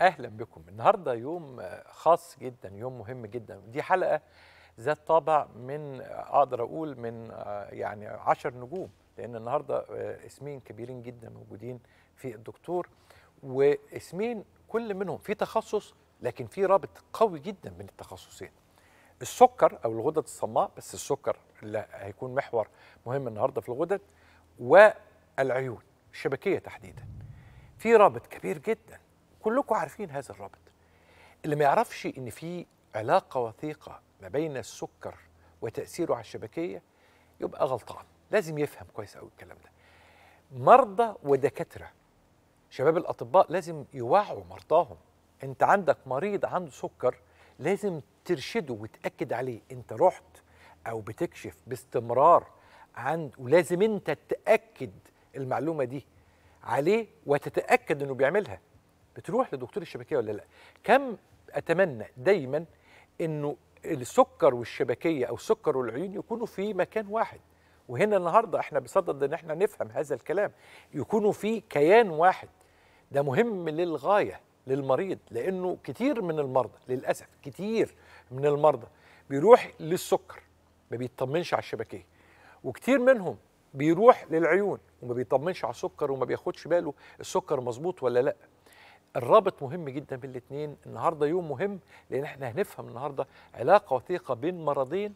اهلا بكم النهارده يوم خاص جدا يوم مهم جدا دي حلقه ذات طابع من اقدر اقول من يعني عشر نجوم لان النهارده آه، اسمين كبيرين جدا موجودين في الدكتور واسمين كل منهم في تخصص لكن في رابط قوي جدا بين التخصصين السكر او الغدد الصماء بس السكر اللي هيكون محور مهم النهارده في الغدد والعيون الشبكيه تحديدا في رابط كبير جدا كلكم عارفين هذا الرابط اللي ما يعرفش ان في علاقه وثيقه ما بين السكر وتاثيره على الشبكيه يبقى غلطان لازم يفهم كويس قوي الكلام ده مرضى ودكاتره شباب الاطباء لازم يوعوا مرضاهم انت عندك مريض عنده سكر لازم ترشده وتاكد عليه انت رحت او بتكشف باستمرار عن ولازم انت تاكد المعلومه دي عليه وتتاكد انه بيعملها بتروح لدكتور الشبكيه ولا لا كم اتمنى دايما انه السكر والشبكيه او السكر والعيون يكونوا في مكان واحد وهنا النهارده احنا بصدد ان احنا نفهم هذا الكلام يكونوا في كيان واحد ده مهم للغايه للمريض لانه كتير من المرضى للاسف كتير من المرضى بيروح للسكر ما بيطمنش على الشبكيه وكتير منهم بيروح للعيون وما بيطمنش على السكر وما بياخدش باله السكر مظبوط ولا لا الرابط مهم جدا بين الاثنين النهارده يوم مهم لان احنا هنفهم النهارده علاقه وثيقه بين مرضين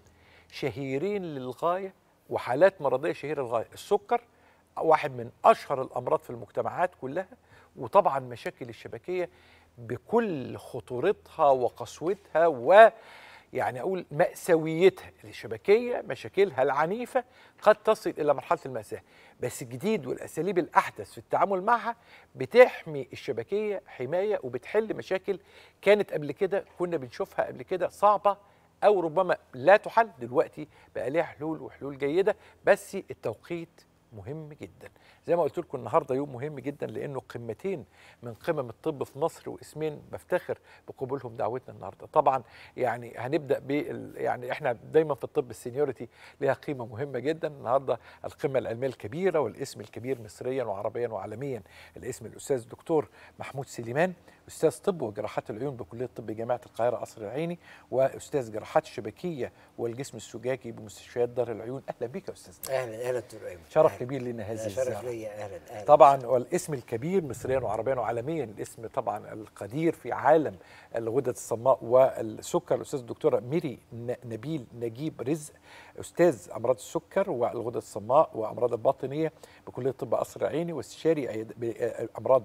شهيرين للغايه وحالات مرضيه شهيره للغايه السكر واحد من اشهر الامراض في المجتمعات كلها وطبعا مشاكل الشبكيه بكل خطورتها وقسوتها و يعني أقول مأساويتها الشبكية مشاكلها العنيفة قد تصل إلى مرحلة المأساة بس الجديد والأساليب الأحدث في التعامل معها بتحمي الشبكية حماية وبتحل مشاكل كانت قبل كده كنا بنشوفها قبل كده صعبة أو ربما لا تحل دلوقتي بقى ليها حلول وحلول جيدة بس التوقيت مهم جدا زي ما قلت لكم النهارده يوم مهم جدا لانه قمتين من قمم الطب في مصر واسمين بفتخر بقبولهم دعوتنا النهارده طبعا يعني هنبدا ب يعني احنا دايما في الطب السينيورتي لها قيمه مهمه جدا النهارده القمه العلميه الكبيره والاسم الكبير مصريا وعربيا وعالميا الاسم الاستاذ الدكتور محمود سليمان استاذ طب وجراحات العيون بكليه طب جامعه القاهره قصر العيني واستاذ جراحات الشبكيه والجسم السجاجي بمستشفيات دار العيون اهلا بيك يا استاذ اهلا اهلا دكتور ايمن شرف كبير لنا هذه الزياره شرف ليا اهلا اهلا طبعا والاسم الكبير مصريا وعربيا وعالميا الاسم طبعا القدير في عالم الغدد الصماء والسكر الاستاذ الدكتوره ميري نبيل نجيب رزق استاذ امراض السكر والغدد الصماء وامراض الباطنيه بكليه طب قصر العيني واستشاري امراض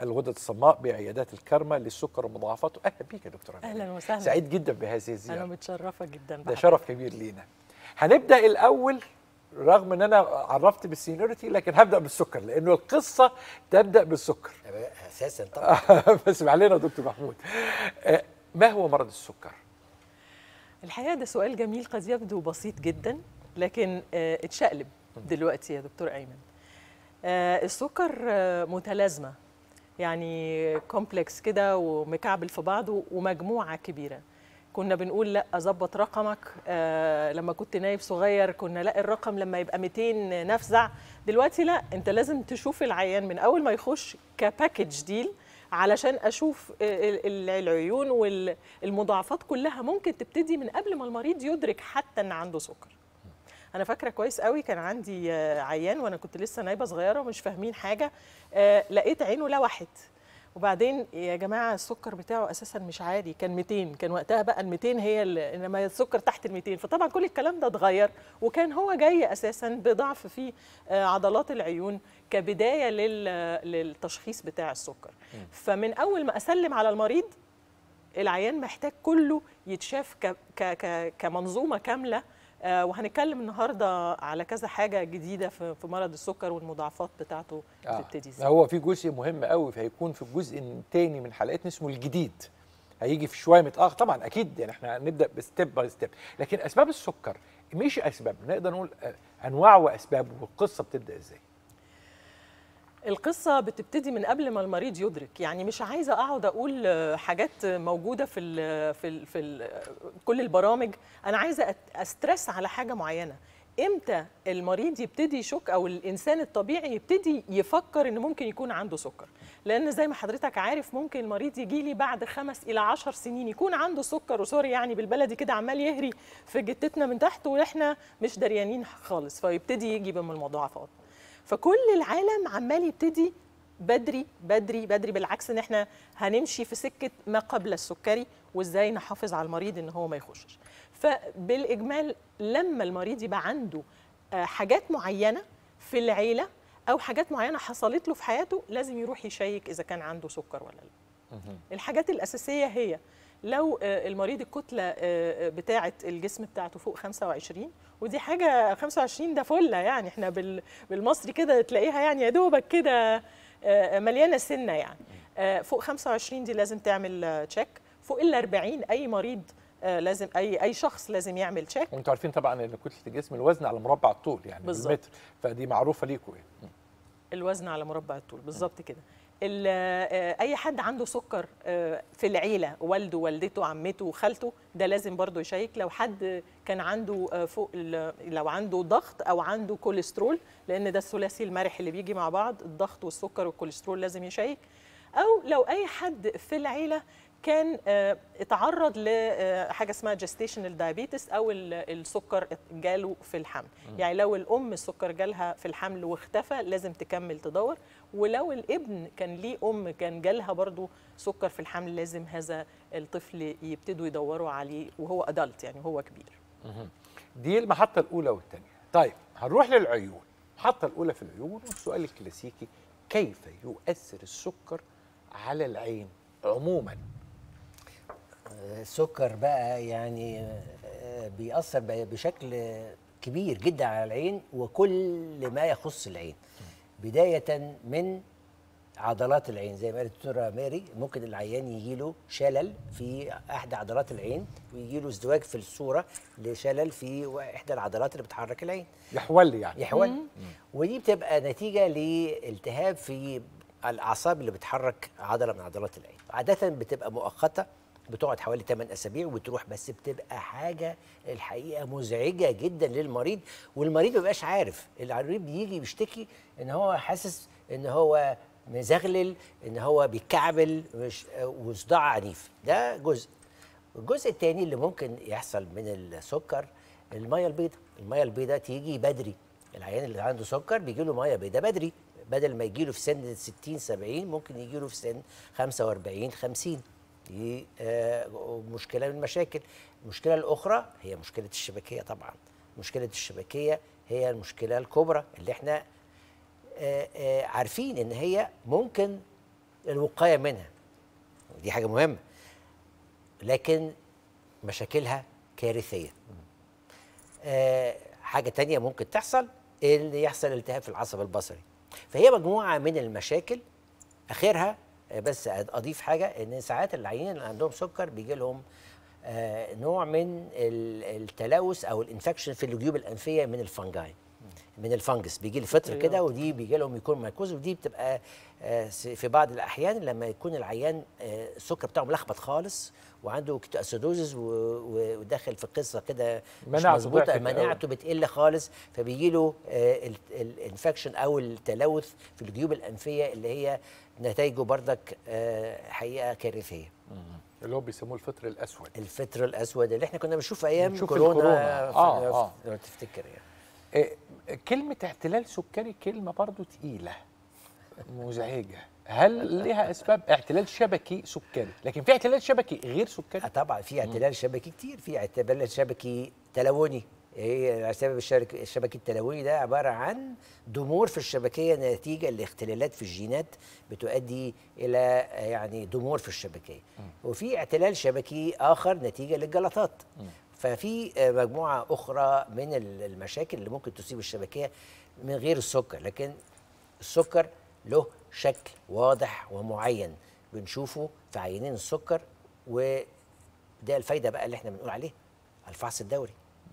الغدد الصماء بعيادات الكرمة للسكر ومضاعفاته أهلا بيك يا دكتورة أهلا وسهلا سعيد جدا بهذه الزيارة أنا متشرفة جدا بحبك. ده شرف كبير لينا هنبدأ الأول رغم ان انا عرفت بالسينيورتي لكن هبدا بالسكر لانه القصه تبدا بالسكر اساسا طبعا بس لنا يا دكتور محمود آه، ما هو مرض السكر الحقيقه ده سؤال جميل قد يبدو بسيط جدا لكن آه، اتشقلب دلوقتي يا دكتور ايمن آه، السكر متلازمه يعني كومبلكس كده ومكعبل في بعضه ومجموعه كبيره كنا بنقول لا ظبط رقمك آه لما كنت نايب صغير كنا لا الرقم لما يبقى 200 نفزع دلوقتي لا انت لازم تشوف العيان من اول ما يخش كباكج ديل علشان اشوف العيون والمضاعفات كلها ممكن تبتدي من قبل ما المريض يدرك حتى ان عنده سكر انا فاكره كويس قوي كان عندي آه، عيان وانا كنت لسه نايبه صغيره ومش فاهمين حاجه آه، لقيت عينه لوحت وبعدين يا جماعه السكر بتاعه اساسا مش عادي كان 200 كان وقتها بقى ال 200 هي انما السكر تحت ال 200 فطبعا كل الكلام ده اتغير وكان هو جاي اساسا بضعف في آه، عضلات العيون كبدايه للتشخيص بتاع السكر فمن اول ما اسلم على المريض العيان محتاج كله يتشاف كمنظومه كامله آه، وهنتكلم النهارده على كذا حاجه جديده في مرض السكر والمضاعفات بتاعته آه. بتبتدي ازاي هو في جزء مهم قوي هيكون في الجزء الثاني من حلقتنا اسمه الجديد هيجي في شويه متاخر طبعا اكيد يعني احنا هنبدا بستيب باي ستيب لكن اسباب السكر مش اسباب نقدر نقول آه، انواع واسباب والقصه بتبدا ازاي القصه بتبتدي من قبل ما المريض يدرك يعني مش عايزه اقعد اقول آه، حاجات موجوده في الـ في الـ في الـ كل البرامج انا عايزه استرس على حاجه معينه امتى المريض يبتدي يشك او الانسان الطبيعي يبتدي يفكر ان ممكن يكون عنده سكر لان زي ما حضرتك عارف ممكن المريض يجي لي بعد خمس الى عشر سنين يكون عنده سكر وسوري يعني بالبلدي كده عمال يهري في جتتنا من تحت واحنا مش دريانين خالص فيبتدي يجي الموضوع فقط فكل العالم عمال يبتدي بدري بدري بدري بالعكس ان احنا هنمشي في سكه ما قبل السكري وازاي نحافظ على المريض ان هو ما يخشش فبالاجمال لما المريض يبقى عنده آه، حاجات معينه في العيله او حاجات معينه حصلت له في حياته لازم يروح يشيك اذا كان عنده سكر ولا لا الحاجات الاساسيه هي لو آه، المريض الكتله آه، آه، بتاعه الجسم بتاعته فوق 25 ودي حاجه 25 ده فله يعني احنا بالمصري كده تلاقيها يعني يا دوبك كده مليانه سنه يعني فوق 25 دي لازم تعمل تشيك فوق ال 40 اي مريض لازم اي اي شخص لازم يعمل تشيك وانتوا عارفين طبعا ان كتله الجسم الوزن على مربع الطول يعني بالظبط فدي معروفه ليكم يعني الوزن على مربع الطول بالظبط كده آه، اي حد عنده سكر آه، في العيله والده والدته عمته خالته ده لازم برضه يشيك لو حد كان عنده آه، فوق لو عنده ضغط او عنده كوليسترول لان ده الثلاثي المرح اللي بيجي مع بعض الضغط والسكر والكوليسترول لازم يشيك او لو اي حد في العيله كان اتعرض لحاجه اسمها جستيشنال دايابيتس او السكر جاله في الحمل يعني لو الام السكر جالها في الحمل واختفى لازم تكمل تدور ولو الابن كان ليه ام كان جالها برضو سكر في الحمل لازم هذا الطفل يبتدوا يدوروا عليه وهو ادلت يعني هو كبير دي المحطه الاولى والثانيه طيب هنروح للعيون المحطه الاولى في العيون والسؤال الكلاسيكي كيف يؤثر السكر على العين عموما آه، السكر بقى يعني آه، بيأثر بشكل كبير جدا على العين وكل ما يخص العين بداية من عضلات العين زي ما قالت الدكتوره ماري ممكن العيان يجي له شلل في احدى عضلات العين ويجي له ازدواج في الصوره لشلل في احدى العضلات اللي بتحرك العين يحول يعني يحول ودي بتبقى نتيجه لالتهاب في الاعصاب اللي بتحرك عضله من عضلات العين عاده بتبقى مؤقته بتقعد حوالي 8 اسابيع وبتروح بس بتبقى حاجه الحقيقه مزعجه جدا للمريض والمريض ما بيبقاش عارف العريض بيجي بيشتكي ان هو حاسس ان هو مزغلل ان هو بيتكعبل وصداع عنيف ده جزء الجزء الثاني اللي ممكن يحصل من السكر الميه البيضاء الميه البيضاء تيجي بدري العيان اللي عنده سكر بيجي له ميه بيضاء بدري بدل ما يجي له في سن 60 70 ممكن يجي له في سن 45 50 دي آه، مشكله من المشاكل المشكله الاخرى هي مشكله الشبكيه طبعا مشكله الشبكيه هي المشكله الكبرى اللي احنا آه، آه، عارفين ان هي ممكن الوقايه منها دي حاجه مهمه لكن مشاكلها كارثيه حاجه تانية ممكن تحصل ان يحصل التهاب في العصب البصري فهي مجموعه من المشاكل اخرها آه، بس اضيف حاجه ان ساعات العيانين اللي عندهم سكر بيجي لهم آه، نوع من التلوث او الانفكشن في الجيوب الانفيه من الفنجاي من الفنجس بيجي لفتره كده أيوه. ودي بيجي لهم يكون مركوز ودي بتبقى آه، في بعض الاحيان لما يكون العيان آه، السكر بتاعه ملخبط خالص وعنده اسيدوزز وداخل في قصه كده مش مظبوطه مناعته بتقل خالص فبيجي له آه، الانفكشن او التلوث في الجيوب الانفيه اللي هي نتائجه بردك حقيقه كارثيه اللي هو بيسموه الفطر الاسود الفطر الاسود اللي احنا كنا بنشوفه ايام كورونا, كورونا. آه آه. لو تفتكر يعني إيه، كلمة احتلال سكري كلمة برضو تقيلة مزعجة هل لها اسباب اعتلال شبكي سكري لكن في اعتلال شبكي غير سكري آه، طبعا في اعتلال شبكي كتير في اعتلال شبكي تلوني ايه سبب الشبكي التلوني ده عباره عن ضمور في الشبكيه نتيجه لاختلالات في الجينات بتؤدي الى يعني ضمور في الشبكيه وفي اعتلال شبكي اخر نتيجه للجلطات ففي آه، مجموعه اخرى من المشاكل اللي ممكن تصيب الشبكيه من غير السكر لكن السكر له شكل واضح ومعين بنشوفه في عينين السكر وده الفايده بقى اللي احنا بنقول عليها الفحص الدوري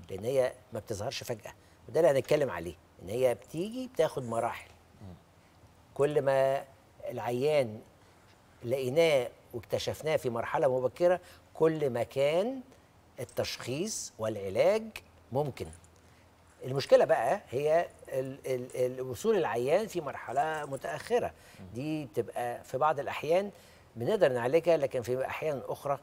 لان هي ما بتظهرش فجاه وده اللي هنتكلم عليه ان هي بتيجي بتاخد مراحل كل ما العيان لقيناه واكتشفناه في مرحله مبكره كل ما كان التشخيص والعلاج ممكن المشكله بقى هي الوصول العيان في مرحله متاخره دي بتبقى في بعض الاحيان بنقدر نعالجها لكن في احيان اخرى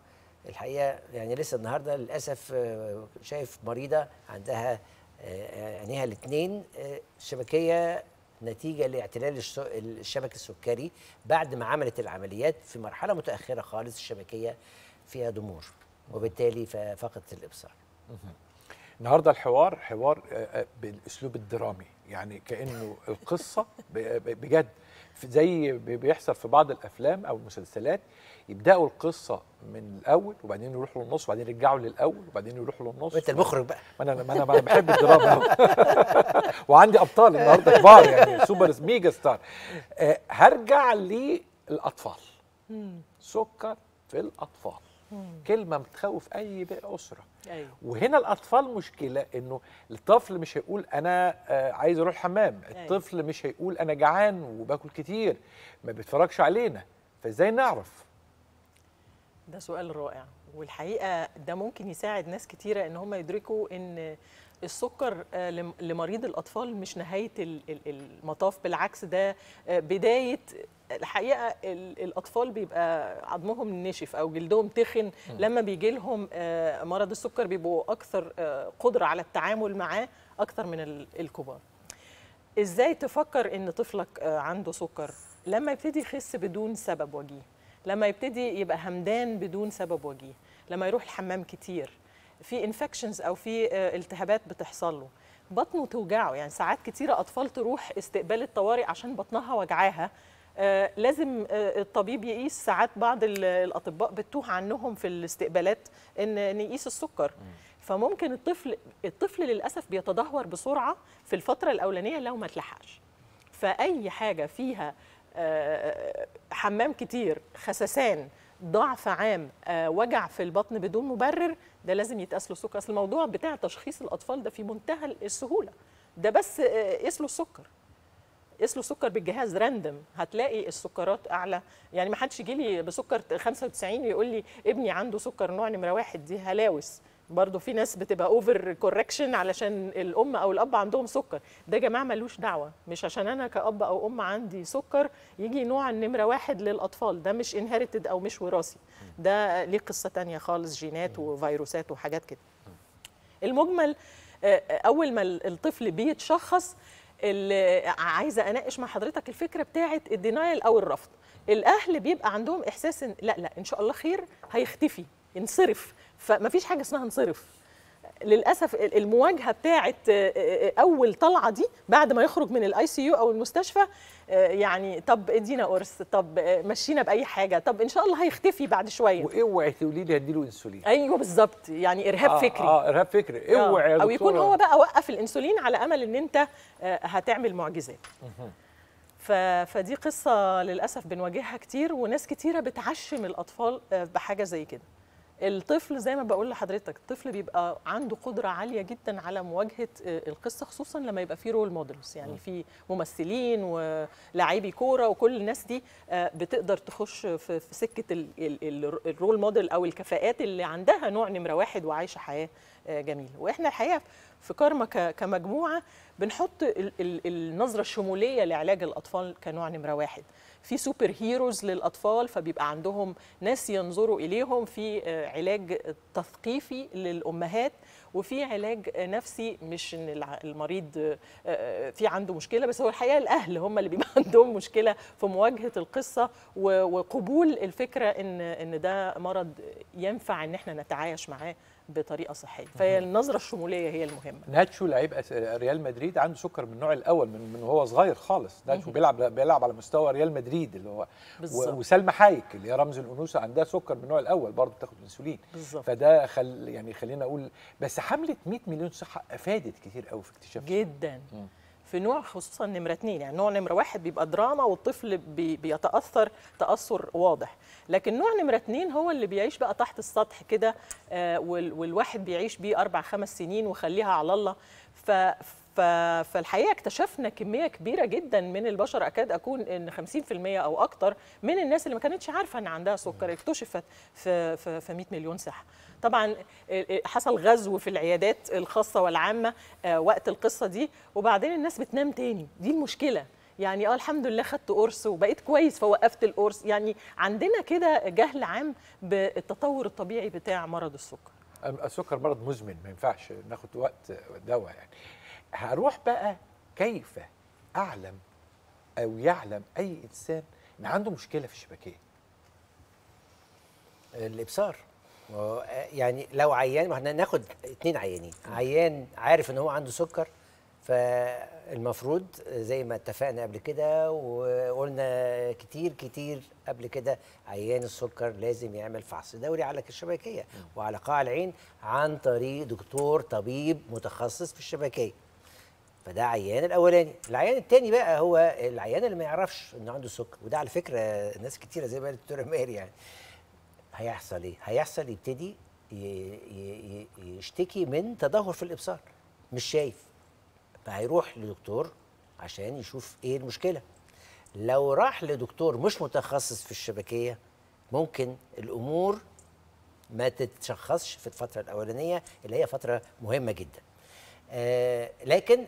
الحقيقه يعني لسه النهارده للاسف آه، شايف مريضه عندها آه، عينيها الاثنين آه، شبكيه نتيجه لاعتلال الشبك السكري بعد ما عملت العمليات في مرحله متاخره خالص الشبكيه فيها ضمور وبالتالي ففقدت الابصار النهارده الحوار حوار آه، آه، بالاسلوب الدرامي يعني كانه القصه بجد زي بيحصل في بعض الافلام او المسلسلات يبداوا القصه من الاول وبعدين يروحوا للنص وبعدين يرجعوا للاول وبعدين يروحوا للنص انت المخرج بقى ما انا ما انا بحب الدراما وعندي ابطال النهارده كبار يعني سوبر ميجا ستار آه، هرجع للاطفال سكر في الاطفال كلمه بتخوف اي اسره أيوه. وهنا الاطفال مشكله انه الطفل مش هيقول انا آه، عايز اروح حمام أيوه. الطفل مش هيقول انا جعان وباكل كتير ما بيتفرجش علينا فازاي نعرف ده سؤال رائع والحقيقه ده ممكن يساعد ناس كتيره ان هم يدركوا ان السكر آه، لمريض الاطفال مش نهايه المطاف بالعكس ده آه، بدايه آه، الحقيقه الاطفال بيبقى عظمهم نشف او جلدهم تخن لما بيجي لهم مرض السكر بيبقوا اكثر قدره على التعامل معاه اكثر من الكبار ازاي تفكر ان طفلك عنده سكر لما يبتدي يخس بدون سبب وجيه لما يبتدي يبقى همدان بدون سبب وجيه لما يروح الحمام كتير في انفكشنز او في آه، التهابات بتحصل له بطنه توجعه يعني ساعات كتيره اطفال تروح استقبال الطوارئ عشان بطنها وجعاها آه، لازم آه، الطبيب يقيس ساعات بعض الاطباء بتوه عنهم في الاستقبالات ان يقيس السكر فممكن الطفل الطفل للاسف بيتدهور بسرعه في الفتره الاولانيه لو ما تلحقش فاي حاجه فيها حمام كتير خسسان ضعف عام وجع في البطن بدون مبرر ده لازم يتقاس له السكر اصل الموضوع بتاع تشخيص الاطفال ده في منتهى السهوله ده بس آه، قيس له السكر قيس له السكر بالجهاز راندم هتلاقي السكرات اعلى يعني ما حدش يجي لي بسكر 95 ويقول لي ابني عنده سكر نوع نمره واحد دي هلاوس برضه في ناس بتبقى اوفر كوركشن علشان الام او الاب عندهم سكر ده يا جماعه ملوش دعوه مش عشان انا كاب او ام عندي سكر يجي نوع النمره واحد للاطفال ده مش انهيرتد او مش وراثي ده ليه قصه تانية خالص جينات وفيروسات وحاجات كده المجمل آه، اول ما الطفل بيتشخص اللي عايزه اناقش مع حضرتك الفكره بتاعه الدينايل او الرفض الاهل بيبقى عندهم احساس إن لا لا ان شاء الله خير هيختفي ينصرف فما فيش حاجه اسمها انصرف للاسف المواجهه بتاعه آه، آه، آه، اول طلعه دي بعد ما يخرج من الاي سي يو او المستشفى يعني طب ادينا قرص طب مشينا باي حاجه طب ان شاء الله هيختفي بعد شويه واوعي تقولي لي هديله انسولين ايوه بالظبط يعني ارهاب آه فكري اه ارهاب فكري اوعي آه او يكون هو بقى وقف الانسولين على امل ان انت هتعمل معجزات فدي قصه للاسف بنواجهها كتير وناس كتيره بتعشم الاطفال بحاجه زي كده الطفل زي ما بقول لحضرتك الطفل بيبقى عنده قدره عاليه جدا على مواجهه آه، القصه خصوصا لما يبقى في رول مودلز يعني في ممثلين ولاعبي كوره وكل الناس دي آه، بتقدر تخش في سكه الرول موديل او الكفاءات اللي عندها نوع نمره واحد وعايشه حياه آه، جميله واحنا الحقيقه في كارما كمجموعه بنحط النظره الشموليه لعلاج الاطفال كنوع نمره واحد في سوبر هيروز للاطفال فبيبقى عندهم ناس ينظروا اليهم في آه، علاج تثقيفي للامهات وفي علاج نفسي مش ان المريض آه، آه، في عنده مشكله بس هو الحقيقه الاهل هم اللي بيبقى عندهم مشكله في مواجهه القصه وقبول الفكره ان ان ده مرض ينفع ان احنا نتعايش معاه بطريقه صحيه فهي النظره الشموليه هي المهمه ناتشو لعيب ريال مدريد عنده سكر من النوع الاول من, من هو صغير خالص ناتشو بيلعب بيلعب على مستوى ريال مدريد اللي هو بالزبط. وسلمى حايك اللي هي رمز الانوثه عندها سكر من النوع الاول برضه بتاخد انسولين بالزبط. فده خل يعني خلينا اقول بس حمله 100 مليون صحه افادت كتير قوي في اكتشاف جدا مم. في نوع خصوصا نمره اثنين يعني نوع نمره واحد بيبقى دراما والطفل بي بيتاثر تاثر واضح لكن نوع نمره اثنين هو اللي بيعيش بقى تحت السطح كده آه، والواحد بيعيش بيه اربع خمس سنين وخليها على الله ف فالحقيقه اكتشفنا كميه كبيره جدا من البشر اكاد اكون ان 50% او اكتر من الناس اللي ما كانتش عارفه ان عندها سكر اكتشفت في في, في 100 مليون صحه طبعا آه، آه، حصل غزو في العيادات الخاصه والعامه آه، وقت القصه دي وبعدين الناس بتنام تاني دي المشكله يعني اه الحمد لله خدت قرص وبقيت كويس فوقفت القرص يعني عندنا كده جهل عام بالتطور الطبيعي بتاع مرض السكر السكر مرض مزمن ما ينفعش ناخد وقت دواء يعني هروح بقى كيف اعلم او يعلم اي انسان ان عنده مشكله في الشبكيه الابصار يعني لو عيان ما احنا ناخد اتنين عيانين عيان عارف ان هو عنده سكر فالمفروض زي ما اتفقنا قبل كده وقلنا كتير كتير قبل كده عيان السكر لازم يعمل فحص دوري على الشبكيه وعلى قاع العين عن طريق دكتور طبيب متخصص في الشبكيه فده عيان الاولاني العيان الثاني بقى هو العيان اللي ما يعرفش انه عنده سكر وده على فكره ناس كتيره زي ما قالت الدكتوره ماري يعني هيحصل ايه هيحصل يبتدي يشتكي من تدهور في الابصار مش شايف فهيروح لدكتور عشان يشوف ايه المشكله لو راح لدكتور مش متخصص في الشبكيه ممكن الامور ما تتشخصش في الفتره الاولانيه اللي هي فتره مهمه جدا آه، لكن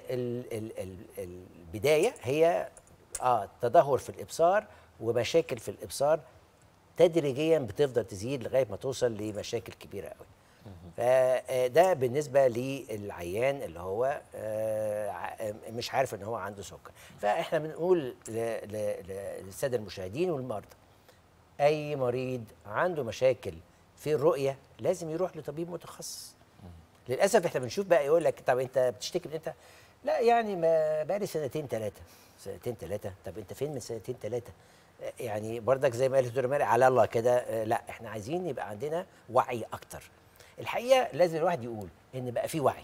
البدايه هي اه تدهور في الابصار ومشاكل في الابصار تدريجيا بتفضل تزيد لغايه ما توصل لمشاكل كبيره قوي فده آه، بالنسبه للعيان اللي هو آه، مش عارف ان هو عنده سكر فاحنا بنقول للساده المشاهدين والمرضى اي مريض عنده مشاكل في الرؤيه لازم يروح لطبيب متخصص للاسف احنا بنشوف بقى يقول لك طب انت بتشتكي من امتى؟ لا يعني ما بقالي سنتين ثلاثه سنتين ثلاثه طب انت فين من سنتين ثلاثه؟ يعني بردك زي ما قال الدكتور مالك على الله كده لا احنا عايزين يبقى عندنا وعي اكتر. الحقيقه لازم الواحد يقول ان بقى في وعي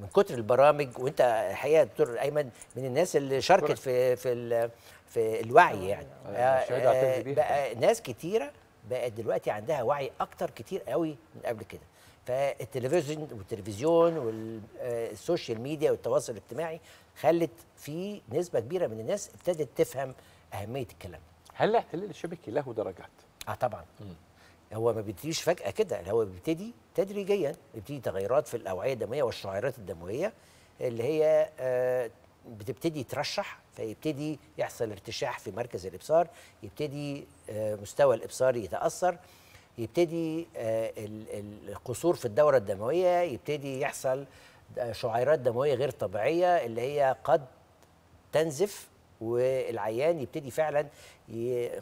من كتر البرامج وانت الحقيقه دكتور ايمن من الناس اللي شاركت في في في الوعي يعني, آه، يعني آه، بقى ناس كتيره بقت دلوقتي عندها وعي اكتر كتير قوي من قبل كده فالتلفزيون والتلفزيون والسوشيال آه، ميديا والتواصل الاجتماعي خلت في نسبه كبيره من الناس ابتدت تفهم اهميه الكلام هل الاحتلال الشبكي له درجات اه طبعا م. هو ما بيبتديش فجاه كده هو بيبتدي تدريجيا بيبتدي تغيرات في الاوعيه الدمويه والشعيرات الدمويه اللي هي آه، بتبتدي ترشح فيبتدي يحصل ارتشاح في مركز الابصار يبتدي آه، مستوى الابصار يتاثر يبتدي آه، القصور في الدورة الدموية يبتدي يحصل آه، شعيرات دموية غير طبيعية اللي هي قد تنزف والعيان يبتدي فعلا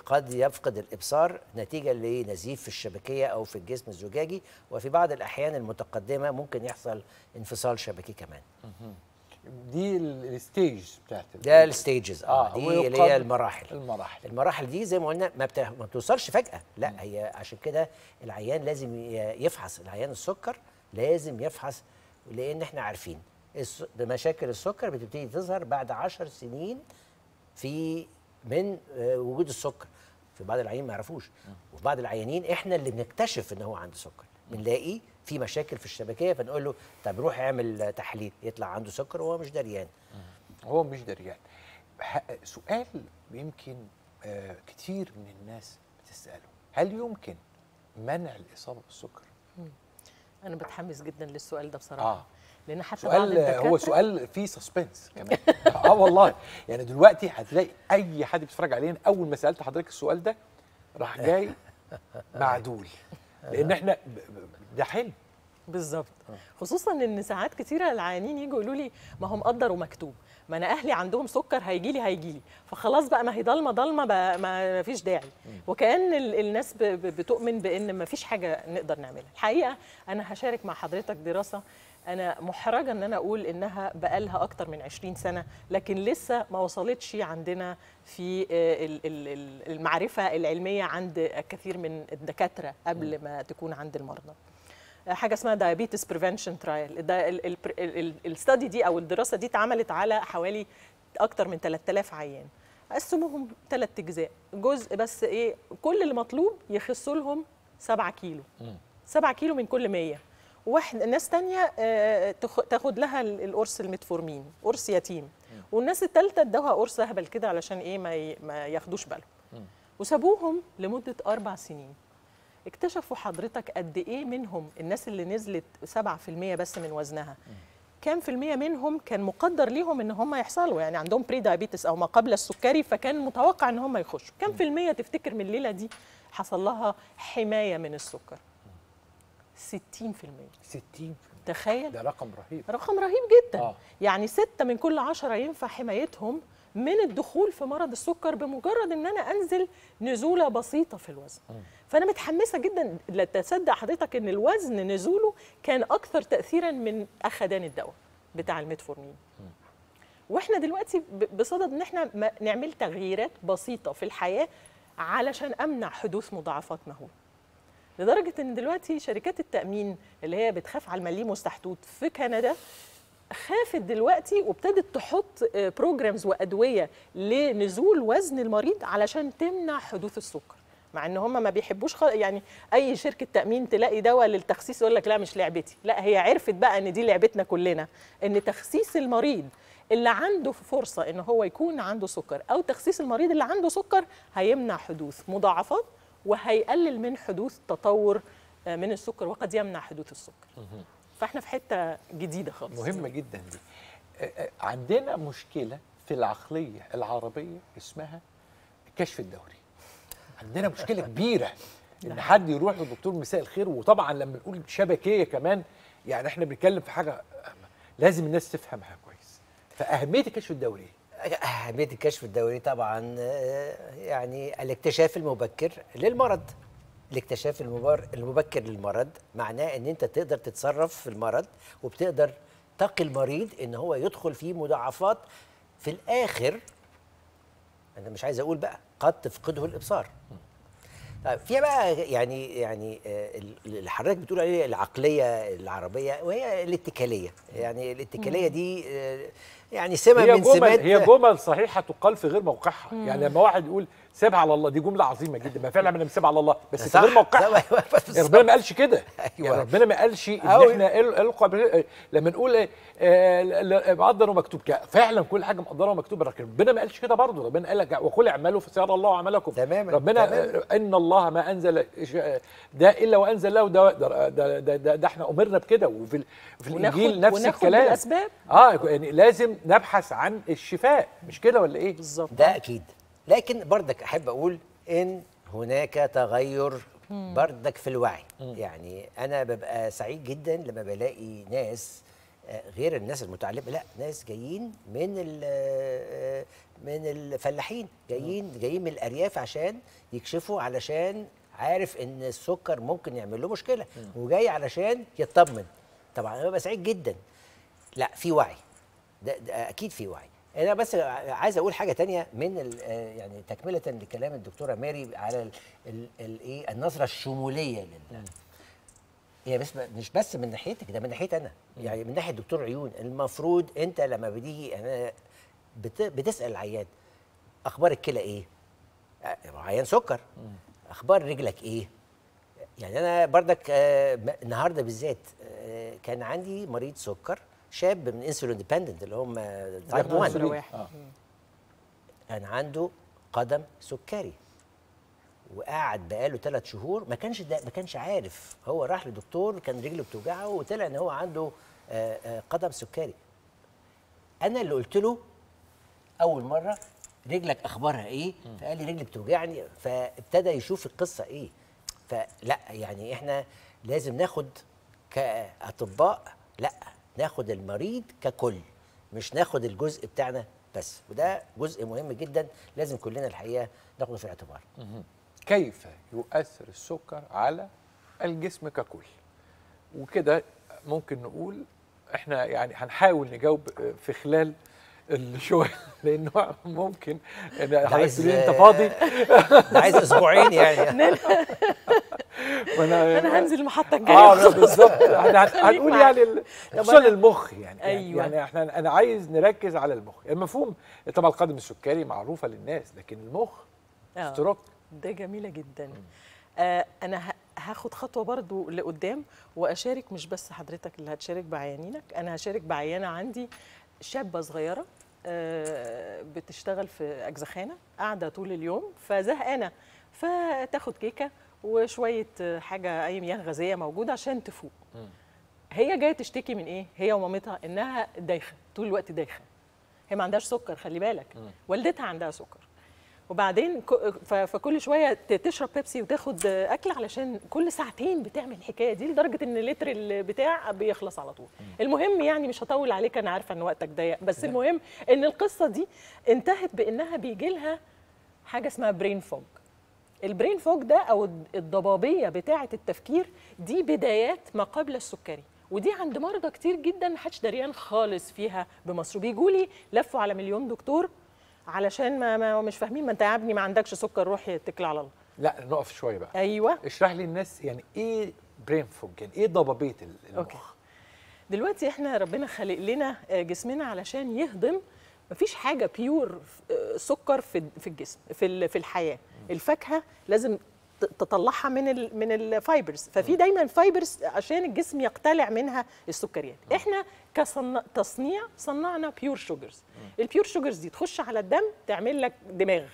قد يفقد الابصار نتيجه لنزيف في الشبكيه او في الجسم الزجاجي وفي بعض الاحيان المتقدمه ممكن يحصل انفصال شبكي كمان. دي الستيج بتاعت ده الستيجز اه, آه دي اللي هي المراحل المراحل المراحل دي زي ما قلنا ما, بتا... ما بتوصلش فجاه لا م. هي عشان كده العيان لازم يفحص العيان السكر لازم يفحص لان احنا عارفين مشاكل السكر بتبتدي تظهر بعد 10 سنين في من آه، وجود السكر في بعض العيانين ما يعرفوش وفي بعض العيانين احنا اللي بنكتشف ان هو عنده سكر بنلاقي في مشاكل في الشبكيه فنقول له طب روح اعمل تحليل يطلع عنده سكر وهو مش دريان هو مش دريان سؤال يمكن آه، كتير من الناس بتساله هل يمكن منع الاصابه بالسكر انا بتحمس جدا للسؤال ده بصراحه آه. لان حتى سؤال هو سؤال فيه سسبنس كمان آه،, اه والله يعني دلوقتي هتلاقي اي حد بيتفرج علينا اول ما سالت حضرتك السؤال ده راح جاي معدول لان احنا ده حلم بالظبط آه. خصوصا ان ساعات كتيره العيانين يجوا يقولوا لي ما هم مقدر ومكتوب ما انا اهلي عندهم سكر هيجي لي هيجي لي فخلاص بقى ما هي ضلمه ضلمه ما فيش داعي وكان الناس بتؤمن بان ما فيش حاجه نقدر نعملها الحقيقه انا هشارك مع حضرتك دراسه انا محرجه ان انا اقول انها بقالها اكتر من 20 سنه لكن لسه ما وصلتش عندنا في آه، المعرفه العلميه عند كثير من الدكاتره قبل ما تكون عند المرضى آه، حاجه اسمها دايابيتس بريفنشن ترايل الاستدي دي او الدراسه دي اتعملت على حوالي اكتر من 3000 عيان قسموهم ثلاث اجزاء جزء بس ايه كل اللي مطلوب يخسوا لهم 7 كيلو 7 كيلو من كل 100 واحد ناس تانية آه، تاخد لها القرص المتفورمين قرص يتيم والناس الثالثه ادوها قرص اهبل كده علشان ايه ما ياخدوش بالهم وسابوهم لمده اربع سنين اكتشفوا حضرتك قد ايه منهم الناس اللي نزلت 7% بس من وزنها كام في المية منهم كان مقدر ليهم ان هم يحصلوا يعني عندهم بري دايابيتس او ما قبل السكري فكان متوقع ان هم يخشوا كام في المية تفتكر من الليلة دي حصل لها حماية من السكر 60% 60% تخيل ده رقم رهيب رقم رهيب جدا آه. يعني ستة من كل عشرة ينفع حمايتهم من الدخول في مرض السكر بمجرد ان انا انزل نزوله بسيطه في الوزن م. فانا متحمسه جدا لتصدق تصدق حضرتك ان الوزن نزوله كان اكثر تاثيرا من اخدان الدواء بتاع الميتفورمين واحنا دلوقتي بصدد ان احنا نعمل تغييرات بسيطه في الحياه علشان امنع حدوث مضاعفات مهوله لدرجه ان دلوقتي شركات التامين اللي هي بتخاف على المليم مستحدود في كندا خافت دلوقتي وابتدت تحط بروجرامز آه، وادويه لنزول وزن المريض علشان تمنع حدوث السكر مع ان هم ما بيحبوش خل... يعني اي شركه تامين تلاقي دواء للتخسيس يقول لك لا مش لعبتي لا هي عرفت بقى ان دي لعبتنا كلنا ان تخسيس المريض اللي عنده فرصه ان هو يكون عنده سكر او تخسيس المريض اللي عنده سكر هيمنع حدوث مضاعفات وهيقلل من حدوث تطور آه، من السكر وقد يمنع حدوث السكر فاحنا في حته جديده خالص مهمه جدا دي آه، آه، عندنا مشكله في العقليه العربيه اسمها الكشف الدوري عندنا مشكله كبيره ان نعم. حد يروح للدكتور مساء الخير وطبعا لما نقول شبكيه كمان يعني احنا بنتكلم في حاجه لازم الناس تفهمها كويس فاهميه الكشف الدوري إيه؟ أهمية الكشف الدوري طبعا آه، يعني الاكتشاف المبكر للمرض الاكتشاف المبكر للمرض معناه ان انت تقدر تتصرف في المرض وبتقدر تقي المريض ان هو يدخل في مضاعفات في الاخر انا مش عايز اقول بقى قد تفقده الابصار طيب في بقى يعني يعني آه، اللي حضرتك بتقول عليه العقليه العربيه وهي الاتكاليه يعني الاتكاليه دي آه، يعني سمه من جمل سمات هي جمل صحيحه تقال في غير موقعها مم. يعني لما واحد يقول سيبها على الله دي جمله عظيمه جدا ما فعلا انا سيبها على الله بس في غير موقعها يعني ربنا ما قالش كده يعني أيوة. يعني ربنا ما قالش ان احنا القى لما نقول آه، مقدر ومكتوب يعني فعلا كل حاجه مقدره ومكتوبه لكن ربنا ما قالش كده برضه ربنا قال لك وقل اعملوا فسيرى الله عملكم تماما ربنا آه، تمام. ان الله ما انزل آه، ده الا وانزل له ده ده, ده, ده, ده احنا امرنا بكده وفي, وفي الانجيل نفس الكلام الاسباب اه يعني لازم نبحث عن الشفاء مش كده ولا ايه بالظبط ده اكيد لكن بردك احب اقول ان هناك تغير بردك في الوعي يعني انا ببقى سعيد جدا لما بلاقي ناس آه، غير الناس المتعلمه لا ناس جايين من آه، آه، من الفلاحين جايين جايين من الارياف عشان يكشفوا علشان عارف ان السكر ممكن يعمل له مشكله وجاي علشان يطمن طبعا انا ببقى سعيد جدا لا في وعي ده, ده اكيد في وعي إيه، انا بس عايز اقول حاجه تانية من آه، يعني تكمله لكلام الدكتوره ماري على الايه النظره الشموليه لل هي بس مش بس من ناحيتك ده من ناحيه انا يعني من ناحيه دكتور عيون المفروض انت لما بتيجي انا بتسال العيان اخبار الكلى ايه آه، عيان سكر اخبار رجلك ايه يعني انا بردك آه، النهارده بالذات كان عندي مريض سكر شاب من انسولين ديبندنت اللي هم تايب 1 آه. آه. كان عنده قدم سكري وقعد بقاله ثلاث شهور ما كانش ما كانش عارف هو راح لدكتور كان رجله بتوجعه وطلع ان هو عنده آه، قدم سكري انا اللي قلت له اول مره رجلك اخبارها ايه فقال لي رجلي بتوجعني فابتدى يشوف القصه ايه فلا يعني احنا لازم ناخد كاطباء لا ناخد المريض ككل مش ناخد الجزء بتاعنا بس وده جزء مهم جدا لازم كلنا الحقيقه ناخده في الاعتبار كيف يؤثر السكر على الجسم ككل وكده ممكن نقول احنا يعني هنحاول نجاوب آه، في خلال الشغل لانه ممكن انا عايز انت فاضي آه، عايز اسبوعين يعني انا هنزل المحطه الجايه اه بالظبط احنا هنقول يعني خصوصا المخ يعني. يعني ايوه يعني احنا انا عايز نركز على المخ المفهوم طبعا القدم السكري معروفه للناس لكن المخ اشتراك آه. ده جميله جدا آه انا هاخد خطوه برضو لقدام واشارك مش بس حضرتك اللي هتشارك بعيانينك انا هشارك بعيانه عندي شابه صغيره آه، بتشتغل في اجزخانه قاعده طول اليوم فزهقانه فتاخد كيكه وشويه آه، حاجه اي مياه غازيه موجوده عشان تفوق هي جايه تشتكي من ايه هي ومامتها انها دايخه طول الوقت دايخه هي ما عندهاش سكر خلي بالك والدتها عندها سكر وبعدين فكل شويه تشرب بيبسي وتاخد آه، اكل علشان كل ساعتين بتعمل الحكايه دي لدرجه ان لتر البتاع بيخلص على طول المهم يعني مش هطول عليك انا عارفه ان وقتك ضيق بس المهم ان القصه دي انتهت بانها بيجي لها حاجه اسمها برين فوج البرين فوج ده او الضبابيه بتاعه التفكير دي بدايات ما قبل السكري ودي عند مرضى كتير جدا محدش دريان خالص فيها بمصر بيجوا لي لفوا على مليون دكتور علشان ما, ما مش فاهمين ما انت يا ابني ما عندكش سكر روح اتكل على الله لا نقف شويه بقى ايوه اشرح لي الناس يعني ايه برين فوج يعني ايه ضبابيه المخ أوكي. دلوقتي احنا ربنا خلق لنا آه، جسمنا علشان يهضم مفيش حاجه بيور آه، سكر في الجسم في في الحياه الفاكهه لازم تطلعها من من الفايبرز ففي دايما فايبرز عشان الجسم يقتلع منها السكريات آه. احنا كتصنيع صنعنا بيور شوجرز البيور شوجرز دي تخش على الدم تعمل لك دماغ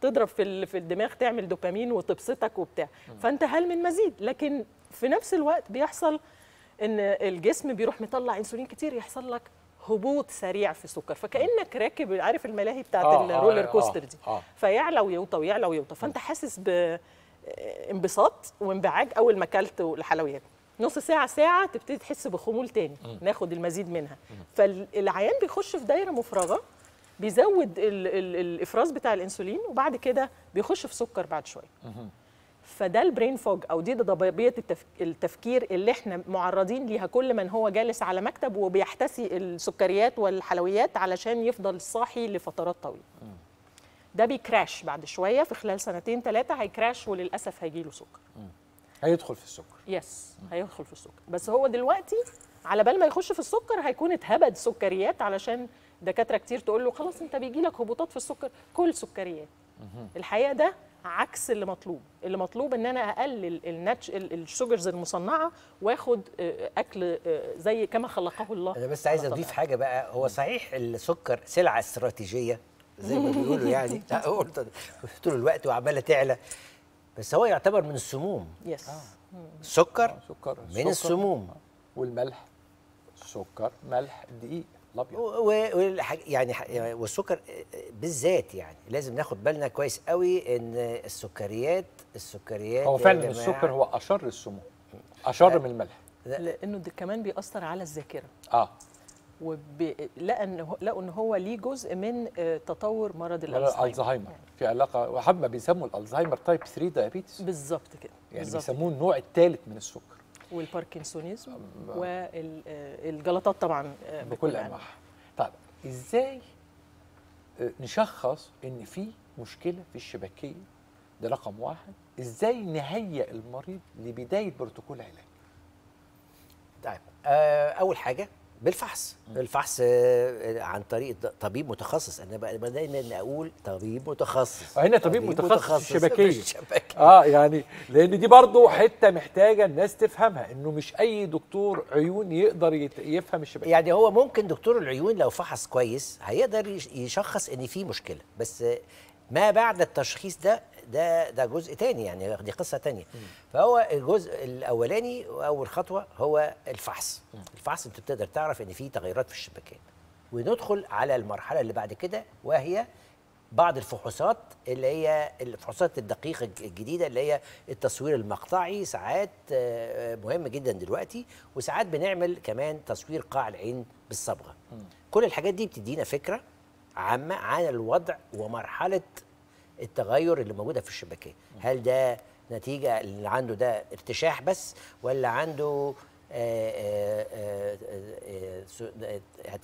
تضرب في في الدماغ تعمل دوبامين وتبسطك وبتاع فانت هل من مزيد لكن في نفس الوقت بيحصل ان الجسم بيروح مطلع انسولين كتير يحصل لك هبوط سريع في السكر فكانك راكب عارف الملاهي بتاعت آه الرولر آه كوستر آه، دي آه آه. فيعلى ويوطى ويعلى ويوطى فانت حاسس بانبساط آه، وانبعاج اول ما اكلت الحلويات نص ساعة ساعة تبتدي تحس بخمول تاني ناخد المزيد منها فالعيان بيخش في دايرة مفرغة بيزود الإفراز بتاع الأنسولين وبعد كده بيخش في سكر بعد شوية فده البرين فوج او دي ضبابيه التفكير اللي احنا معرضين ليها كل من هو جالس على مكتب وبيحتسي السكريات والحلويات علشان يفضل صاحي لفترات طويله ده بيكراش بعد شويه في خلال سنتين ثلاثه هيكراش وللاسف هيجي له سكر هيدخل في السكر يس هيدخل في السكر بس هو دلوقتي على بال ما يخش في السكر هيكون اتهبد سكريات علشان دكاتره كتير تقول له خلاص انت بيجي لك هبوطات في السكر كل سكريات الحقيقه ده عكس اللي مطلوب اللي مطلوب ان انا اقلل الناتش الشوجرز المصنعه واخد آه، اكل آه، زي كما خلقه الله انا بس عايز اضيف حاجه بقى هو صحيح السكر سلعه استراتيجيه زي ما بيقولوا يعني لا قلت طول الوقت وعماله تعلى بس هو يعتبر من السموم يس السكر آه. من السموم والملح سكر ملح دقيق الابيض يعني والسكر بالذات يعني لازم ناخد بالنا كويس قوي ان السكريات السكريات هو فعلا السكر هو اشر السموم اشر من الملح لانه ده كمان بيأثر على الذاكره اه لقوا ان هو ليه جزء من آه، تطور مرض الالزهايمر يعني. في علاقه وحب ما بيسموا الالزهايمر تايب 3 دايابيتس بالظبط كده يعني بيسموه النوع الثالث من السكر والباركنسونيزم والجلطات آه، طبعا آه، بكل انواعها طيب ازاي آه، نشخص ان في مشكله في الشبكيه ده رقم واحد ازاي نهيئ المريض لبدايه بروتوكول علاج طيب اول حاجه بالفحص الفحص آه، آه، عن طريق طبيب متخصص انا بقى دايما اقول طبيب متخصص هنا طبيب, طبيب متخصص, متخصص شبكيه اه يعني لان دي برضه حته محتاجه الناس تفهمها انه مش اي دكتور عيون يقدر يفهم الشبكيه يعني هو ممكن دكتور العيون لو فحص كويس هيقدر يشخص ان في مشكله بس ما بعد التشخيص ده ده ده جزء تاني يعني دي قصه تانية فهو الجزء الاولاني واول خطوه هو الفحص الفحص انت بتقدر تعرف ان في تغيرات في الشبكات وندخل على المرحله اللي بعد كده وهي بعض الفحوصات اللي هي الفحوصات الدقيقة الجديدة اللي هي التصوير المقطعي ساعات آه، آه، مهم جدا دلوقتي وساعات بنعمل كمان تصوير قاع العين بالصبغة كل الحاجات دي بتدينا فكرة عامة عن الوضع ومرحلة التغير اللي موجوده في الشبكيه هل ده نتيجه اللي عنده ده ارتشاح بس ولا عنده اعتلال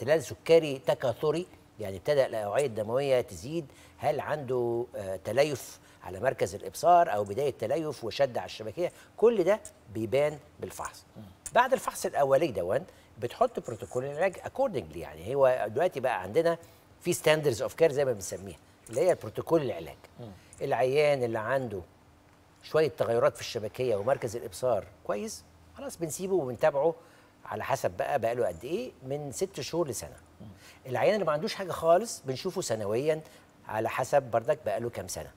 آه، آه، آه، سكري تكاثري يعني ابتدى الاوعيه الدمويه تزيد هل عنده تليف على مركز الابصار او بدايه تليف وشد على الشبكيه كل ده بيبان بالفحص بعد الفحص الاولي دون بتحط بروتوكول العلاج اكوردنجلي يعني هو دلوقتي بقى عندنا في ستاندرز اوف كير زي ما بنسميها اللي هي بروتوكول العلاج العيان اللي عنده شويه تغيرات في الشبكيه ومركز الابصار كويس خلاص بنسيبه وبنتابعه على حسب بقى بقاله قد ايه من ست شهور لسنه العيان اللي ما عندوش حاجه خالص بنشوفه سنويا على حسب بردك بقاله كم كام سنه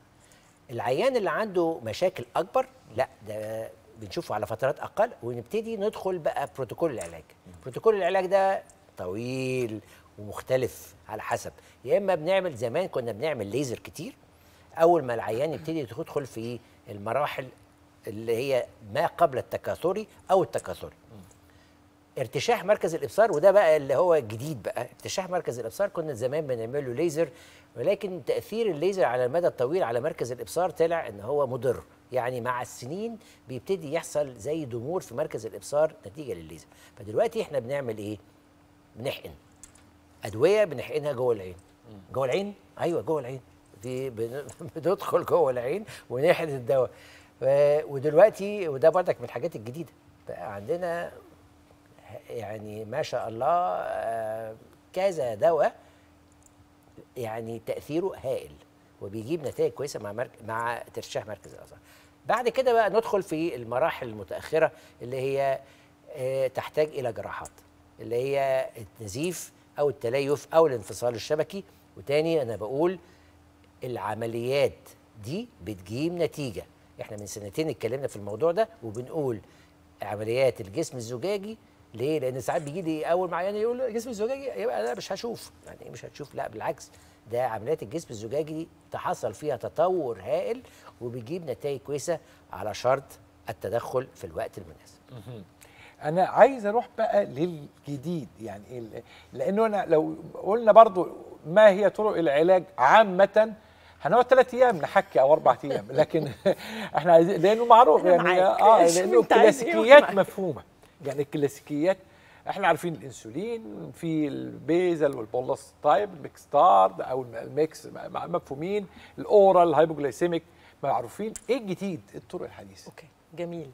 العيان اللي عنده مشاكل اكبر لا ده بنشوفه على فترات اقل ونبتدي ندخل بقى بروتوكول العلاج بروتوكول العلاج ده طويل ومختلف على حسب يا اما بنعمل زمان كنا بنعمل ليزر كتير اول ما العيان يبتدي يدخل في المراحل اللي هي ما قبل التكاثري او التكاثري ارتشاح مركز الابصار وده بقى اللي هو جديد بقى ارتشاح مركز الابصار كنا زمان بنعمل له ليزر ولكن تاثير الليزر على المدى الطويل على مركز الابصار طلع ان هو مضر يعني مع السنين بيبتدي يحصل زي ضمور في مركز الابصار نتيجه للليزر فدلوقتي احنا بنعمل ايه بنحقن ادويه بنحقنها جوه العين جوه العين ايوه جوه العين دي بندخل جوه العين ونحقن الدواء ودلوقتي وده بردك من الحاجات الجديده بقى عندنا يعني ما شاء الله آه، كذا دواء يعني تاثيره هائل وبيجيب نتائج كويسه مع مرك... مع ترشيح مركز الاعصاب بعد كده بقى ندخل في المراحل المتاخره اللي هي آه، تحتاج الى جراحات اللي هي النزيف او التليف او الانفصال الشبكي وتاني انا بقول العمليات دي بتجيب نتيجه احنا من سنتين اتكلمنا في الموضوع ده وبنقول عمليات الجسم الزجاجي ليه؟ لان ساعات بيجي لي اول معيان يعني يقول الجسم الزجاجي يبقى لا مش هشوف، يعني ايه مش هتشوف؟ لا بالعكس ده عمليات الجسم الزجاجي دي تحصل فيها تطور هائل وبيجيب نتائج كويسه على شرط التدخل في الوقت المناسب. انا عايز اروح بقى للجديد يعني لانه انا لو قلنا برضو ما هي طرق العلاج عامه هنقعد ثلاث ايام نحكي او اربع ايام لكن احنا لانه معروف يعني اه لانه الكلاسيكيات إيه مفهومه يعني الكلاسيكيات احنا عارفين الانسولين في البيزل والبولس تايب تارد او الميكس مفهومين الاورال الهايبوجلايسيميك معروفين ايه الجديد الطرق الحديثه اوكي جميل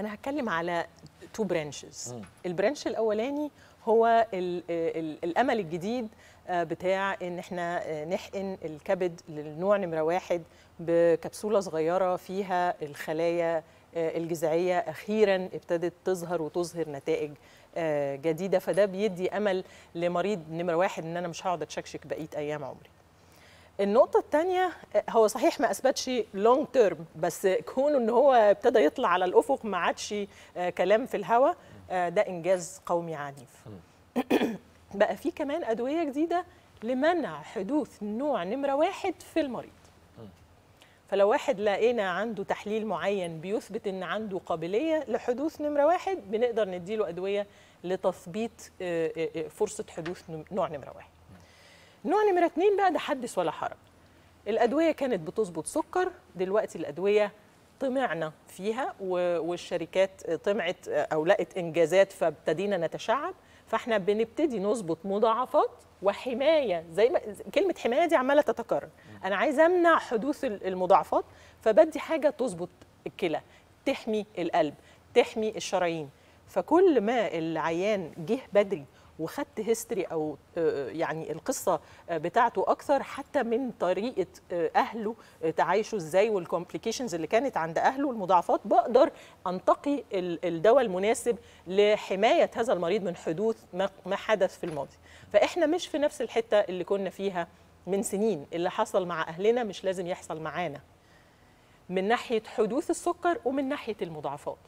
انا هتكلم على تو برانشز البرانش الاولاني هو الـ الـ الامل الجديد آه، بتاع ان احنا آه، نحقن الكبد للنوع نمره واحد بكبسوله صغيره فيها الخلايا آه، الجذعيه اخيرا ابتدت تظهر وتظهر نتائج جديده فده بيدي امل لمريض نمره واحد ان انا مش هقعد اتشكشك بقيه ايام عمري النقطة الثانية هو صحيح ما أثبتش لونج تيرم بس كونه إن هو ابتدى يطلع على الأفق ما عادش آه، كلام في الهواء آه، ده إنجاز قومي عنيف. بقى في كمان أدوية جديدة لمنع حدوث نوع نمرة واحد في المريض. فلو واحد لقينا عنده تحليل معين بيثبت ان عنده قابليه لحدوث نمره واحد بنقدر نديله ادويه لتثبيط آه، فرصه حدوث نوع نمره واحد النوع نمرة اتنين بقى ده حدث ولا حرج الأدوية كانت بتظبط سكر دلوقتي الأدوية طمعنا فيها والشركات طمعت أو لقت إنجازات فابتدينا نتشعب فاحنا بنبتدي نظبط مضاعفات وحمايه زي ما كلمه حمايه دي عماله تتكرر انا عايز امنع حدوث المضاعفات فبدي حاجه تظبط الكلى تحمي القلب تحمي الشرايين فكل ما العيان جه بدري وخدت هيستوري او آه، يعني القصه آه، بتاعته اكثر حتى من طريقه آه، اهله تعايشه ازاي والكومبليكيشنز اللي كانت عند اهله المضاعفات بقدر انتقي الدواء المناسب لحمايه هذا المريض من حدوث ما حدث في الماضي فاحنا مش في نفس الحته اللي كنا فيها من سنين اللي حصل مع اهلنا مش لازم يحصل معانا من ناحيه حدوث السكر ومن ناحيه المضاعفات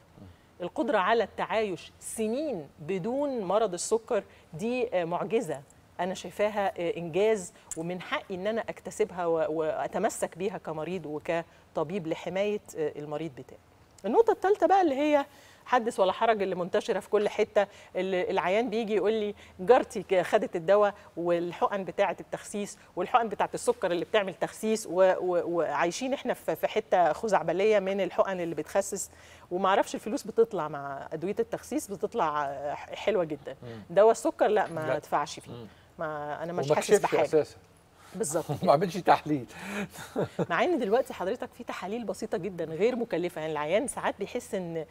القدرة على التعايش سنين بدون مرض السكر دي آه، معجزة انا شايفاها آه، انجاز ومن حقي ان انا اكتسبها واتمسك بيها كمريض وكطبيب لحمايه آه، المريض بتاعي النقطه الثالثه بقى اللي هي حدث ولا حرج اللي منتشره في كل حته العيان بيجي يقول لي جارتي خدت الدواء والحقن بتاعه التخسيس والحقن بتاعه السكر اللي بتعمل تخسيس وعايشين احنا في حته خزعبليه من الحقن اللي بتخسس وما اعرفش الفلوس بتطلع مع ادويه التخسيس بتطلع حلوه جدا دواء السكر لا ما ادفعش فيه ما انا مش حاسس بحاجه أساسا. بالظبط ما اعملش تحليل مع ان دلوقتي حضرتك في تحاليل بسيطه جدا غير مكلفه يعني العيان ساعات بيحس ان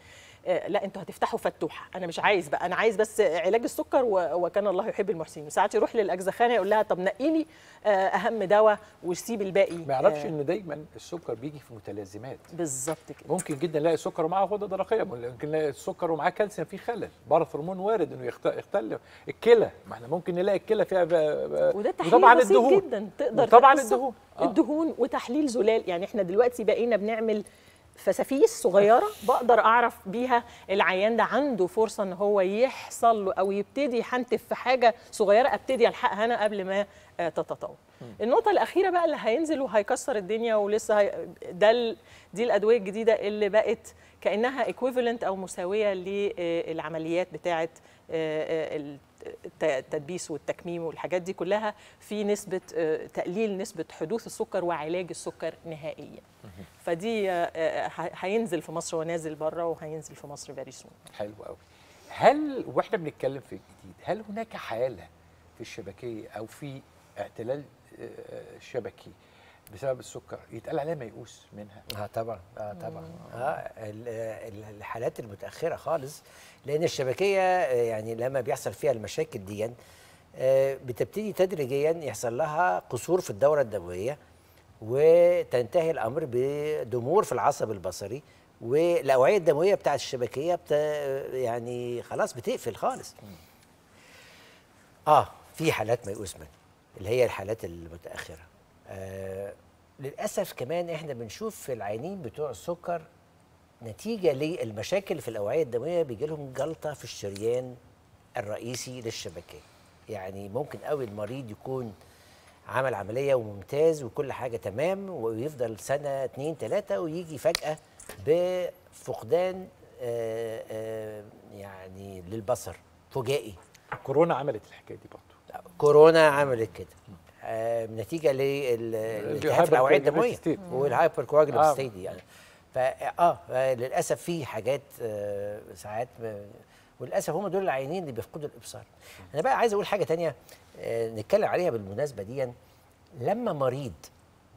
آه، لا انتوا هتفتحوا فتوحه انا مش عايز بقى انا عايز بس علاج السكر وكان الله يحب المحسنين وساعات يروح للاجزخانه يقول لها طب نقي لي آه، اهم دواء وسيب الباقي ما يعرفش آه. ان دايما السكر بيجي في متلازمات بالظبط كده ممكن جدا نلاقي سكر ومعاه غده درقيه ممكن نلاقي السكر ومعاه كالسيوم فيه خلل بارثرمون وارد انه يختل الكلى ما احنا ممكن نلاقي الكلى فيها وده تحليل وطبعا الدهون جدا تقدر طبعا الدهون آه. الدهون وتحليل زلال يعني احنا دلوقتي بقينا بنعمل فسافيس صغيره بقدر اعرف بيها العيان ده عنده فرصه ان هو يحصل له او يبتدي يحنتف في حاجه صغيره ابتدي الحقها انا قبل ما آه، تتطور. النقطه الاخيره بقى اللي هينزل وهيكسر الدنيا ولسه هي... ده ال... دي الادويه الجديده اللي بقت كانها ايكويفالنت او مساويه للعمليات آه، بتاعه آه، التدبيس والتكميم والحاجات دي كلها في نسبه تقليل نسبه حدوث السكر وعلاج السكر نهائيا. فدي آه، آه، هينزل في مصر ونازل بره وهينزل في مصر فيري سون حلو قوي هل واحنا بنتكلم في الجديد هل هناك حاله في الشبكيه او في اعتلال آه، شبكي بسبب السكر يتقال عليها ميؤوس منها اه طبعا اه طبعا اه الحالات المتاخره خالص لان الشبكيه يعني لما بيحصل فيها المشاكل دي بتبتدي تدريجيا يحصل لها قصور في الدوره الدمويه وتنتهي الامر بدمور في العصب البصري والاوعيه الدمويه بتاعت الشبكيه بتا يعني خلاص بتقفل خالص. اه في حالات ميؤوس منها اللي هي الحالات المتاخره. آه للاسف كمان احنا بنشوف في العينين بتوع السكر نتيجه للمشاكل في الاوعيه الدمويه بيجي لهم جلطه في الشريان الرئيسي للشبكيه. يعني ممكن قوي المريض يكون عمل عمليه وممتاز وكل حاجه تمام ويفضل سنه اتنين تلاته ويجي فجاه بفقدان آآ آه، آآ آه، يعني للبصر فجائي كورونا عملت الحكايه دي برضه كورونا عملت كده آه، نتيجه لالتهاب الاوعيه الدمويه والهايبر كواجلب آه. ستيدي يعني فاه للاسف في حاجات آه ساعات وللاسف هم دول العينين اللي بيفقدوا الابصار انا بقى عايز اقول حاجه ثانيه آه، نتكلم عليها بالمناسبه دي لما مريض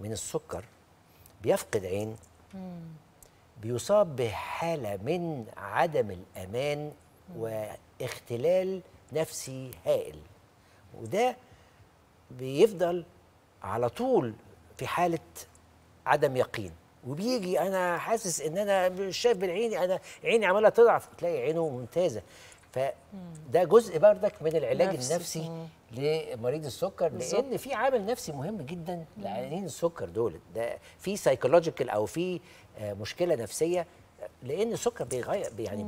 من السكر بيفقد عين بيصاب بحاله من عدم الامان واختلال نفسي هائل وده بيفضل على طول في حاله عدم يقين وبيجي انا حاسس ان انا مش شايف بالعين انا عيني عماله تضعف تلاقي عينه ممتازه فده جزء بردك من العلاج نفسي. النفسي لمريض السكر بالزبط. لان في عامل نفسي مهم جدا لعينين السكر دول ده في سايكولوجيكال او في آه، مشكله نفسيه لان السكر بيغير يعني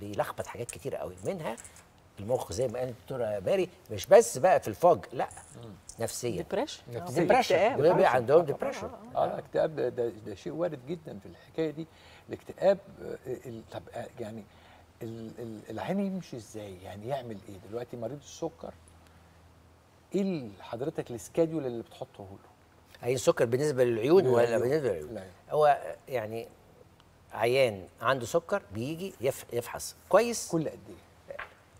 بيلخبط حاجات كتيره قوي منها المخ زي ما قالت الدكتوره باري مش بس بقى في الفج لا نفسيا ديبرشن ديبرشن عندهم ديبرشن اه الاكتئاب آه، ده, ده ده شيء وارد جدا في الحكايه دي الاكتئاب آه، طب آه، يعني العين يمشي ازاي يعني يعمل ايه دلوقتي مريض السكر ايه حضرتك السكادول اللي بتحطه له عين السكر بالنسبه للعيون ولا بالنسبه للعيون لا. هو يعني عيان عنده سكر بيجي يفحص كويس كل قد ايه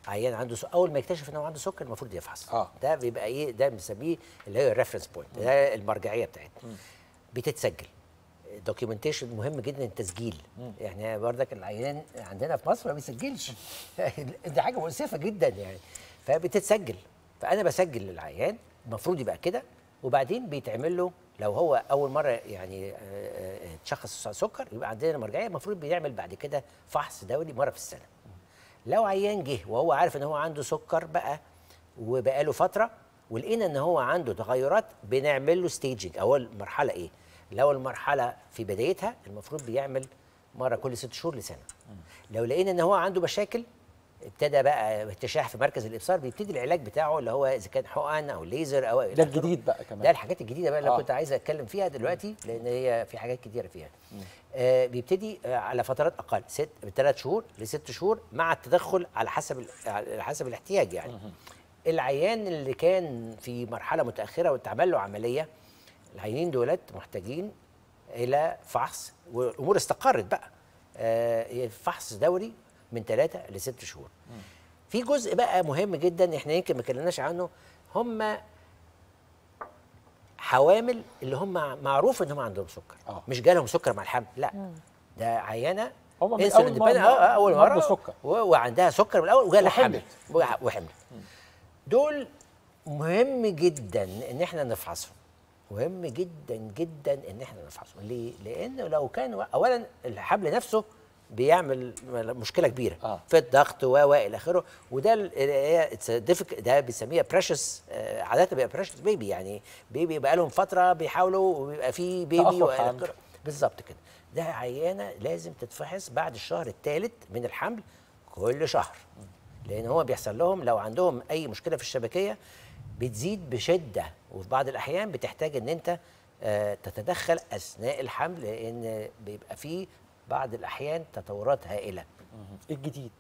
عيان عنده سكر اول ما يكتشف ان هو عنده سكر المفروض يفحص آه. ده بيبقى ايه ده بنسميه اللي هي الريفرنس بوينت ده المرجعيه بتاعتنا بتتسجل دوكيومنتيشن مهم جدا التسجيل مم. يعني بردك العيان عندنا في مصر ما بيسجلش دي حاجه مؤسفه جدا يعني فبتتسجل فانا بسجل للعيان المفروض يبقى كده وبعدين بيتعمل له لو هو اول مره يعني آه، آه، آه، تشخص سكر يبقى عندنا مرجعيه المفروض بيعمل بعد كده فحص دوري مره في السنه لو عيان جه وهو عارف ان هو عنده سكر بقى وبقاله فتره ولقينا ان هو عنده تغيرات بنعمل له ستيجنج او المرحله ايه لو المرحله في بدايتها المفروض بيعمل مره كل ست شهور لسنه لو لقينا ان هو عنده مشاكل ابتدى بقى اكتشاح في مركز الابصار بيبتدي العلاج بتاعه اللي هو اذا كان حقن او ليزر او ده الجديد بقى كمان ده الحاجات الجديده بقى اللي آه. كنت عايز اتكلم فيها دلوقتي لان هي في حاجات كتيره فيها آه، بيبتدي آه، على فترات اقل ست ثلاث شهور لست شهور مع التدخل على حسب على حسب الاحتياج يعني العيان اللي كان في مرحله متاخره واتعمل له عمليه العيانين دولت محتاجين الى فحص والامور استقرت بقى آه، فحص دوري من ثلاثه لست شهور في جزء بقى مهم جدا احنا يمكن ما اتكلمناش عنه هم حوامل اللي هم معروف ان هم عندهم سكر آه. مش جالهم سكر مع الحمل لا مم. ده عينه انسولين مره آه،, اه اول مره سكر وعندها سكر من الاول وجالها حمل وحمل دول مهم جدا ان احنا نفحصهم مهم جدا جدا ان احنا نفحصهم ليه؟ لان لو كان اولا الحبل نفسه بيعمل مشكله كبيره آه. في الضغط و و الى اخره وده ده بيسميها بريشس آه، عاده بيبقى بريشس بيبي يعني بيبي بقى لهم فتره بيحاولوا وبيبقى فيه بيبي بالظبط كده ده عيانه لازم تتفحص بعد الشهر الثالث من الحمل كل شهر لان هو بيحصل لهم لو عندهم اي مشكله في الشبكيه بتزيد بشده وفي بعض الاحيان بتحتاج ان انت آه، تتدخل اثناء الحمل لان بيبقى فيه بعض الأحيان تطورات هائلة الجديد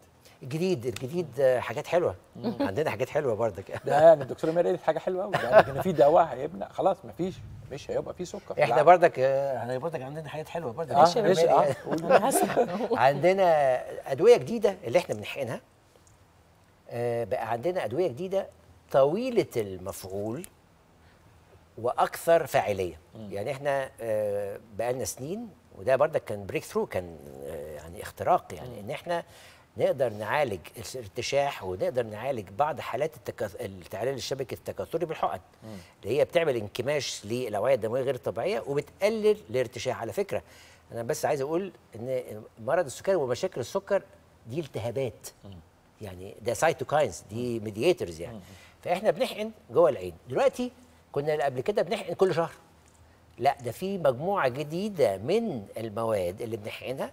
الجديد الجديد حاجات حلوه عندنا حاجات حلوه بردك ده يعني الدكتور امير قالت حاجه حلوه قوي ان في دواء هيبنى خلاص ما فيش مش هيبقى في سكر احنا بردك احنا بردك عندنا حاجات حلوه بردك آه مش آه. عندنا ادويه جديده اللي احنا بنحقنها آه، بقى عندنا ادويه جديده طويله المفعول واكثر فاعليه يعني احنا آه، بقى لنا سنين وده بردك كان بريك ثرو كان آه، يعني اختراق يعني ان احنا نقدر نعالج الارتشاح ونقدر نعالج بعض حالات التكاث... التعليل الشبكي التكاثري بالحقن اللي هي بتعمل انكماش للاوعيه الدمويه غير الطبيعيه وبتقلل الارتشاح على فكره انا بس عايز اقول ان مرض السكري ومشاكل السكر دي التهابات يعني ده سايتوكاينز دي ميدياتورز يعني فاحنا بنحقن جوه العين دلوقتي كنا قبل كده بنحقن كل شهر لا ده في مجموعه جديده من المواد اللي بنحقنها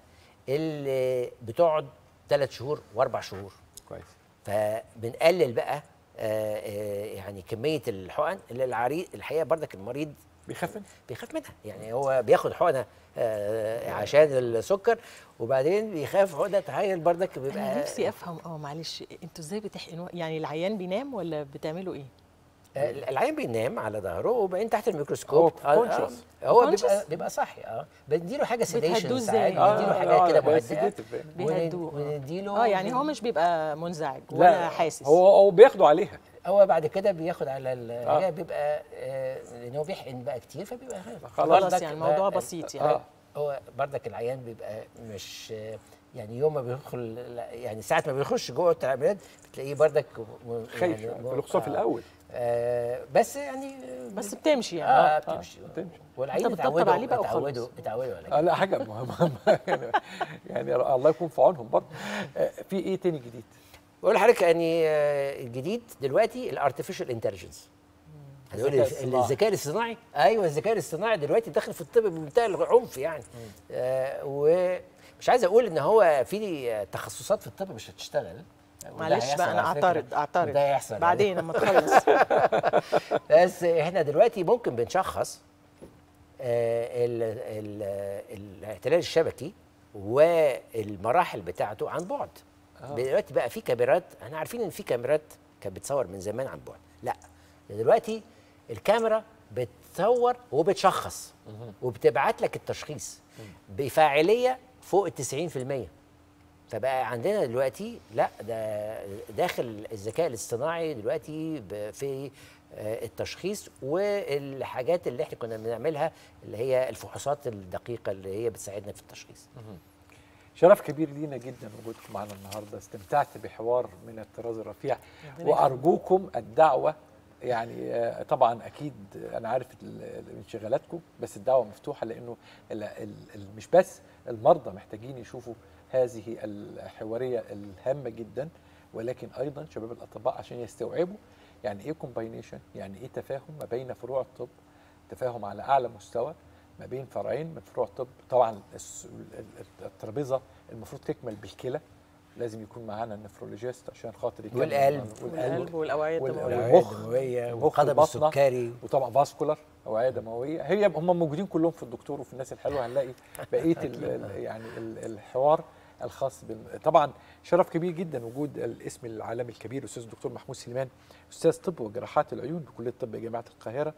اللي بتقعد ثلاث شهور واربع شهور كويس فبنقلل بقى آه، آه، يعني كميه الحقن اللي العريض الحقيقه برضك المريض بيخاف منها بيخاف منها يعني هو بياخد حقنه آه، عشان السكر وبعدين بيخاف حقنه تخيل برضك بيبقى انا نفسي افهم اه معلش انتوا ازاي بتحقنوا يعني العيان بينام ولا بتعملوا ايه؟ العين بينام على ظهره وبعدين تحت الميكروسكوب هو اه،, آه هو بيبقى بيبقى صحي اه بنديله حاجه سيديشن ساعات بنديله اه، حاجات اه، كده يعني بيهدوه بنديله اه يعني هو مش بيبقى منزعج ولا حاسس هو هو بياخدوا عليها هو بعد كده بياخد على آه. بيبقى آه لان هو بيحقن بقى كتير فبيبقى خلاص يعني الموضوع بسيط يعني آه. هو بردك العيان بيبقى مش يعني يوم ما بيدخل يعني ساعه ما بيخش جوه العمليات بتلاقيه بردك خايف يعني في الاول آه بس يعني بس بتمشي يعني اه, آه بتمشي آه بتمشي والعيال اتعودوا عليه بقى بتعودوا اتعودوا عليه آه، لا حاجه مهمه يعني, الله يكون في عونهم برضه آه، في ايه تاني جديد؟ بقول لحضرتك يعني آه، الجديد دلوقتي الارتفيشال انتليجنس الذكاء الاصطناعي ايوه الذكاء الاصطناعي دلوقتي داخل في الطب بمنتهى العنف يعني آه ومش عايز اقول ان هو في تخصصات في الطب مش هتشتغل معلش بقى انا اعترض اعترض ده بعدين لما تخلص بس احنا دلوقتي ممكن بنشخص آه، الاحتلال الشبكي والمراحل بتاعته عن بعد آه. دلوقتي بقى في كاميرات احنا عارفين ان في كاميرات كانت بتصور من زمان عن بعد لا دلوقتي الكاميرا بتصور وبتشخص وبتبعت لك التشخيص بفاعليه فوق ال 90% فبقى عندنا دلوقتي لا ده داخل الذكاء الاصطناعي دلوقتي في آه، التشخيص والحاجات اللي احنا كنا بنعملها اللي هي الفحوصات الدقيقه اللي هي بتساعدنا في التشخيص. شرف كبير لينا جدا وجودكم معنا النهارده استمتعت بحوار من الطراز الرفيع وارجوكم الدعوه يعني آه، طبعا اكيد انا عارف انشغالاتكم بس الدعوه مفتوحه لانه مش بس المرضى محتاجين يشوفوا هذه الحواريه الهامه جدا ولكن ايضا شباب الاطباء عشان يستوعبوا يعني ايه كومباينيشن يعني ايه تفاهم ما بين فروع الطب تفاهم على اعلى مستوى ما بين فرعين من فروع الطب طبعا الترابيزه المفروض تكمل بالكلى لازم يكون معانا النفرولوجيست عشان خاطر يكمل والقلب والقلب والاوعيه الدمويه والمخ والقدم السكري وطبعا فاسكولار اوعيه دمويه هي هم موجودين كلهم في الدكتور وفي الناس الحلوه هنلاقي بقيه يعني الحوار الخاص بال... طبعا شرف كبير جدا وجود الاسم العالمي الكبير الاستاذ الدكتور محمود سليمان استاذ طب وجراحات العيون بكليه الطب جامعه القاهره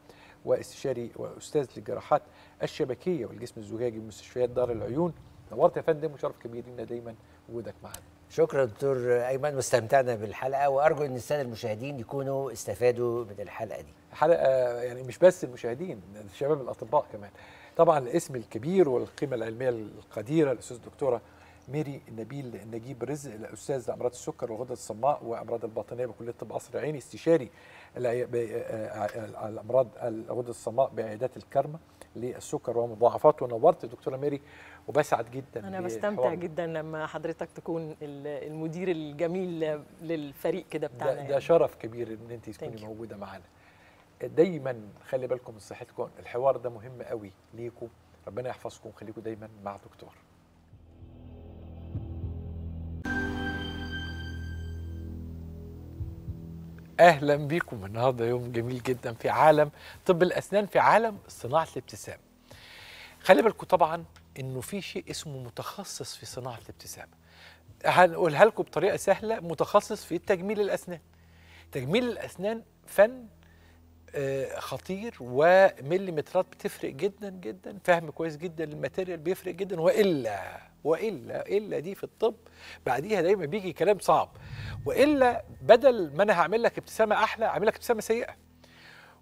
واستشاري واستاذ للجراحات الشبكيه والجسم الزجاجي بمستشفيات دار العيون نورت يا فندم وشرف كبير لنا دايما وجودك معانا شكرا دكتور ايمن واستمتعنا بالحلقه وارجو ان الساده المشاهدين يكونوا استفادوا من الحلقه دي حلقه يعني مش بس المشاهدين شباب الاطباء كمان طبعا الاسم الكبير والقيمه العلميه القديره الاستاذ الدكتوره ميري نبيل نجيب رزق الاستاذ لامراض السكر والغدد الصماء وامراض الباطنيه بكليه الطب قصر العيني استشاري آه، آه، الامراض الغدد الصماء بعيادات الكرمه للسكر ومضاعفاته ونورت دكتوره ميري وبسعد جدا انا بستمتع جدا لما حضرتك تكون المدير الجميل للفريق كده بتاعنا ده, يعني. ده شرف كبير ان انت تكوني موجوده معانا دايما خلي بالكم من صحتكم الحوار ده مهم قوي ليكم ربنا يحفظكم خليكم دايما مع دكتور اهلا بيكم النهارده يوم جميل جدا في عالم طب الاسنان في عالم صناعه الابتسام خلي بالكم طبعا انه في شيء اسمه متخصص في صناعه الابتسامه هنقولها لكم بطريقه سهله متخصص في تجميل الاسنان تجميل الاسنان فن آه، خطير ومليمترات بتفرق جدا جدا فهم كويس جدا للماتيريال بيفرق جدا والا والا الا دي في الطب بعديها دايما بيجي كلام صعب والا بدل ما انا هعمل لك ابتسامه احلى اعمل لك ابتسامه سيئه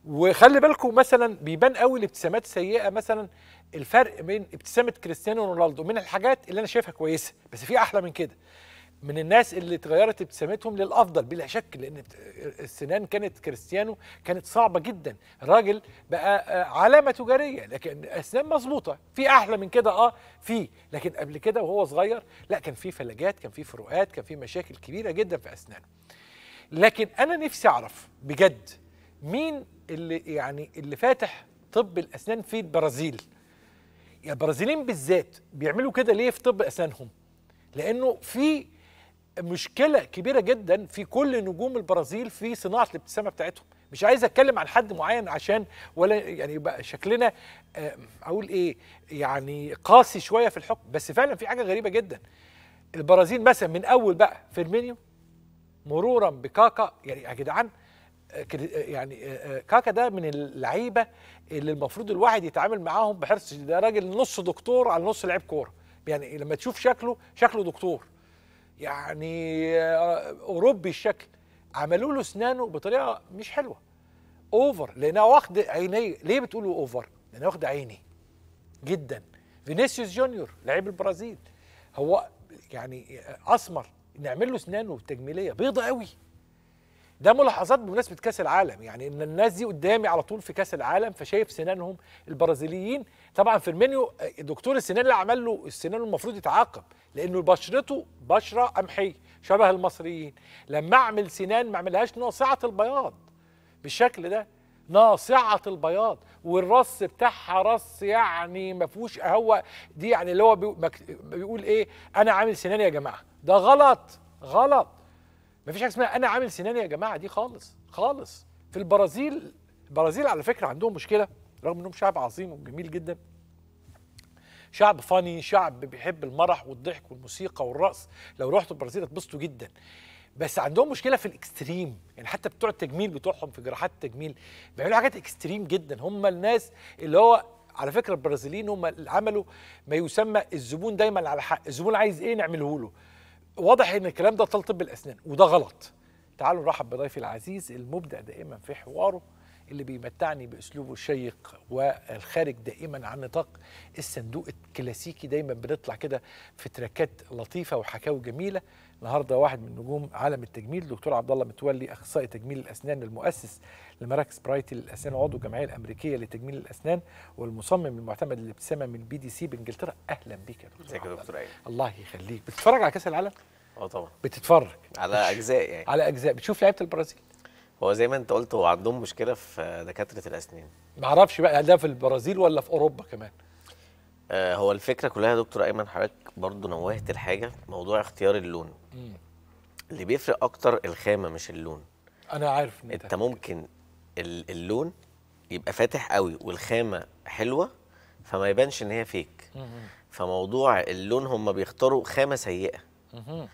وخلي بالكم مثلا بيبان قوي الابتسامات السيئه مثلا الفرق بين ابتسامه كريستيانو رونالدو من الحاجات اللي انا شايفها كويسه بس في احلى من كده من الناس اللي اتغيرت ابتسامتهم للافضل بلا شك لان السنان كانت كريستيانو كانت صعبه جدا الراجل بقى آه، علامه تجاريه لكن اسنان مظبوطه في احلى من كده اه في لكن قبل كده وهو صغير لا كان في فلجات كان في فروقات كان في مشاكل كبيره جدا في اسنانه لكن انا نفسي اعرف بجد مين اللي يعني اللي فاتح طب الاسنان في البرازيل يعني البرازيليين بالذات بيعملوا كده ليه في طب اسنانهم لانه في مشكله كبيره جدا في كل نجوم البرازيل في صناعه الابتسامه بتاعتهم مش عايز اتكلم عن حد معين عشان ولا يعني يبقى شكلنا آه، اقول ايه يعني قاسي شويه في الحكم بس فعلا في حاجه غريبه جدا البرازيل مثلا من اول بقى فيرمينيو مرورا بكاكا يعني يا جدعان آه، آه، يعني كاكا ده من اللعيبه اللي المفروض الواحد يتعامل معاهم بحرص ده راجل نص دكتور على نص لعيب كوره يعني لما تشوف شكله شكله دكتور يعني آه، اوروبي الشكل عملوا له اسنانه بطريقه مش حلوه اوفر لانه واخد عينيه ليه بتقولوا اوفر لانه واخد عيني جدا فينيسيوس جونيور لعيب البرازيل هو يعني آه، اسمر نعمل له اسنانه تجميليه بيضه قوي ده ملاحظات بمناسبه كاس العالم يعني ان الناس دي قدامي على طول في كاس العالم فشايف سنانهم البرازيليين طبعا فيرمينيو آه، دكتور السنان اللي عمل له السنان المفروض يتعاقب لانه بشرته بشره قمحيه شبه المصريين لما اعمل سنان ما اعملهاش ناصعه البياض بالشكل ده ناصعه البياض والرص بتاعها رص يعني ما فيهوش هو دي يعني اللي هو بيقول ايه انا عامل سنان يا جماعه ده غلط غلط مفيش حاجه اسمها انا عامل سناني يا جماعه دي خالص خالص في البرازيل البرازيل على فكره عندهم مشكله رغم انهم شعب عظيم وجميل جدا شعب فاني شعب بيحب المرح والضحك والموسيقى والرقص لو رحتوا البرازيل هتبسطوا جدا بس عندهم مشكله في الاكستريم يعني حتى بتوع التجميل بتوعهم في جراحات التجميل بيعملوا حاجات اكستريم جدا هم الناس اللي هو على فكره البرازيليين هم اللي عملوا ما يسمى الزبون دايما على حق الزبون عايز ايه نعمله له واضح ان الكلام ده طال طب الاسنان وده غلط تعالوا نرحب بضيفي العزيز المبدع دائما في حواره اللي بيمتعني باسلوبه الشيق والخارج دائما عن نطاق الصندوق الكلاسيكي دايما بنطلع كده في تراكات لطيفه وحكاوي جميله النهارده واحد من نجوم عالم التجميل دكتور عبد الله متولي اخصائي تجميل الاسنان المؤسس لمراكز برايتي للاسنان وعضو الجمعيه الامريكيه لتجميل الاسنان والمصمم المعتمد للابتسامه من بي دي سي بانجلترا اهلا بيك يا دكتور ازيك يا دكتور الله يخليك بتتفرج على كاس العالم؟ اه طبعا بتتفرج على اجزاء يعني على اجزاء بتشوف لعيبه البرازيل هو زي ما انت قلت هو عندهم مشكله في دكاتره الاسنان معرفش بقى ده في البرازيل ولا في اوروبا كمان آه، هو الفكره كلها يا دكتور ايمن حضرتك برضه نوهت الحاجه موضوع اختيار اللون اللي بيفرق اكتر الخامه مش اللون انا عارف إن انت ممكن اللون يبقى فاتح قوي والخامه حلوه فما يبانش ان هي فيك مم. فموضوع اللون هم بيختاروا خامه سيئه مم.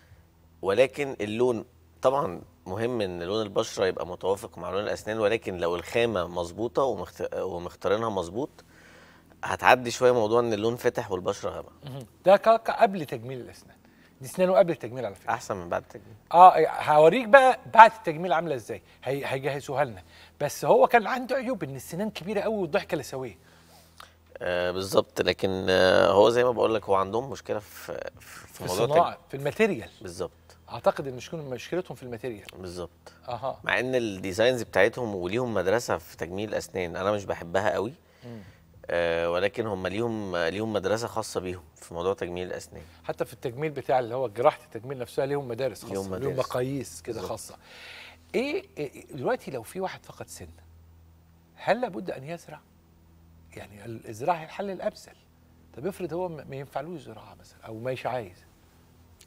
ولكن اللون طبعا مهم ان لون البشره يبقى متوافق مع لون الاسنان ولكن لو الخامه مظبوطه ومختارينها مظبوط هتعدي شويه موضوع ان اللون فاتح والبشره غامقه ده قبل تجميل الاسنان دي سنانه قبل التجميل على فكره احسن من بعد التجميل اه هوريك بقى بعد التجميل عامله ازاي هيجهزوها لنا بس هو كان عنده عيوب ان السنان كبيره قوي والضحكه لسويه آه بالظبط لكن آه هو زي ما بقول لك هو عندهم مشكله في في في الصناعه في الماتيريال بالظبط اعتقد ان مشكلتهم في الماتيريال بالظبط اها مع ان الديزاينز بتاعتهم وليهم مدرسه في تجميل الاسنان انا مش بحبها قوي م. آه، ولكن هم ليهم ليهم مدرسه خاصه بيهم في موضوع تجميل الاسنان حتى في التجميل بتاع اللي هو جراحه التجميل نفسها ليهم مدارس خاصه ليهم, مدارس. ليهم مقاييس كده خاصه إيه،, ايه دلوقتي لو في واحد فقد سن هل لابد ان يزرع يعني الزراعه الحل الامثل طب افرض هو ما ينفعلوش زراعه مثلا او مش عايز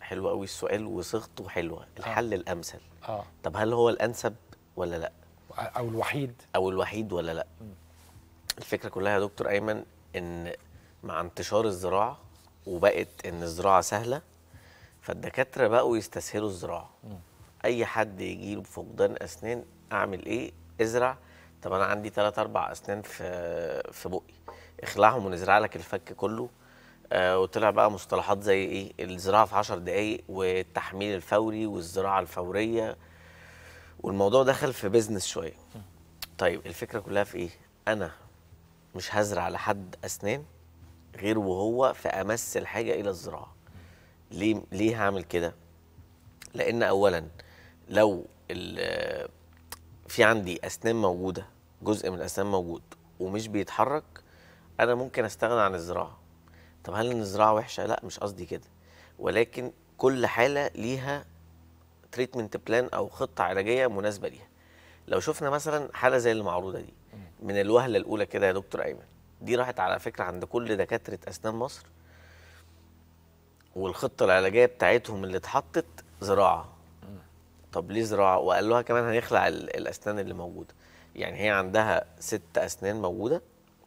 حلو قوي السؤال وصيغته حلوه آه. الحل آه. الامثل اه طب هل هو الانسب ولا لا او الوحيد او الوحيد ولا لا م. الفكره كلها يا دكتور ايمن ان مع انتشار الزراعه وبقت ان الزراعه سهله فالدكاتره بقوا يستسهلوا الزراعه اي حد يجي له فقدان اسنان اعمل ايه ازرع طب انا عندي 3 4 اسنان في في بقي اخلعهم ونزرع لك الفك كله آه وطلع بقى مصطلحات زي ايه الزراعه في 10 دقائق والتحميل الفوري والزراعه الفوريه والموضوع دخل في بيزنس شويه طيب الفكره كلها في ايه انا مش هزرع لحد اسنان غير وهو في امس الحاجه الى الزراعه ليه ليه هعمل كده لان اولا لو في عندي اسنان موجوده جزء من الاسنان موجود ومش بيتحرك انا ممكن استغنى عن الزراعه طب هل ان الزراعه وحشه لا مش قصدي كده ولكن كل حاله ليها تريتمنت بلان او خطه علاجيه مناسبه ليها لو شفنا مثلا حاله زي المعروضه دي من الوهله الاولى كده يا دكتور ايمن دي راحت على فكره عند كل دكاتره اسنان مصر والخطه العلاجيه بتاعتهم اللي اتحطت زراعه طب ليه زراعه وقال لها كمان هنخلع الاسنان اللي موجوده يعني هي عندها ست اسنان موجوده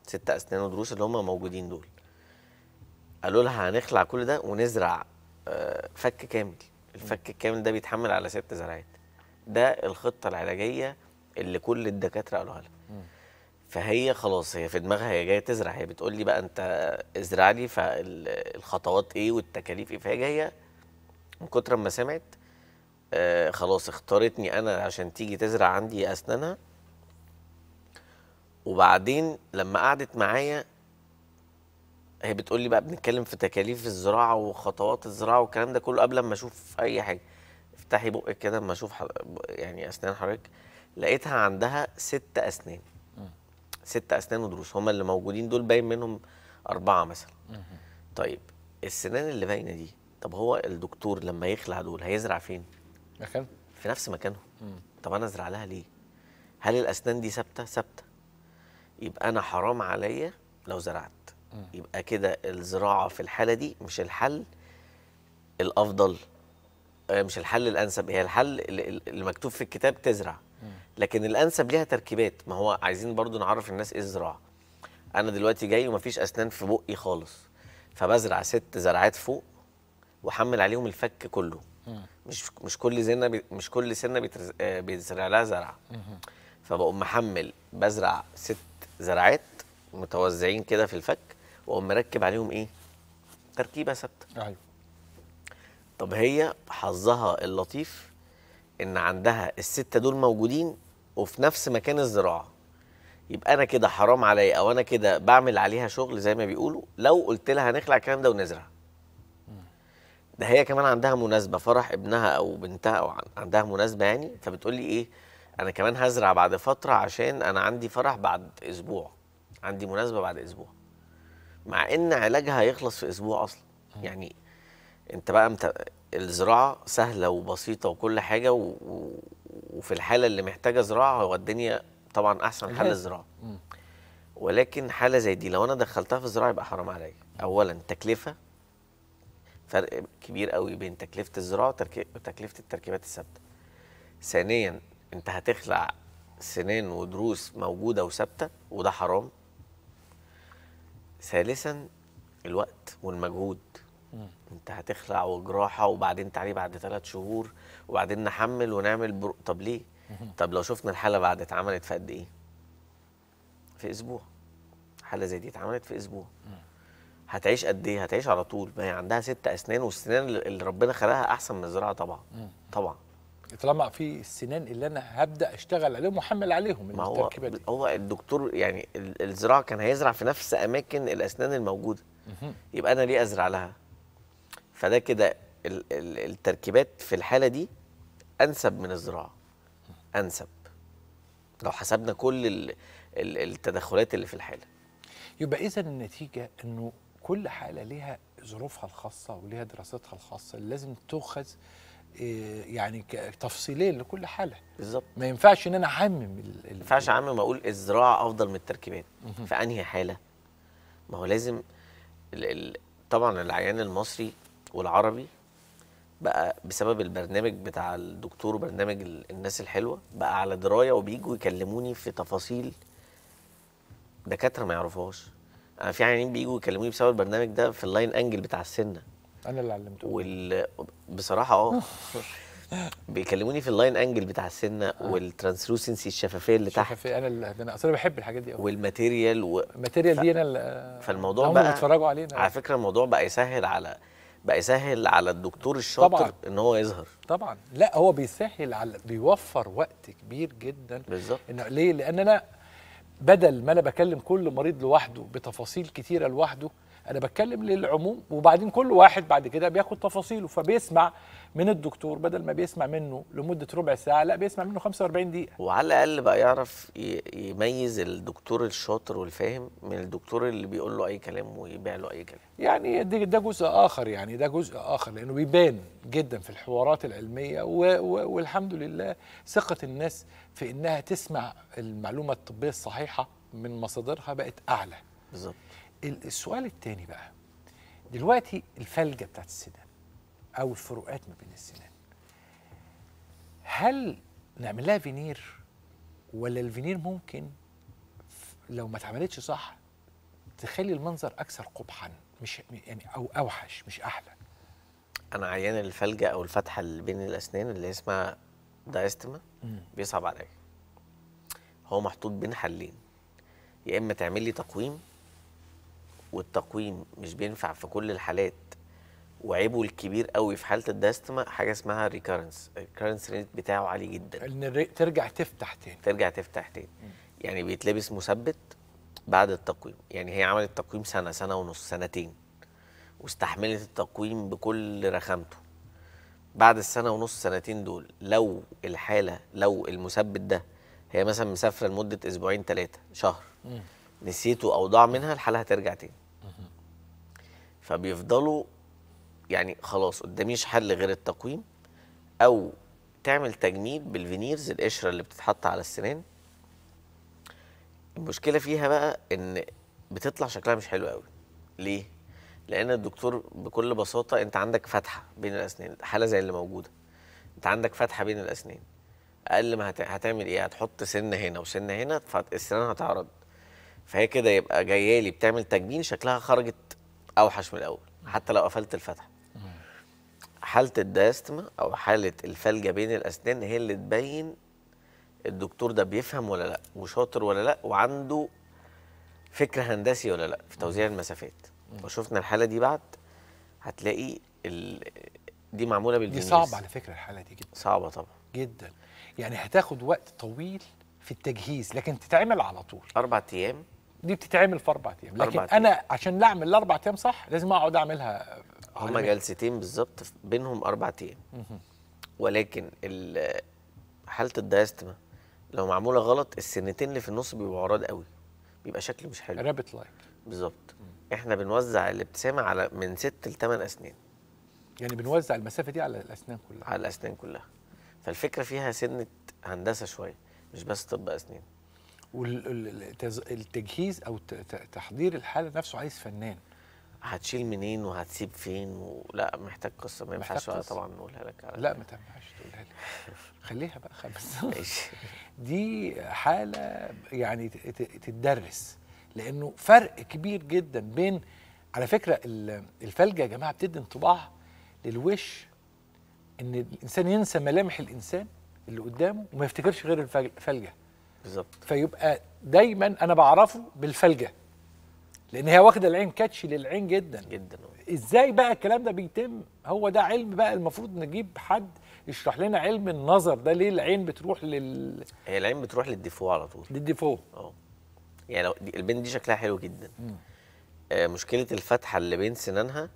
ست اسنان ودروس اللي هم موجودين دول قالوا لها هنخلع كل ده ونزرع آه، فك كامل الفك الكامل ده بيتحمل على ست زراعات ده الخطه العلاجيه اللي كل الدكاتره قالوها لها فهي خلاص هي في دماغها هي جايه تزرع هي بتقول لي بقى انت ازرع لي فالخطوات ايه والتكاليف ايه فهي جايه من كتر ما سمعت آه، خلاص اختارتني انا عشان تيجي تزرع عندي اسنانها وبعدين لما قعدت معايا هي بتقول لي بقى بنتكلم في تكاليف الزراعه وخطوات الزراعه والكلام ده كله قبل ما اشوف اي حاجه افتحي بقك كده اما اشوف يعني اسنان حضرتك لقيتها عندها ست اسنان ست اسنان ودروس هما اللي موجودين دول باين منهم اربعه مثلا طيب السنان اللي باينه دي طب هو الدكتور لما يخلع دول هيزرع فين مكان في نفس مكانهم طب انا ازرع لها ليه هل الاسنان دي ثابته ثابته يبقى انا حرام عليا لو زرعت يبقى كده الزراعه في الحاله دي مش الحل الافضل آه، مش الحل الانسب هي الحل اللي مكتوب في الكتاب تزرع لكن الانسب ليها تركيبات ما هو عايزين برضو نعرف الناس ايه الزراعه انا دلوقتي جاي ومفيش اسنان في بقي خالص فبزرع ست زرعات فوق واحمل عليهم الفك كله مش مش كل سنه بي... مش كل سنه آه، بيتزرع لها زرعه فبقوم محمل بزرع ست زرعات متوزعين كده في الفك واقوم مركب عليهم ايه تركيبه ثابته ايوه طب هي حظها اللطيف ان عندها السته دول موجودين وفي نفس مكان الزراعه يبقى انا كده حرام عليا او انا كده بعمل عليها شغل زي ما بيقولوا لو قلت لها هنخلع الكلام ده ونزرع ده هي كمان عندها مناسبه فرح ابنها او بنتها او عندها مناسبه يعني فبتقول لي ايه انا كمان هزرع بعد فتره عشان انا عندي فرح بعد اسبوع عندي مناسبه بعد اسبوع مع ان علاجها هيخلص في اسبوع اصلا يعني انت بقى الزراعه سهله وبسيطه وكل حاجه و... وفي الحاله اللي محتاجه زراعه هو الدنيا طبعا احسن حل الزراعه ولكن حاله زي دي لو انا دخلتها في الزراعه يبقى حرام عليا اولا تكلفه فرق كبير قوي بين تكلفه الزراعه وتكلفه التركيبات الثابته ثانيا انت هتخلع سنان ودروس موجوده وثابته وده حرام ثالثا الوقت والمجهود انت هتخلع وجراحه وبعدين تعالي بعد ثلاث شهور وبعدين نحمل ونعمل برو... طب ليه؟ طب لو شفنا الحاله بعد اتعملت في قد ايه؟ في اسبوع حاله زي دي اتعملت في اسبوع هتعيش قد ايه؟ هتعيش على طول ما هي عندها ست اسنان والسنان اللي ربنا خلقها احسن من الزراعه طبعا طبعا طالما في السنان اللي انا هبدا اشتغل عليهم واحمل عليهم ما هو دي. هو الدكتور يعني الزراعه كان هيزرع في نفس اماكن الاسنان الموجوده يبقى انا ليه ازرع لها؟ فده كده التركيبات في الحاله دي انسب من الزراعه انسب لو حسبنا كل التدخلات اللي في الحاله يبقى اذا النتيجه انه كل حاله ليها ظروفها الخاصه وليها دراستها الخاصه اللي لازم تؤخذ آه، يعني تفصيلين لكل حاله بالظبط ما ينفعش ان انا اعمم ما ينفعش اعمم اقول الزراعه افضل من التركيبات في انهي حاله ما هو لازم طبعا العيان المصري والعربي بقى بسبب البرنامج بتاع الدكتور وبرنامج الناس الحلوه بقى على درايه وبيجوا يكلموني في تفاصيل دكاتره ما يعرفوهاش انا في عيانين بيجوا يكلموني بسبب البرنامج ده في اللاين انجل بتاع السنه انا اللي علمته وال... بصراحه اه بيكلموني في اللاين انجل بتاع السنه آه. والترانسلوسنسي الشفافيه اللي تحت الشفافيه انا اللي انا اصلا بحب الحاجات دي قوي والماتيريال و... الماتيريال ف... دي انا اللي فالموضوع بقى بيتفرجوا علينا على فكره الموضوع بقى يسهل على بقى يسهل على الدكتور الشاطر طبعًا. ان هو يظهر طبعا لا هو بيسهل على بيوفر وقت كبير جدا بالظبط ليه لان انا بدل ما انا بكلم كل مريض لوحده بتفاصيل كتيره لوحده انا بتكلم للعموم وبعدين كل واحد بعد كده بياخد تفاصيله فبيسمع من الدكتور بدل ما بيسمع منه لمده ربع ساعه لا بيسمع منه 45 دقيقه وعلى الاقل بقى يعرف يميز الدكتور الشاطر والفاهم من الدكتور اللي بيقول له اي كلام ويبيع له اي كلام يعني ده جزء اخر يعني ده جزء اخر لانه بيبان جدا في الحوارات العلميه و و والحمد لله ثقه الناس في انها تسمع المعلومه الطبيه الصحيحه من مصادرها بقت اعلى بالظبط السؤال الثاني بقى دلوقتي الفلجه بتاعت السيده او الفروقات ما بين السنان هل نعمل لها فينير ولا الفينير ممكن لو ما اتعملتش صح تخلي المنظر اكثر قبحا مش يعني او اوحش مش احلى انا عيان الفلجه او الفتحه اللي بين الاسنان اللي اسمها دايستما بيصعب عليا هو محطوط بين حلين يا اما تعمل لي تقويم والتقويم مش بينفع في كل الحالات وعيبه الكبير قوي في حاله الداستما حاجه اسمها ريكارنس الريكارنس ريت بتاعه عالي جدا ان ترجع تفتح تاني ترجع تفتح تاني يعني بيتلبس مثبت بعد التقويم يعني هي عملت تقويم سنه سنه ونص سنتين واستحملت التقويم بكل رخامته بعد السنه ونص سنتين دول لو الحاله لو المثبت ده هي مثلا مسافره لمده اسبوعين ثلاثه شهر نسيته او ضاع منها الحاله هترجع تاني فبيفضلوا يعني خلاص قداميش حل غير التقويم او تعمل تجميل بالفينيرز القشره اللي بتتحط على السنان المشكله فيها بقى ان بتطلع شكلها مش حلو قوي ليه لان الدكتور بكل بساطه انت عندك فتحه بين الاسنان حاله زي اللي موجوده انت عندك فتحه بين الاسنان اقل ما هت... هتعمل ايه هتحط سنه هنا وسنه هنا فالسنان هتعرض فهي كده يبقى جايه لي بتعمل تجميل شكلها خرجت اوحش من الاول حتى لو قفلت الفتحه حاله الداستما او حاله الفلجه بين الاسنان هي اللي تبين الدكتور ده بيفهم ولا لا وشاطر ولا لا وعنده فكر هندسي ولا لا في توزيع المسافات وشفنا الحاله دي بعد هتلاقي ال... دي معموله بالجنيس دي صعبه على فكره الحاله دي جدا صعبه طبعا جدا يعني هتاخد وقت طويل في التجهيز لكن تتعمل على طول اربع ايام دي بتتعمل في اربع ايام لكن أربعة انا عشان لا اعمل الاربع ايام صح لازم اقعد اعملها هما جلستين بالظبط بينهم اربع ايام ولكن حاله الدايستما لو معموله غلط السنتين اللي في النص بيبقوا عراض قوي بيبقى شكله مش حلو رابط لايك بالظبط احنا بنوزع الابتسامه على من ست لثمان اسنان يعني بنوزع المسافه دي على الاسنان كلها على الاسنان كلها فالفكره فيها سنه هندسه شويه مش بس طب اسنان والتجهيز او تحضير الحاله نفسه عايز فنان هتشيل منين وهتسيب فين ولا محتاج قصه ما ينفعش طبعا نقولها لك على لا ما تنفعش تقولها لي خليها بقى خمس ماشي دي حاله يعني تتدرس لانه فرق كبير جدا بين على فكره الفلجه يا جماعه بتدي انطباع للوش ان الانسان ينسى ملامح الانسان اللي قدامه وما يفتكرش غير الفلجه بالظبط فيبقى دايما انا بعرفه بالفلجه لان هي واخده العين كاتشي للعين جدا جدا ازاي بقى الكلام ده بيتم هو ده علم بقى المفروض نجيب حد يشرح لنا علم النظر ده ليه العين بتروح لل هي العين بتروح للديفو على طول للديفو اه يعني لو البنت دي شكلها حلو جدا آه مشكله الفتحه اللي بين سنانها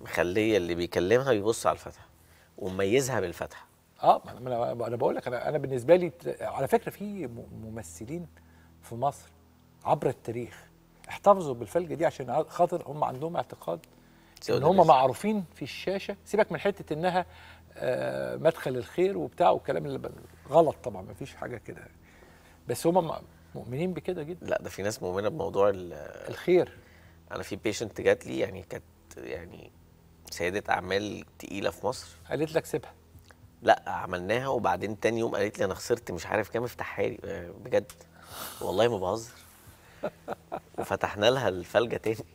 مخليه اللي بيكلمها بيبص على الفتحه ومميزها بالفتحه اه انا انا بقول لك انا انا بالنسبه لي على فكره في ممثلين في مصر عبر التاريخ احتفظوا بالفلجه دي عشان خاطر هم عندهم اعتقاد ان هم معروفين في الشاشه سيبك من حته انها آه، مدخل الخير وبتاع والكلام اللي غلط طبعا ما فيش حاجه كده بس هم مؤمنين بكده جدا لا ده في ناس مؤمنه بموضوع الخير انا في بيشنت جات لي يعني كانت يعني سيده اعمال تقيله في مصر قالت لك سيبها لا عملناها وبعدين تاني يوم قالت لي انا خسرت مش عارف كام افتحها لي آه، بجد والله ما بهزر وفتحنا لها الفلجه تاني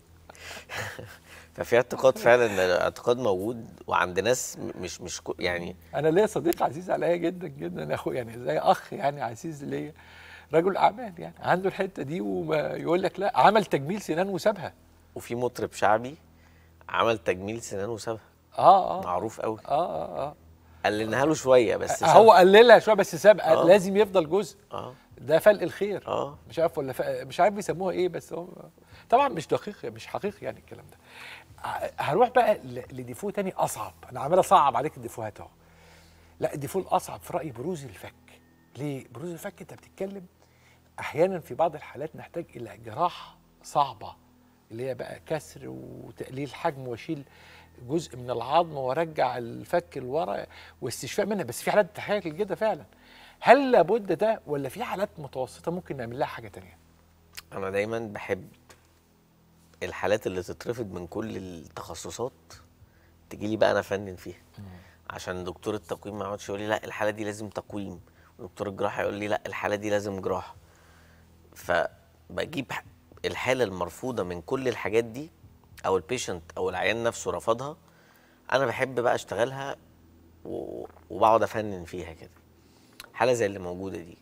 ففي اعتقاد فعلا ان الاعتقاد موجود وعند ناس مش مش يعني انا ليا صديق عزيز عليا جدا جدا اخو يعني زي اخ يعني عزيز ليا رجل اعمال يعني عنده الحته دي ويقول لك لا عمل تجميل سنان وسابها وفي مطرب شعبي عمل تجميل سنان وسابها اه اه معروف قوي اه اه اه قللناها له شويه بس سابها. هو قللها شويه بس سابها آه. لازم يفضل جزء اه ده فلق الخير اه مش عارف ولا مش عارف بيسموها ايه بس هو طبعا مش دقيق مش حقيقي يعني الكلام ده هروح بقى لديفو تاني اصعب انا عمال اصعب عليك الديفوهات اهو لا الديفو الاصعب في رايي بروز الفك ليه بروز الفك انت بتتكلم احيانا في بعض الحالات نحتاج الى جراحه صعبه اللي هي بقى كسر وتقليل حجم واشيل جزء من العظم وارجع الفك لورا واستشفاء منها بس في حالات تحتاج كده فعلا هل لابد ده ولا في حالات متوسطه ممكن نعمل لها حاجه تانية انا دايما بحب الحالات اللي تترفض من كل التخصصات تجي لي بقى انا فنن فيها عشان دكتور التقويم ما يقعدش يقول لي لا الحاله دي لازم تقويم ودكتور الجراحه يقول لي لا الحاله دي لازم جراحه فبجيب الحاله المرفوضه من كل الحاجات دي او البيشنت او العيان نفسه رفضها انا بحب بقى اشتغلها وبقعد افنن فيها كده حاله زي اللي موجوده دي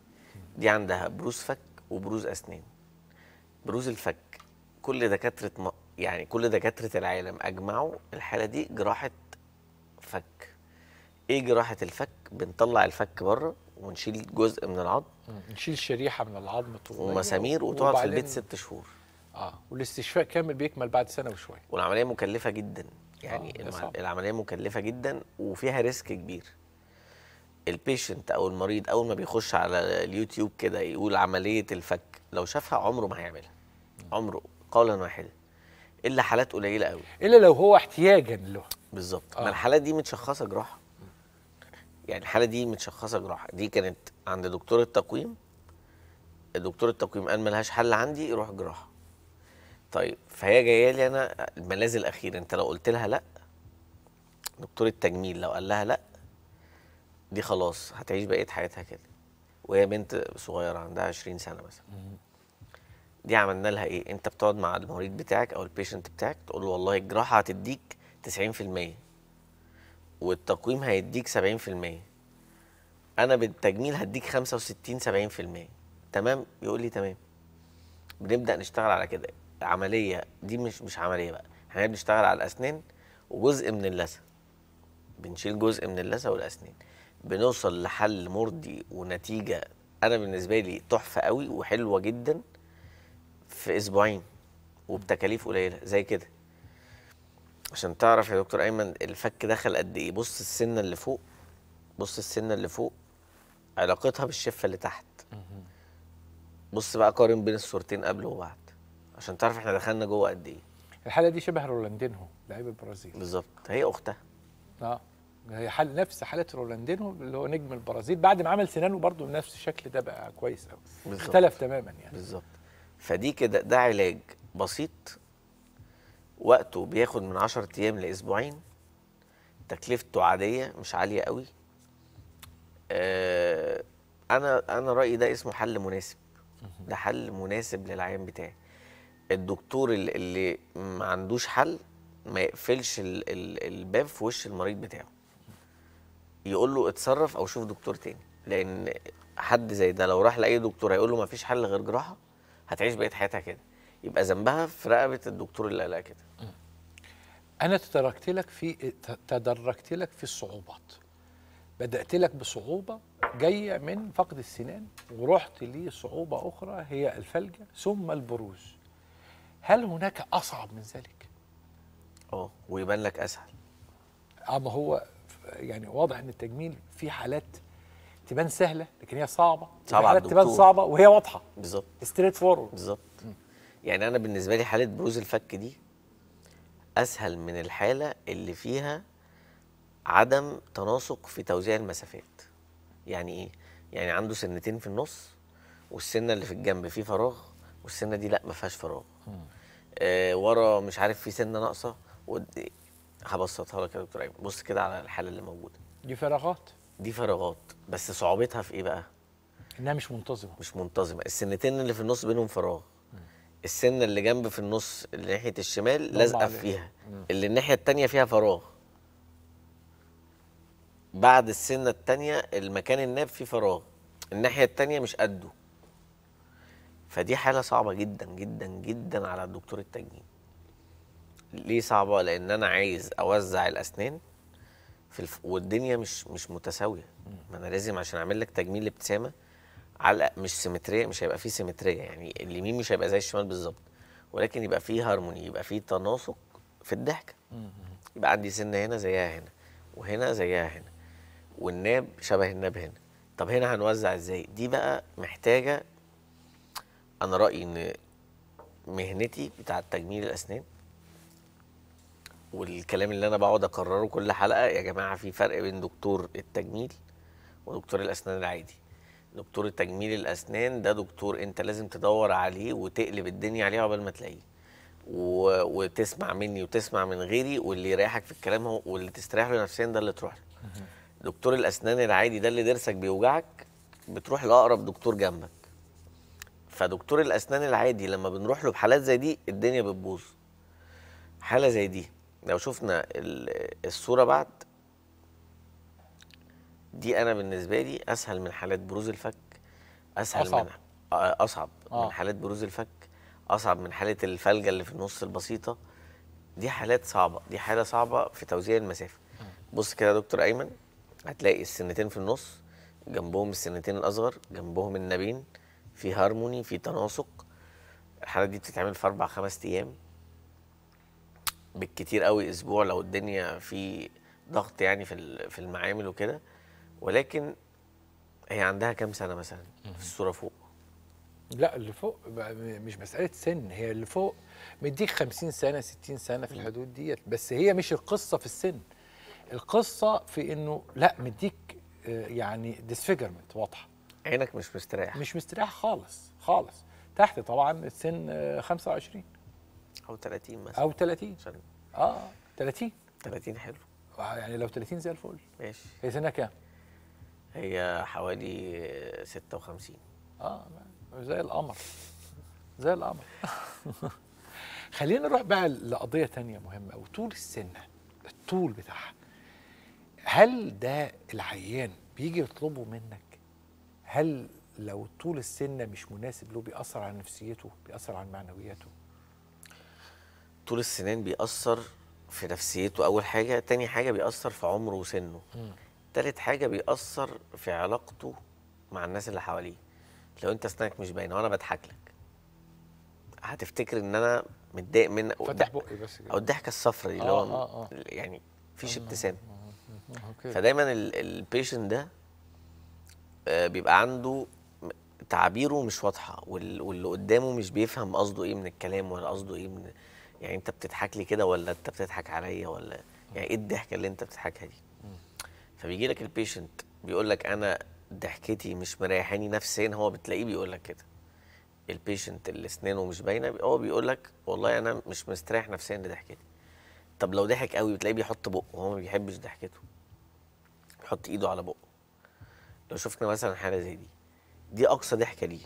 دي عندها بروز فك وبروز اسنان بروز الفك كل دكاتره م... يعني كل دكاتره العالم اجمعوا الحاله دي جراحه فك ايه جراحه الفك بنطلع الفك بره ونشيل جزء من العظم نشيل شريحه من العظم ومسامير وتقعد في البيت ست شهور اه والاستشفاء كامل بيكمل بعد سنه وشويه والعمليه مكلفه جدا يعني آه. العمليه مكلفه جدا وفيها ريسك كبير البيشنت او المريض اول ما بيخش على اليوتيوب كده يقول عمليه الفك لو شافها عمره ما هيعملها عمره قولا واحدا الا حالات قليله قوي الا لو هو احتياجا له بالظبط آه. ما الحالات دي متشخصه جراحه يعني الحاله دي متشخصه جراحه دي كانت عند دكتور التقويم دكتور التقويم قال ما لهاش حل عندي روح جراحه طيب فهي جايه لي انا الملاذ الاخير انت لو قلت لها لا دكتور التجميل لو قال لها لا دي خلاص هتعيش بقيه حياتها كده وهي بنت صغيره عندها 20 سنه مثلا دي عملنا لها ايه انت بتقعد مع المريض بتاعك او البيشنت بتاعك تقول له والله الجراحه هتديك 90% والتقويم هيديك 70% انا بالتجميل هديك 65 70% تمام يقول لي تمام بنبدا نشتغل على كده عمليه دي مش مش عمليه بقى احنا بنشتغل على الاسنان وجزء من اللثه بنشيل جزء من اللثه والاسنان بنوصل لحل مرضي ونتيجه انا بالنسبه لي تحفه قوي وحلوه جدا في اسبوعين وبتكاليف قليله زي كده عشان تعرف يا دكتور ايمن الفك دخل قد ايه بص السنه اللي فوق بص السنه اللي فوق علاقتها بالشفه اللي تحت بص بقى قارن بين الصورتين قبل وبعد عشان تعرف احنا دخلنا جوه قد ايه الحاله دي شبه رولاندينهو لعيب البرازيل بالظبط هي اختها اه هي حال نفس حاله رولاندينو اللي هو نجم البرازيل بعد ما عمل سنانه برضه بنفس الشكل ده بقى كويس قوي اختلف تماما يعني بالظبط فدي كده ده علاج بسيط وقته بياخد من 10 ايام لاسبوعين تكلفته عاديه مش عاليه قوي آه، انا انا رايي ده اسمه حل مناسب ده حل مناسب للعيان بتاعي الدكتور اللي ما عندوش حل ما يقفلش الباب في وش المريض بتاعه يقول له اتصرف او شوف دكتور تاني لان حد زي ده لو راح لاي دكتور هيقول له ما فيش حل غير جراحه هتعيش بقيه حياتها كده يبقى ذنبها في رقبه الدكتور اللي قالها كده انا تدركت لك في تدركت لك في الصعوبات بدات لك بصعوبه جايه من فقد السنان ورحت لصعوبه اخرى هي الفلجه ثم البروز هل هناك اصعب من ذلك اه ويبان لك اسهل اما هو يعني واضح ان التجميل في حالات تبان سهله لكن هي صعبه صعبه حالات تبان صعبه وهي واضحه بالظبط ستريت فورورد بالظبط يعني انا بالنسبه لي حاله بروز الفك دي اسهل من الحاله اللي فيها عدم تناسق في توزيع المسافات يعني ايه يعني عنده سنتين في النص والسنه اللي في الجنب فيه فراغ والسنه دي لا ما فيهاش فراغ آه ورا مش عارف في سنه ناقصه هبسطها لك يا دكتور ايمن بص كده على الحاله اللي موجوده دي فراغات دي فراغات بس صعوبتها في ايه بقى انها مش منتظمه مش منتظمه السنتين اللي في النص بينهم فراغ السنه اللي جنب في النص اللي ناحيه الشمال لازقه فيها مم. اللي الناحيه الثانيه فيها فراغ بعد السنه الثانيه المكان الناب فيه فراغ الناحيه الثانيه مش قده فدي حاله صعبه جدا جدا جدا على الدكتور التجميل ليه صعبه لان انا عايز اوزع الاسنان في الف... والدنيا مش مش متساويه ما انا لازم عشان اعمل لك تجميل ابتسامه على مش سيمتريه مش هيبقى فيه سيمتريه يعني اليمين مش هيبقى زي الشمال بالظبط ولكن يبقى فيه هارموني يبقى فيه تناسق في الضحكه يبقى عندي سنه هنا زيها هنا وهنا زيها هنا والناب شبه الناب هنا طب هنا هنوزع ازاي دي بقى محتاجه انا رايي ان مهنتي بتاعه تجميل الاسنان والكلام اللي انا بقعد اكرره كل حلقه يا جماعه في فرق بين دكتور التجميل ودكتور الاسنان العادي دكتور التجميل الاسنان ده دكتور انت لازم تدور عليه وتقلب الدنيا عليه عقبال ما تلاقيه و... وتسمع مني وتسمع من غيري واللي يريحك في الكلام هو واللي تستريح له نفسيا ده اللي تروح له دكتور الاسنان العادي ده اللي ضرسك بيوجعك بتروح لاقرب دكتور جنبك فدكتور الاسنان العادي لما بنروح له بحالات زي دي الدنيا بتبوظ حاله زي دي لو شفنا الصوره بعد دي انا بالنسبه لي اسهل من حالات بروز الفك اسهل أصعب. من آه، اصعب آه. من حالات بروز الفك اصعب من حاله الفلجه اللي في النص البسيطه دي حالات صعبه دي حاله صعبه في توزيع المسافه بص كده يا دكتور ايمن هتلاقي السنتين في النص جنبهم السنتين الاصغر جنبهم النبين في هارموني في تناسق الحالات دي بتتعمل في اربع خمس ايام بالكتير قوي اسبوع لو الدنيا في ضغط يعني في في المعامل وكده ولكن هي عندها كام سنه مثلا في الصوره فوق لا اللي فوق مش مساله سن هي اللي فوق مديك 50 سنه 60 سنه في الحدود ديت بس هي مش القصه في السن القصه في انه لا مديك آه، يعني ديسفيجرمنت واضحه عينك مش مستريح مش مستريح خالص خالص تحت طبعا السن 25 آه، او 30 مثلا او 30 عشان اه 30 30 حلو يعني لو 30 زي الفل ماشي هي سنه كام؟ هي حوالي 56 اه زي القمر زي القمر خلينا نروح بقى لقضيه تانية مهمه وطول طول السنه الطول بتاعها هل ده العيان بيجي يطلبه منك هل لو طول السنه مش مناسب له بيأثر على نفسيته بيأثر على معنوياته طول السنان بيأثر في نفسيته أول حاجة تاني حاجة بيأثر في عمره وسنه تالت حاجة بيأثر في علاقته مع الناس اللي حواليه لو أنت أسنانك مش باينة وأنا بضحك لك هتفتكر إن أنا متضايق منك فاتح بقي بس كده أو الضحكة الصفرا دي اللي هو آه آه. آه. يعني مفيش آه، ابتسامة آه، فدايما البيشنت ده بيبقى عنده تعابيره مش واضحه واللي قدامه مش بيفهم قصده ايه من الكلام ولا قصده ايه من يعني انت بتضحك لي كده ولا انت بتضحك عليا ولا يعني ايه الضحكه اللي انت بتضحكها دي فبيجي لك البيشنت بيقول لك انا ضحكتي مش مريحاني نفسيا هو بتلاقيه بيقول لك كده البيشنت اللي اسنانه مش باينه هو بيقول لك والله انا مش مستريح نفسيا لضحكتي طب لو ضحك قوي بتلاقيه بيحط بقه وهو ما بيحبش ضحكته بيحط ايده على بقه لو شفنا مثلا حاله زي دي دي اقصى ضحكه ليه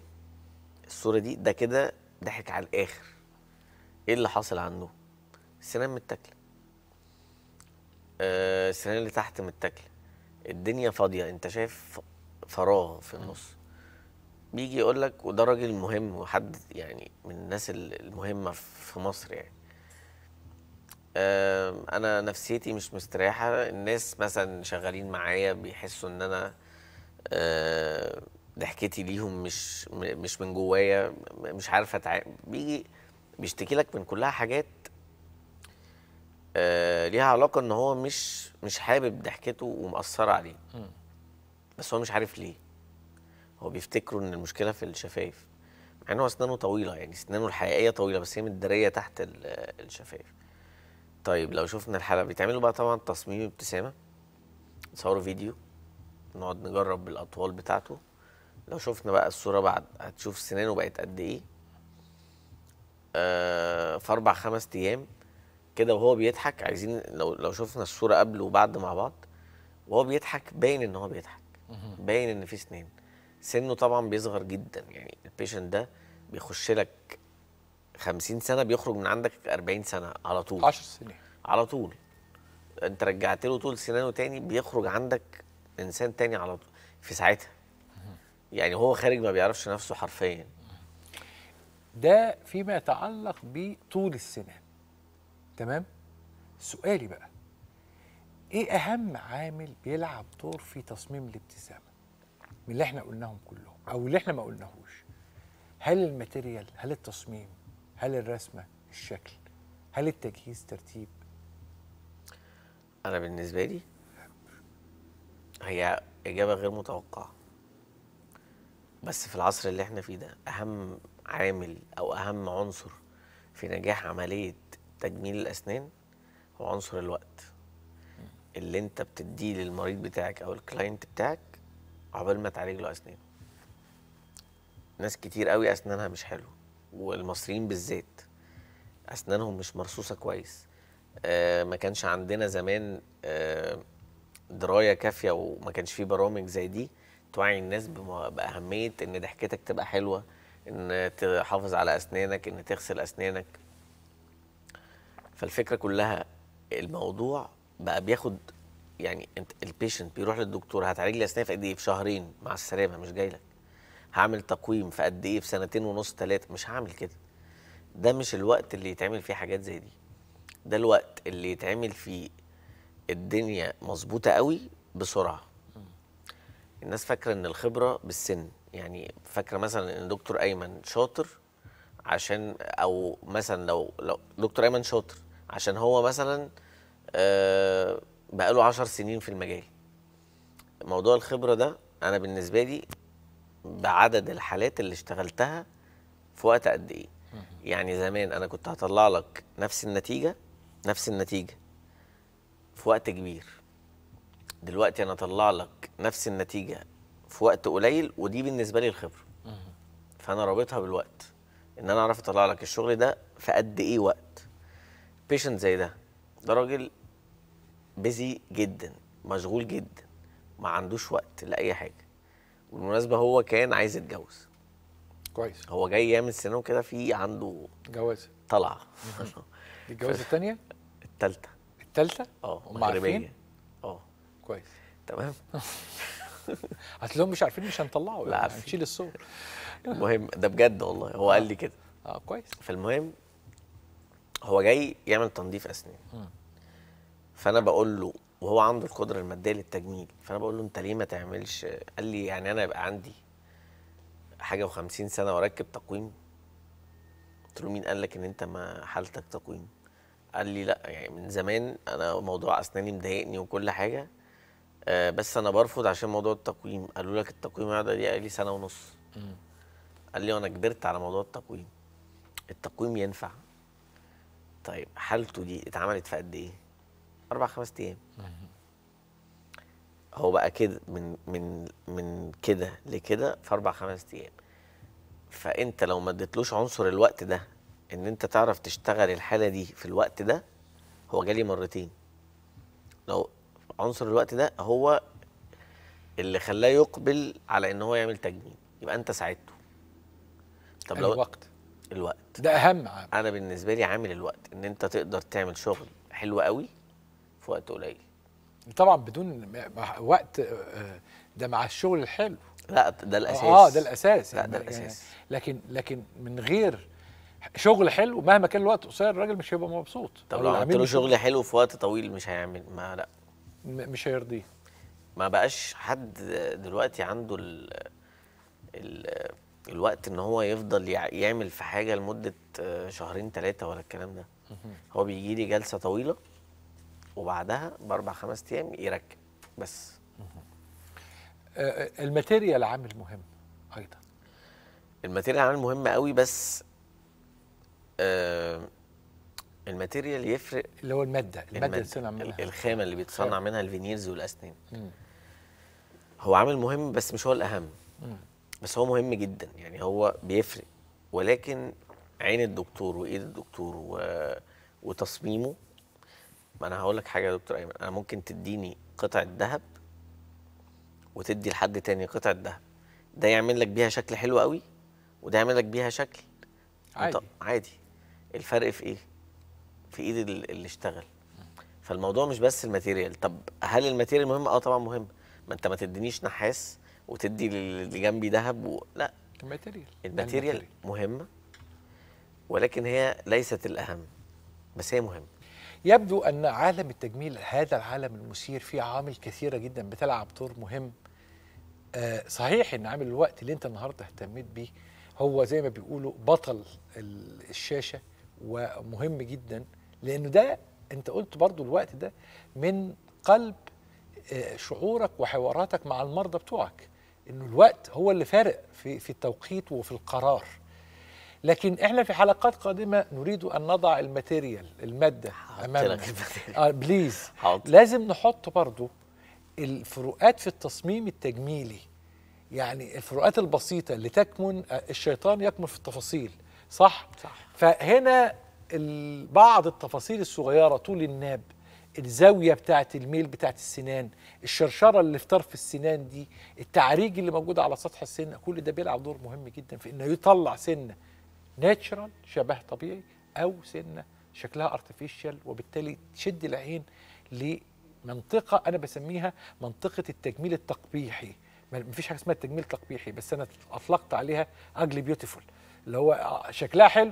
الصوره دي ده كده ضحك على الاخر ايه اللي حاصل عنده السنان متاكله آه السنان اللي تحت متاكله الدنيا فاضيه انت شايف فراغ في النص بيجي يقول لك وده راجل مهم وحد يعني من الناس المهمه في مصر يعني آه، انا نفسيتي مش مستريحه الناس مثلا شغالين معايا بيحسوا ان انا آه، ضحكتي ليهم مش مش من جوايا مش عارفه بيجي بيشتكي لك من كلها حاجات آه ليها علاقه ان هو مش مش حابب ضحكته ومأثره عليه م. بس هو مش عارف ليه هو بيفتكروا ان المشكله في الشفايف مع ان هو اسنانه طويله يعني اسنانه الحقيقيه طويله بس هي متداريه تحت الشفايف طيب لو شفنا الحلقه بيتعملوا بقى طبعا تصميم ابتسامه صوروا فيديو نقعد نجرب الاطوال بتاعته لو شفنا بقى الصوره بعد هتشوف سنانه بقت قد ايه آه، في اربع خمس ايام كده وهو بيضحك عايزين لو لو شفنا الصوره قبل وبعد مع بعض وهو بيضحك باين ان هو بيضحك باين ان في سنين سنه طبعا بيصغر جدا يعني البيشنت ده بيخش لك 50 سنه بيخرج من عندك 40 سنه على طول 10 سنين على طول انت رجعت له طول سنانه تاني بيخرج عندك انسان تاني على طول في ساعتها يعني هو خارج ما بيعرفش نفسه حرفيا ده فيما يتعلق بطول السنان تمام سؤالي بقى ايه اهم عامل بيلعب دور في تصميم الابتسامه من اللي احنا قلناهم كلهم او اللي احنا ما قلناهوش هل الماتيريال هل التصميم هل الرسمه الشكل هل التجهيز ترتيب انا بالنسبه لي هي اجابه غير متوقعه بس في العصر اللي احنا فيه ده اهم عامل او اهم عنصر في نجاح عمليه تجميل الاسنان هو عنصر الوقت اللي انت بتديه للمريض بتاعك او الكلاينت بتاعك عقبال ما تعالج له اسنانه ناس كتير قوي اسنانها مش حلو والمصريين بالذات اسنانهم مش مرصوصه كويس آه ما كانش عندنا زمان آه درايه كافيه وما كانش في برامج زي دي توعي الناس باهميه ان ضحكتك تبقى حلوه ان تحافظ على اسنانك ان تغسل اسنانك فالفكره كلها الموضوع بقى بياخد يعني انت البيشنت بيروح للدكتور هتعالج لي اسناني في قد ايه في شهرين مع السلامه مش جاي لك هعمل تقويم في قد ايه في سنتين ونص ثلاثه مش هعمل كده ده مش الوقت اللي يتعمل فيه حاجات زي دي ده الوقت اللي يتعمل فيه الدنيا مظبوطه قوي بسرعه الناس فاكره ان الخبره بالسن يعني فاكره مثلا ان دكتور ايمن شاطر عشان او مثلا لو لو دكتور ايمن شاطر عشان هو مثلا آه بقاله 10 سنين في المجال موضوع الخبره ده انا بالنسبه لي بعدد الحالات اللي اشتغلتها في وقت قد ايه يعني زمان انا كنت هطلع لك نفس النتيجه نفس النتيجه في وقت كبير دلوقتي انا اطلع لك نفس النتيجه في وقت قليل ودي بالنسبه لي الخبره فانا رابطها بالوقت ان انا اعرف اطلع لك الشغل ده في قد ايه وقت بيشنت زي ده ده راجل بيزي جدا مشغول جدا ما عندوش وقت لاي حاجه بالمناسبه هو كان عايز يتجوز كويس هو جاي يعمل سنه كده في عنده جواز طلعه الجوازه الثانيه الثالثه الثالثه اه مغربيه اه كويس تمام هتلاقيهم مش عارفين مش هنطلعه لا عارفين يعني، هنشيل الصور المهم ده بجد والله هو قال لي آه. كده اه كويس فالمهم هو جاي يعمل تنظيف اسنان فانا بقول له وهو عنده القدره الماديه للتجميل فانا بقول له انت ليه ما تعملش قال لي يعني انا يبقى عندي حاجه و50 سنه واركب تقويم قلت له مين قال لك ان انت ما حالتك تقويم قال لي لا يعني من زمان انا موضوع اسناني مضايقني وكل حاجه آه، بس انا برفض عشان موضوع التقويم قالوا لك التقويم هيقعد إيه؟ لي سنه ونص قال لي وانا كبرت على موضوع التقويم التقويم ينفع طيب حالته دي اتعملت في قد ايه اربع خمس ايام هو بقى كده من من من كده لكده في اربع خمس ايام فانت لو ما اديتلوش عنصر الوقت ده ان انت تعرف تشتغل الحاله دي في الوقت ده هو جالي مرتين لو عنصر الوقت ده هو اللي خلاه يقبل على ان هو يعمل تجميل يبقى انت ساعدته طب لو الوقت الوقت ده اهم عامل انا بالنسبه لي عامل الوقت ان انت تقدر تعمل شغل حلو قوي في وقت قليل طبعا بدون وقت آه، آه، ده مع الشغل الحلو لا ده الاساس اه ده الاساس يعني لا ده يعني الاساس يعني لكن لكن من غير شغل حلو مهما كان الوقت قصير الراجل مش هيبقى مبسوط طب لو عملت له شغل حلو في وقت طويل مش هيعمل ما لا مش هيرضيه ما بقاش حد دلوقتي عنده ال ال الوقت ان هو يفضل يعمل في حاجه لمده شهرين ثلاثه ولا الكلام ده هو بيجي لي جلسه طويله وبعدها باربع خمس ايام يركب بس الماتيريال عامل مهم ايضا الماتيريال عامل مهم قوي بس آه، الماتيريال يفرق اللي هو الماده الماده اللي بتصنع منها الخامه اللي بيتصنع اه. منها الفينيرز والاسنان هو عامل مهم بس مش هو الاهم مم. بس هو مهم جدا يعني هو بيفرق ولكن عين الدكتور وايد الدكتور و... وتصميمه ما انا هقول لك حاجه يا دكتور ايمن انا ممكن تديني قطعه ذهب وتدي لحد تاني قطعه ذهب ده يعمل لك بيها شكل حلو قوي وده يعمل لك بيها شكل عادي عادي الفرق في ايه في ايد اللي اشتغل فالموضوع مش بس الماتيريال طب هل الماتيريال مهم اه طبعا مهم ما انت ما تدينيش نحاس وتدي اللي جنبي ذهب و... لا الماتيريال الماتيريال مهمه ولكن هي ليست الاهم بس هي مهمه يبدو ان عالم التجميل هذا العالم المثير فيه عوامل كثيره جدا بتلعب دور مهم آه صحيح ان عامل الوقت اللي انت النهارده اهتميت بيه هو زي ما بيقولوا بطل الشاشه ومهم جدا لانه ده انت قلت برضو الوقت ده من قلب آه، شعورك وحواراتك مع المرضى بتوعك انه الوقت هو اللي فارق في في التوقيت وفي القرار لكن احنا في حلقات قادمه نريد ان نضع الماتيريال الماده امامك آه بليز لازم نحط برضو الفروقات في التصميم التجميلي يعني الفروقات البسيطه اللي تكمن آه، الشيطان يكمن في التفاصيل صح؟ صح فهنا بعض التفاصيل الصغيره طول الناب الزاويه بتاعه الميل بتاعه السنان الشرشره اللي في طرف السنان دي التعريج اللي موجود على سطح السنه كل ده بيلعب دور مهم جدا في انه يطلع سنه ناتشرال شبه طبيعي او سنه شكلها ارتفيشال وبالتالي تشد العين لمنطقه انا بسميها منطقه التجميل التقبيحي مفيش حاجه اسمها التجميل التقبيحي بس انا اطلقت عليها اجلي بيوتيفول اللي هو شكلها حلو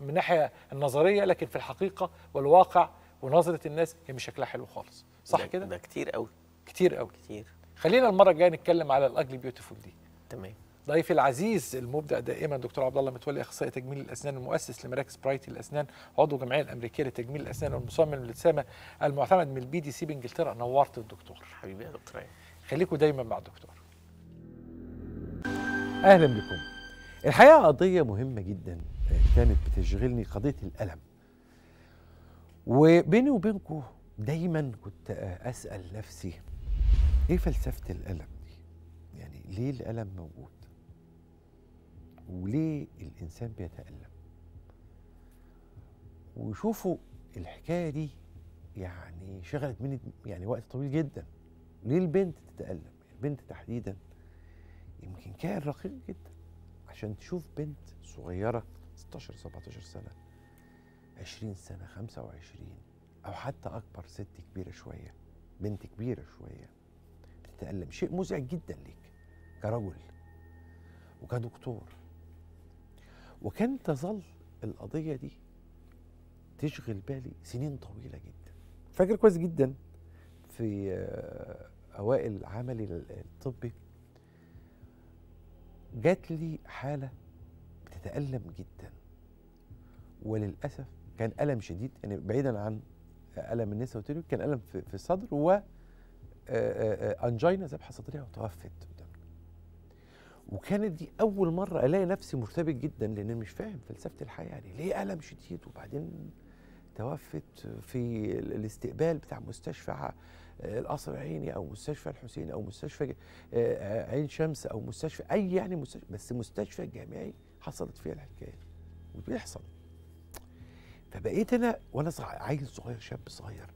من ناحيه النظريه لكن في الحقيقه والواقع ونظره الناس هي مش شكلها حلو خالص صح كده ده كتير قوي كتير قوي كتير خلينا المره الجايه نتكلم على الاجلي بيوتيفول دي تمام ضيفي العزيز المبدع دائما دكتور عبد الله متولي اخصائي تجميل الاسنان المؤسس لمراكز برايتي الاسنان عضو الجمعيه الامريكيه لتجميل الاسنان والمصمم للسامه المعتمد من البي دي سي بانجلترا نورت الدكتور حبيبي يا دكتور خليكم دايما مع الدكتور اهلا بكم الحقيقه قضيه مهمه جدا كانت بتشغلني قضيه الالم وبيني وبينكم دايما كنت اسال نفسي ايه فلسفه الالم دي يعني ليه الالم موجود وليه الانسان بيتالم وشوفوا الحكايه دي يعني شغلت مني يعني وقت طويل جدا ليه البنت تتالم يعني البنت تحديدا يمكن كائن رقيق جدا عشان تشوف بنت صغيره 16 17 سنة 20 سنة 25 أو حتى أكبر ست كبيرة شوية بنت كبيرة شوية بتتألم شيء مزعج جدا ليك كرجل وكدكتور وكان تظل القضية دي تشغل بالي سنين طويلة جدا فاكر كويس جدا في آه، أوائل عملي الطبي جات لي حالة تتألم جدا وللأسف كان ألم شديد يعني بعيدا عن ألم النساء والتريوم كان ألم في الصدر و أنجينا ذبحة صدرية وتوفت وكانت دي أول مرة ألاقي نفسي مرتبك جدا لأن مش فاهم فلسفة الحياة يعني ليه ألم شديد وبعدين توفت في الاستقبال بتاع مستشفى القصر العيني او مستشفى الحسين او مستشفى عين شمس او مستشفى اي يعني مستشفى بس مستشفى جامعي حصلت فيها الحكايه وبيحصل فبقيت انا وانا صغير عيل صغير شاب صغير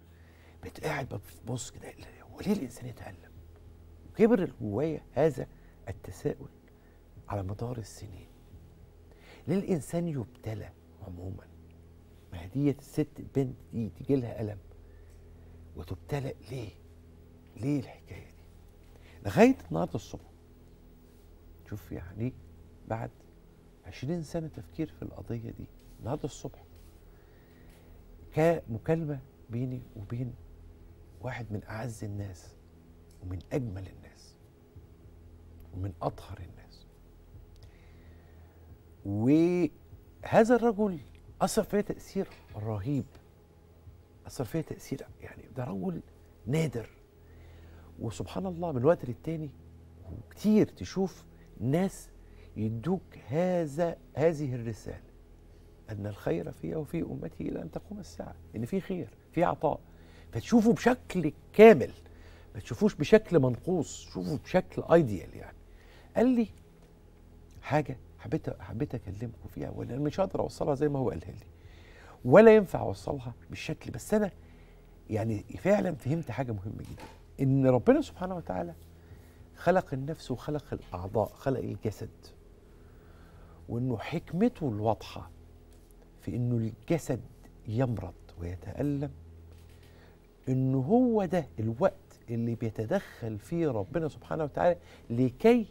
بقيت قاعد ببص كده هو ليه الانسان يتالم؟ وكبر جوايا هذا التساؤل على مدار السنين ليه الانسان يبتلى عموما؟ ما هدية الست البنت دي تيجي لها الم وتبتلى ليه؟ ليه الحكايه دي؟ لغايه النهارده الصبح شوف يعني بعد 20 سنه تفكير في القضيه دي النهارده الصبح كمكالمه بيني وبين واحد من اعز الناس ومن اجمل الناس ومن اطهر الناس وهذا الرجل اثر فيا تاثير رهيب اثر فيا تاثير يعني ده رجل نادر وسبحان الله من وقت للتاني كتير تشوف ناس يدوك هذا هذه الرسالة أن الخير في وفي أمتي إلى أن تقوم الساعة إن في خير في عطاء فتشوفه بشكل كامل ما تشوفوش بشكل منقوص شوفه بشكل ايديال يعني قال لي حاجة حبيت حبيت أكلمكم فيها ولا مش هقدر أوصلها زي ما هو قالها لي ولا ينفع أوصلها بالشكل بس أنا يعني فعلا فهمت حاجة مهمة جدا إن ربنا سبحانه وتعالى خلق النفس وخلق الأعضاء خلق الجسد وانه حكمته الواضحه في انه الجسد يمرض ويتالم انه هو ده الوقت اللي بيتدخل فيه ربنا سبحانه وتعالى لكي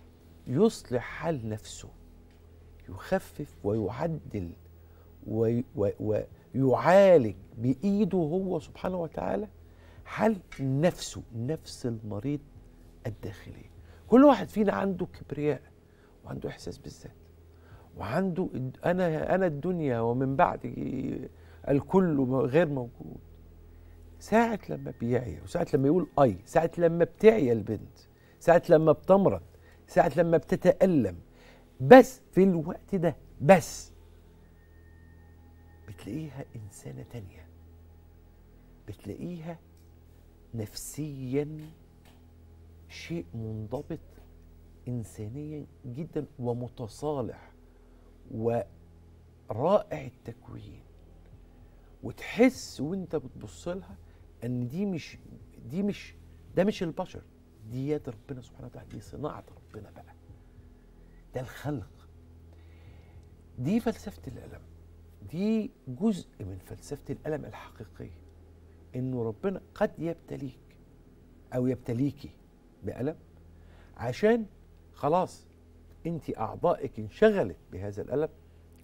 يصلح حال نفسه يخفف ويعدل ويعالج بايده هو سبحانه وتعالى حال نفسه نفس المريض الداخلي كل واحد فينا عنده كبرياء وعنده احساس بالذات وعنده انا انا الدنيا ومن بعدي الكل غير موجود ساعة لما بيعيا وساعة لما يقول أي ساعة لما بتعيا البنت ساعة لما بتمرض ساعة لما بتتألم بس في الوقت ده بس بتلاقيها إنسانة تانية بتلاقيها نفسيا شيء منضبط إنسانيا جدا ومتصالح ورائع التكوين وتحس وانت بتبص لها ان دي مش دي مش ده مش البشر ديات ربنا سبحانه وتعالى دي صناعه ربنا بقى ده الخلق دي فلسفه الالم دي جزء من فلسفه الالم الحقيقيه انه ربنا قد يبتليك او يبتليكي بالم عشان خلاص انت اعضائك انشغلت بهذا الالم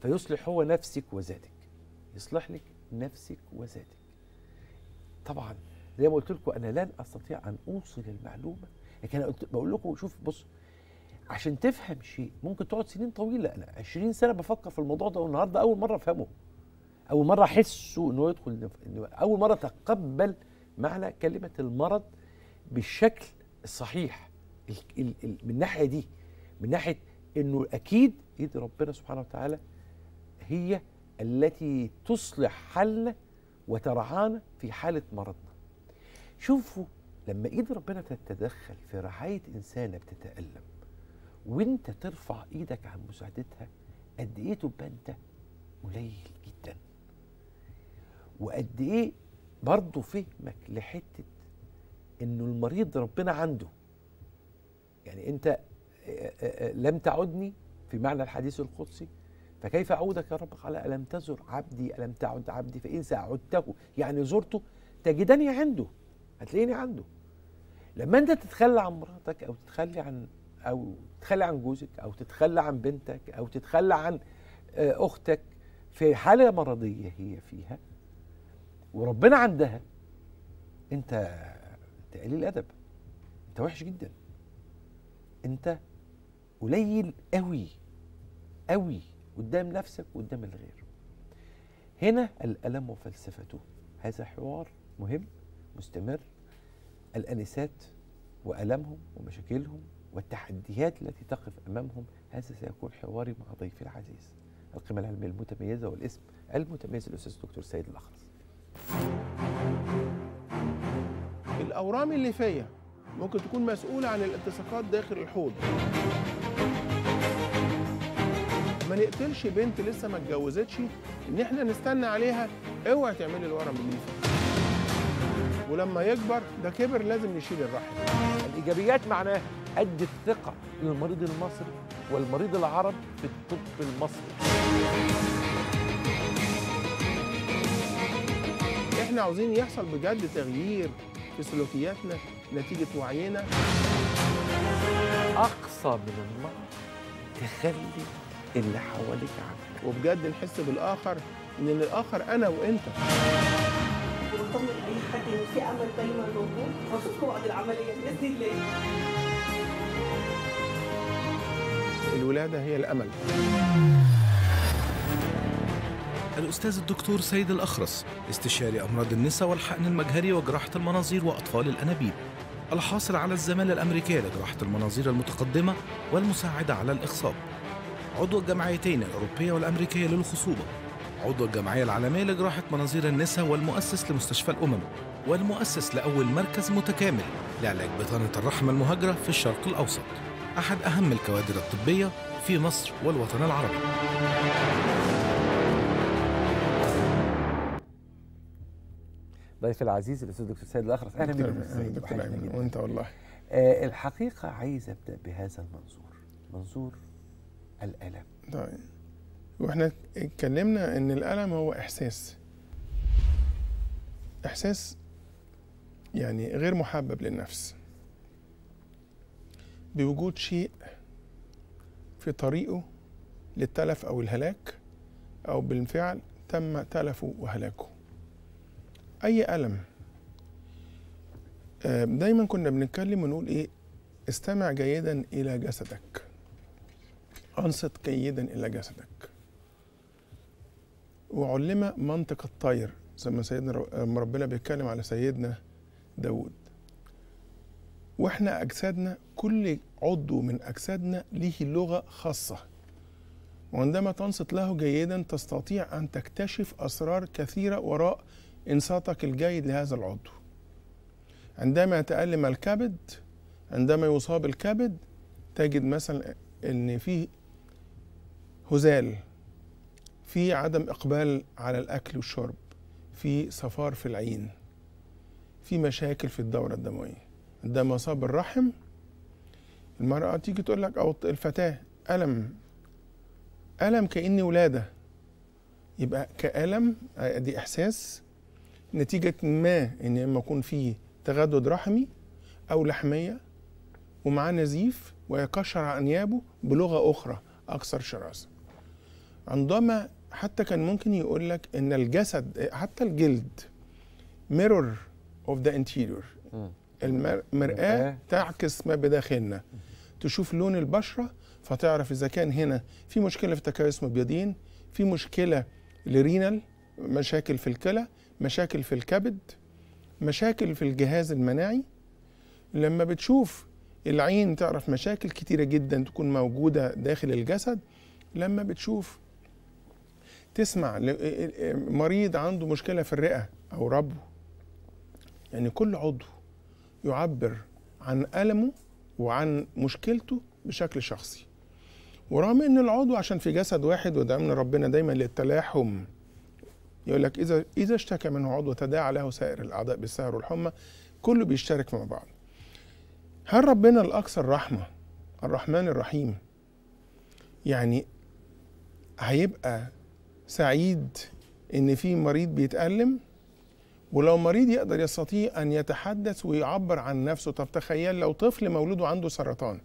فيصلح هو نفسك وذاتك يصلح لك نفسك وذاتك طبعا زي ما قلت لكم انا لن استطيع ان اوصل المعلومه لكن انا بقول لكم شوف بص عشان تفهم شيء ممكن تقعد سنين طويله انا 20 سنه بفكر في الموضوع ده والنهارده اول مره افهمه اول مره احسه ان هو يدخل اول مره اتقبل معنى كلمه المرض بالشكل الصحيح من الناحيه دي من ناحيه انه اكيد ايد ربنا سبحانه وتعالى هي التي تصلح حالنا وترعانا في حاله مرضنا شوفوا لما ايد ربنا تتدخل في رعايه انسانه بتتالم وانت ترفع ايدك عن مساعدتها قد ايه تبقى انت قليل جدا وقد ايه برضه فهمك لحته انه المريض ربنا عنده يعني انت لم تعدني في معنى الحديث القدسي فكيف أعودك يا رب قال ألم تزر عبدي ألم تعد عبدي فإن سأعدته يعني زرته تجدني عنده هتلاقيني عنده لما أنت تتخلى عن مراتك أو تتخلى عن أو تتخلى عن جوزك أو تتخلى عن بنتك أو تتخلى عن آه، أختك في حالة مرضية هي فيها وربنا عندها أنت أنت قليل أدب أنت وحش جدا أنت قليل قوي قوي قدام نفسك وقدام الغير هنا الألم وفلسفته هذا حوار مهم مستمر الأنسات وألمهم ومشاكلهم والتحديات التي تقف أمامهم هذا سيكون حواري مع ضيفي العزيز القيمة العلمية المتميزة والاسم المتميز الأستاذ الدكتور سيد الأخرس الأورام اللي فيا ممكن تكون مسؤولة عن الاتساقات داخل الحوض ما نقتلش بنت لسه ما اتجوزتش ان احنا نستنى عليها اوعي تعملي الورم دي ولما يكبر ده كبر لازم نشيل الرحم الايجابيات معناها قد الثقه للمريض المصري والمريض العرب في الطب المصري احنا عاوزين يحصل بجد تغيير في سلوكياتنا نتيجه وعينا اقصى من المرض تخلي اللي حواليك عارفه وبجد نحس بالاخر ان الاخر انا وانت اي حد في امل دايما موجود العمليه باذن الله الولاده هي الامل الأستاذ الدكتور سيد الأخرس استشاري أمراض النساء والحقن المجهري وجراحة المناظير وأطفال الأنابيب الحاصل على الزمالة الأمريكية لجراحة المناظير المتقدمة والمساعدة على الإخصاب عضو الجمعيتين الأوروبية والأمريكية للخصوبة عضو الجمعية العالمية لجراحة مناظير النساء والمؤسس لمستشفى الأمم والمؤسس لأول مركز متكامل لعلاج بطانة الرحم المهاجرة في الشرق الأوسط أحد أهم الكوادر الطبية في مصر والوطن العربي ضيفي العزيز الاستاذ دكتور سيد الاخرس اهلا بك دكتور وانت والله أه الحقيقه عايز ابدا بهذا المنظور منظور الألم طيب واحنا اتكلمنا ان الألم هو إحساس إحساس يعني غير محبب للنفس بوجود شيء في طريقه للتلف أو الهلاك أو بالفعل تم تلفه وهلاكه أي ألم آه، دايما كنا بنتكلم ونقول إيه استمع جيدا إلى جسدك أنصت جيدا إلى جسدك وعلم منطق الطير زي ما سيدنا آه، ربنا بيتكلم على سيدنا داود واحنا اجسادنا كل عضو من اجسادنا ليه لغه خاصه وعندما تنصت له جيدا تستطيع ان تكتشف اسرار كثيره وراء انصاتك الجيد لهذا العضو عندما يتالم الكبد عندما يصاب الكبد تجد مثلا ان فيه هزال في عدم اقبال على الاكل والشرب في صفار في العين في مشاكل في الدوره الدمويه ده مصاب الرحم المرأة تيجي تقول لك أو الفتاة ألم ألم كأني ولادة يبقى كألم دي إحساس نتيجة ما إن إما يكون في تغدد رحمي أو لحمية ومعاه نزيف ويقشر أنيابه بلغة أخرى أكثر شراسة عندما حتى كان ممكن يقول لك ان الجسد حتى الجلد ميرور اوف ذا انتيريور المرآة تعكس ما بداخلنا تشوف لون البشرة فتعرف إذا كان هنا في مشكلة في تكيس مبيضين في مشكلة لرينال مشاكل في الكلى مشاكل في الكبد مشاكل في الجهاز المناعي لما بتشوف العين تعرف مشاكل كتيرة جدا تكون موجودة داخل الجسد لما بتشوف تسمع مريض عنده مشكله في الرئه او ربو يعني كل عضو يعبر عن المه وعن مشكلته بشكل شخصي ورغم ان العضو عشان في جسد واحد وده من ربنا دايما للتلاحم يقول لك اذا اذا اشتكى منه عضو تداعى له سائر الاعضاء بالسهر والحمى كله بيشترك مع بعض هل ربنا الاكثر رحمه الرحمن الرحيم يعني هيبقى سعيد ان في مريض بيتألم ولو مريض يقدر يستطيع ان يتحدث ويعبر عن نفسه طب تخيل لو طفل مولود عنده سرطان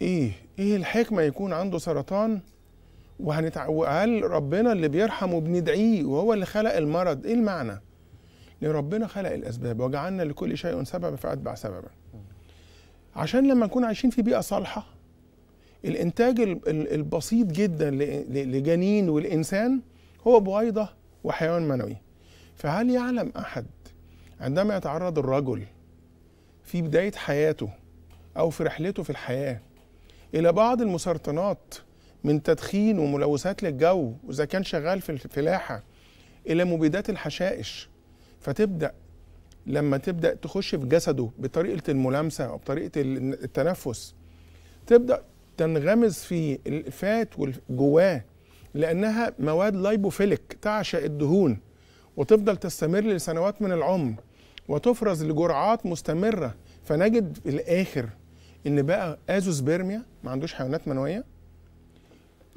ايه ايه الحكمه يكون عنده سرطان وهنتع... وقال ربنا اللي بيرحم وبندعيه وهو اللي خلق المرض ايه المعنى لربنا خلق الاسباب وجعلنا لكل شيء سببا فاتبع سببا عشان لما نكون عايشين في بيئه صالحه الانتاج البسيط جدا لجنين والانسان هو بويضه وحيوان منوي فهل يعلم احد عندما يتعرض الرجل في بدايه حياته او في رحلته في الحياه الى بعض المسرطنات من تدخين وملوثات للجو واذا كان شغال في الفلاحه الى مبيدات الحشائش فتبدا لما تبدا تخش في جسده بطريقه الملامسه او بطريقه التنفس تبدا تنغمس في الفات جواه لانها مواد لايبوفيليك تعشق الدهون وتفضل تستمر لسنوات من العمر وتفرز لجرعات مستمره فنجد في الاخر ان بقى ازوسبيرميا ما عندوش حيوانات منويه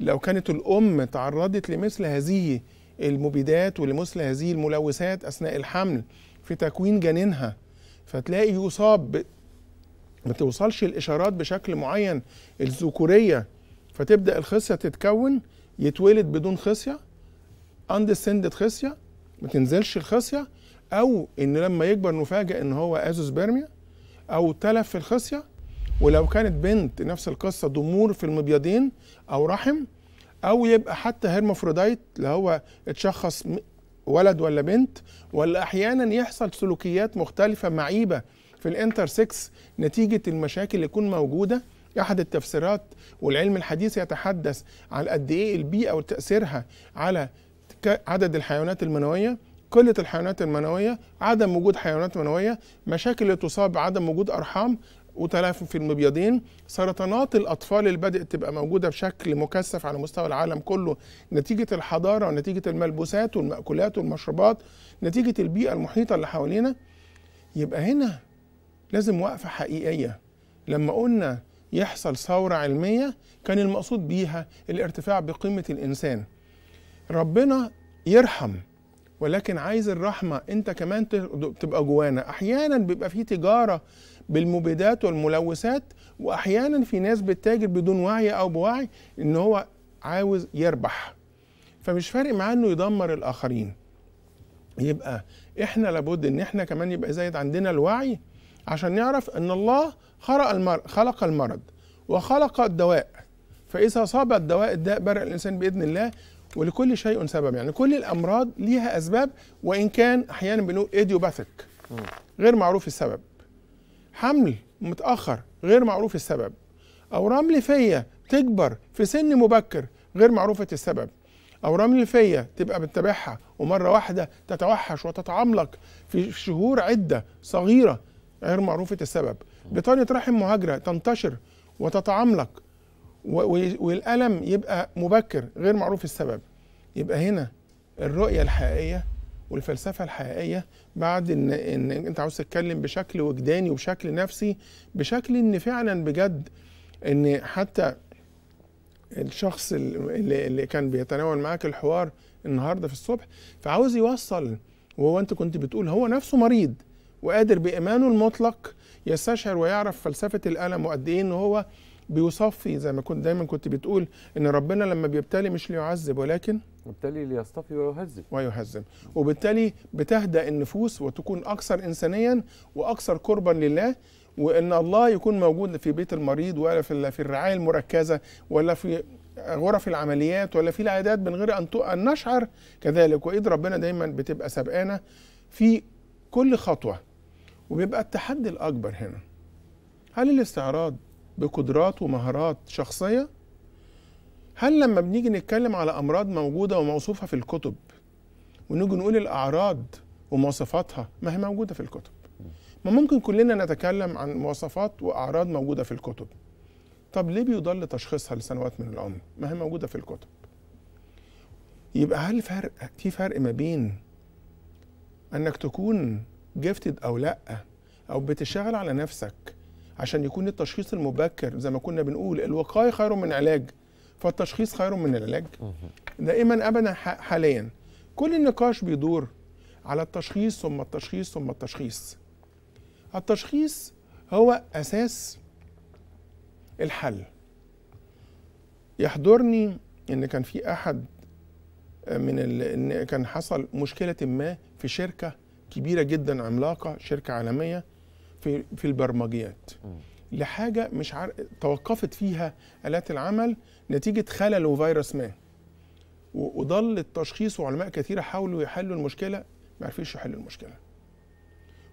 لو كانت الام تعرضت لمثل هذه المبيدات ولمثل هذه الملوثات اثناء الحمل في تكوين جنينها فتلاقي يصاب ما توصلش الاشارات بشكل معين الذكوريه فتبدا الخصيه تتكون يتولد بدون خصيه اندسندد خصيه ما تنزلش الخصيه او ان لما يكبر نفاجئ ان هو ازوسبرميا او تلف في الخصيه ولو كانت بنت نفس القصه ضمور في المبيضين او رحم او يبقى حتى هرمافرودايت اللي هو اتشخص ولد ولا بنت ولا احيانا يحصل سلوكيات مختلفه معيبه في الانتر 6 نتيجه المشاكل اللي تكون موجوده احد التفسيرات والعلم الحديث يتحدث عن قد ايه البيئه وتاثيرها على عدد الحيوانات المنويه قله الحيوانات المنويه عدم وجود حيوانات منويه مشاكل اللي تصاب عدم وجود ارحام وتلافف في المبيضين سرطانات الأطفال اللي بدأت تبقى موجودة بشكل مكثف على مستوى العالم كله نتيجة الحضارة ونتيجة الملبوسات والمأكولات والمشروبات نتيجة البيئة المحيطة اللي حوالينا يبقى هنا لازم وقفة حقيقية لما قلنا يحصل ثورة علمية كان المقصود بيها الارتفاع بقيمة الإنسان ربنا يرحم ولكن عايز الرحمة انت كمان تبقى جوانا احيانا بيبقى في تجارة بالمبيدات والملوثات واحيانا في ناس بتتاجر بدون وعي او بوعي ان هو عاوز يربح فمش فارق معاه انه يدمر الاخرين يبقى احنا لابد ان احنا كمان يبقى زايد عندنا الوعي عشان نعرف ان الله خلق المرض خلق المرض وخلق الدواء فاذا صاب الدواء الداء برئ الانسان باذن الله ولكل شيء سبب يعني كل الامراض ليها اسباب وان كان احيانا بنقول ايديوباثيك غير معروف السبب حمل متاخر غير معروف السبب اورام ليفيه تكبر في سن مبكر غير معروفه السبب اورام ليفيه تبقى بتتابعها ومره واحده تتوحش وتتعملق في شهور عده صغيره غير معروفة السبب بطانة رحم مهاجرة تنتشر وتتعملق والألم يبقى مبكر غير معروف السبب يبقى هنا الرؤية الحقيقية والفلسفة الحقيقية بعد إن, إن أنت عاوز تتكلم بشكل وجداني وبشكل نفسي بشكل إن فعلا بجد إن حتى الشخص اللي, اللي كان بيتناول معاك الحوار النهارده في الصبح فعاوز يوصل وهو أنت كنت بتقول هو نفسه مريض وقادر بإيمانه المطلق يستشعر ويعرف فلسفة الألم وقد إيه إن هو بيصفي زي ما كنت دايما كنت بتقول ان ربنا لما بيبتلي مش ليعذب ولكن وبالتالي ليصطفي ويهذب ويهذب وبالتالي بتهدأ النفوس وتكون اكثر انسانيا واكثر قربا لله وان الله يكون موجود في بيت المريض ولا في في الرعايه المركزه ولا في غرف العمليات ولا في العيادات من غير ان نشعر كذلك وايد ربنا دايما بتبقى سابقانا في كل خطوه وبيبقى التحدي الأكبر هنا هل الاستعراض بقدرات ومهارات شخصية؟ هل لما بنيجي نتكلم على أمراض موجودة وموصوفة في الكتب ونيجي نقول الأعراض ومواصفاتها ما هي موجودة في الكتب ما ممكن كلنا نتكلم عن مواصفات وأعراض موجودة في الكتب طب ليه بيضل تشخيصها لسنوات من العمر ما هي موجودة في الكتب يبقى هل فرق في فرق ما بين انك تكون جفتد او لا او بتشتغل على نفسك عشان يكون التشخيص المبكر زي ما كنا بنقول الوقايه خير من العلاج فالتشخيص خير من العلاج دائما ابدا حاليا كل النقاش بيدور على التشخيص ثم التشخيص ثم التشخيص التشخيص هو اساس الحل يحضرني ان كان في احد آه، من ال... كان حصل مشكله ما في شركه كبيره جدا عملاقه شركه عالميه في في البرمجيات لحاجه مش عارف توقفت فيها الات العمل نتيجه خلل وفيروس ما وضل التشخيص وعلماء كثيره حاولوا يحلوا المشكله ما عرفوش يحلوا المشكله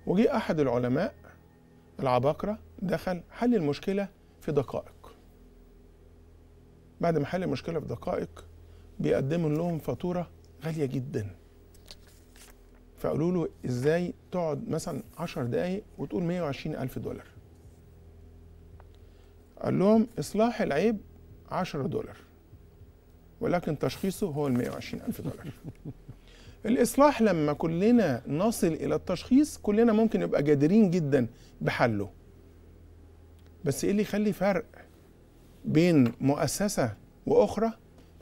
وجه احد العلماء العباقره دخل حل المشكله في دقائق بعد ما حل المشكله في دقائق بيقدم لهم فاتوره غاليه جدا فقالوا له ازاي تقعد مثلا 10 دقايق وتقول 120 الف دولار قال لهم اصلاح العيب 10 دولار ولكن تشخيصه هو ال 120 الف دولار الاصلاح لما كلنا نصل الى التشخيص كلنا ممكن نبقى جادرين جدا بحله بس ايه اللي يخلي فرق بين مؤسسه واخرى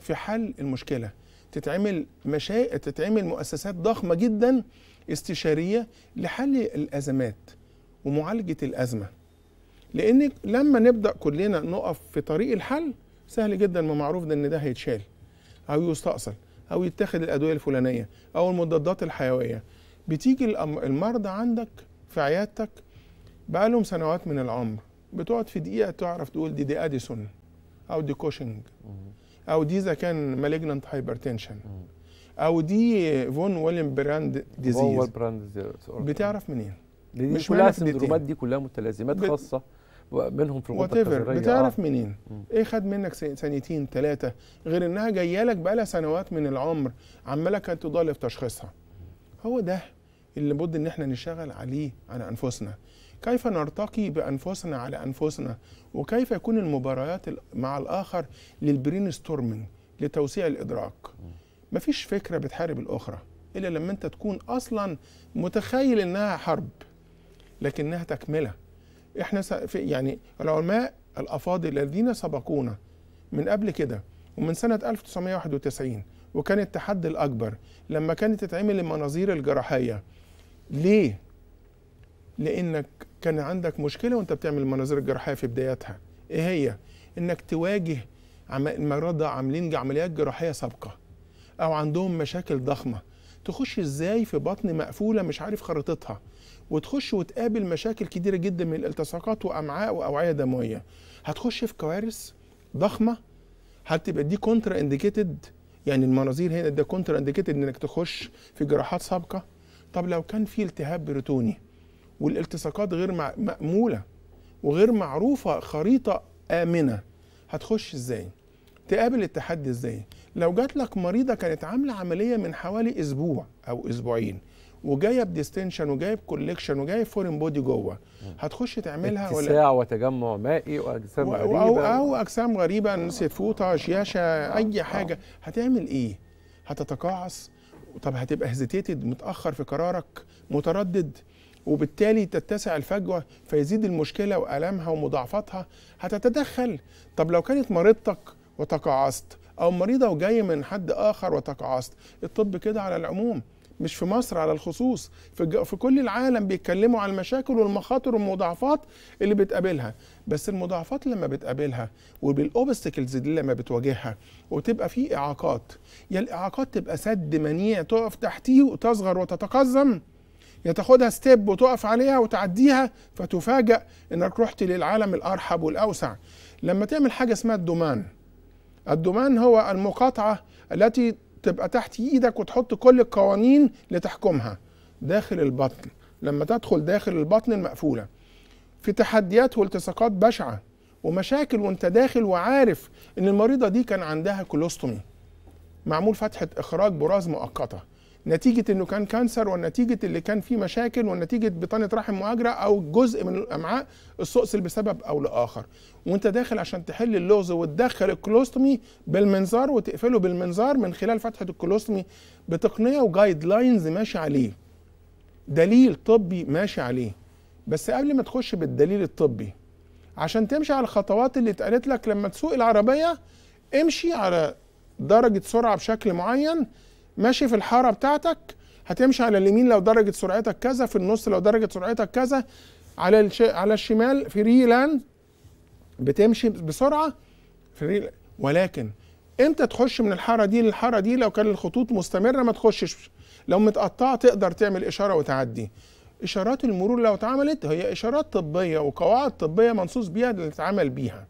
في حل المشكله تتعمل مشا... تتعمل مؤسسات ضخمه جدا استشاريه لحل الازمات ومعالجه الازمه لان لما نبدا كلنا نقف في طريق الحل سهل جدا ما معروف ان ده هيتشال او يستأصل او يتخذ الادويه الفلانيه او المضادات الحيويه بتيجي المرضى عندك في عيادتك بقالهم سنوات من العمر بتقعد في دقيقه تعرف تقول دي دي اديسون او دي كوشنج او دي اذا كان مالجننت هايبرتنشن او دي فون ويلم براند ديزيز بتعرف منين؟ دي مش كلها السندرومات إيه. دي كلها متلازمات بت... خاصه منهم في الغده الدرقيه بتعرف آه. منين؟ آه. ايه خد منك سنتين ثلاثه غير انها جايه لك بقى لها سنوات من العمر عماله كانت تضل في تشخيصها. هو ده اللي بد ان احنا نشتغل عليه على انفسنا. كيف نرتقي بانفسنا على انفسنا وكيف يكون المباريات مع الاخر للبرين ستورمنج لتوسيع الادراك مفيش فكره بتحارب الاخرى الا لما انت تكون اصلا متخيل انها حرب لكنها تكمله احنا يعني العلماء الافاضل الذين سبقونا من قبل كده ومن سنه 1991 وكان التحدي الاكبر لما كانت تتعمل المناظير الجراحيه ليه لانك كان عندك مشكله وانت بتعمل المناظير الجراحيه في بدايتها ايه هي انك تواجه المرضى عاملين عمليات جراحيه سابقه او عندهم مشاكل ضخمه تخش ازاي في بطن مقفوله مش عارف خريطتها وتخش وتقابل مشاكل كتيره جدا من الالتصاقات وامعاء واوعيه دمويه هتخش في كوارث ضخمه هتبقى دي كونترا انديكيتد يعني المناظير هنا ده كونترا انديكيتد انك تخش في جراحات سابقه طب لو كان في التهاب بريتوني والالتصاقات غير مأمولة وغير معروفة خريطة آمنة هتخش ازاي تقابل التحدي ازاي لو جات لك مريضة كانت عاملة عملية من حوالي أسبوع أو أسبوعين وجايه بديستنشن وجايب كوليكشن وجايب فورين بودي جوه هتخش تعملها ولا اتساع وتجمع مائي واجسام غريبه او او اجسام غريبه سيفوتا فوطه شياشه اي آه. حاجه هتعمل ايه هتتقاعس طب هتبقى هزيتيتد متاخر في قرارك متردد وبالتالي تتسع الفجوه فيزيد المشكله والامها ومضاعفاتها هتتدخل طب لو كانت مريضتك وتقاعست او مريضه وجايه من حد اخر وتقاعست الطب كده على العموم مش في مصر على الخصوص في, في كل العالم بيتكلموا عن المشاكل والمخاطر والمضاعفات اللي بتقابلها بس المضاعفات لما بتقابلها وبالاوبستكلز دي لما بتواجهها وتبقى في اعاقات يا الاعاقات تبقى سد منيع تقف تحتيه وتصغر وتتقزم يا تاخدها ستيب وتقف عليها وتعديها فتفاجأ انك رحت للعالم الارحب والاوسع لما تعمل حاجه اسمها الدومان الدومان هو المقاطعه التي تبقى تحت ايدك وتحط كل القوانين لتحكمها داخل البطن لما تدخل داخل البطن المقفوله في تحديات والتصاقات بشعه ومشاكل وانت داخل وعارف ان المريضه دي كان عندها كولوستومي معمول فتحه اخراج براز مؤقته نتيجه انه كان كانسر ونتيجه اللي كان فيه مشاكل ونتيجه بطانه رحم مهاجره او جزء من الامعاء السؤسل بسبب او لاخر وانت داخل عشان تحل اللغز وتدخل الكلوستومي بالمنظار وتقفله بالمنظار من خلال فتحه الكلوستومي بتقنيه وجايد لاينز ماشي عليه دليل طبي ماشي عليه بس قبل ما تخش بالدليل الطبي عشان تمشي على الخطوات اللي اتقالت لك لما تسوق العربيه امشي على درجه سرعه بشكل معين ماشي في الحاره بتاعتك هتمشي على اليمين لو درجه سرعتك كذا في النص لو درجه سرعتك كذا على الش... على الشمال فري لاند بتمشي بسرعه فري ولكن امتى تخش من الحاره دي للحاره دي لو كان الخطوط مستمره ما تخشش لو متقطعه تقدر تعمل اشاره وتعدي اشارات المرور لو اتعملت هي اشارات طبيه وقواعد طبيه منصوص بيها اللي اتعمل بيها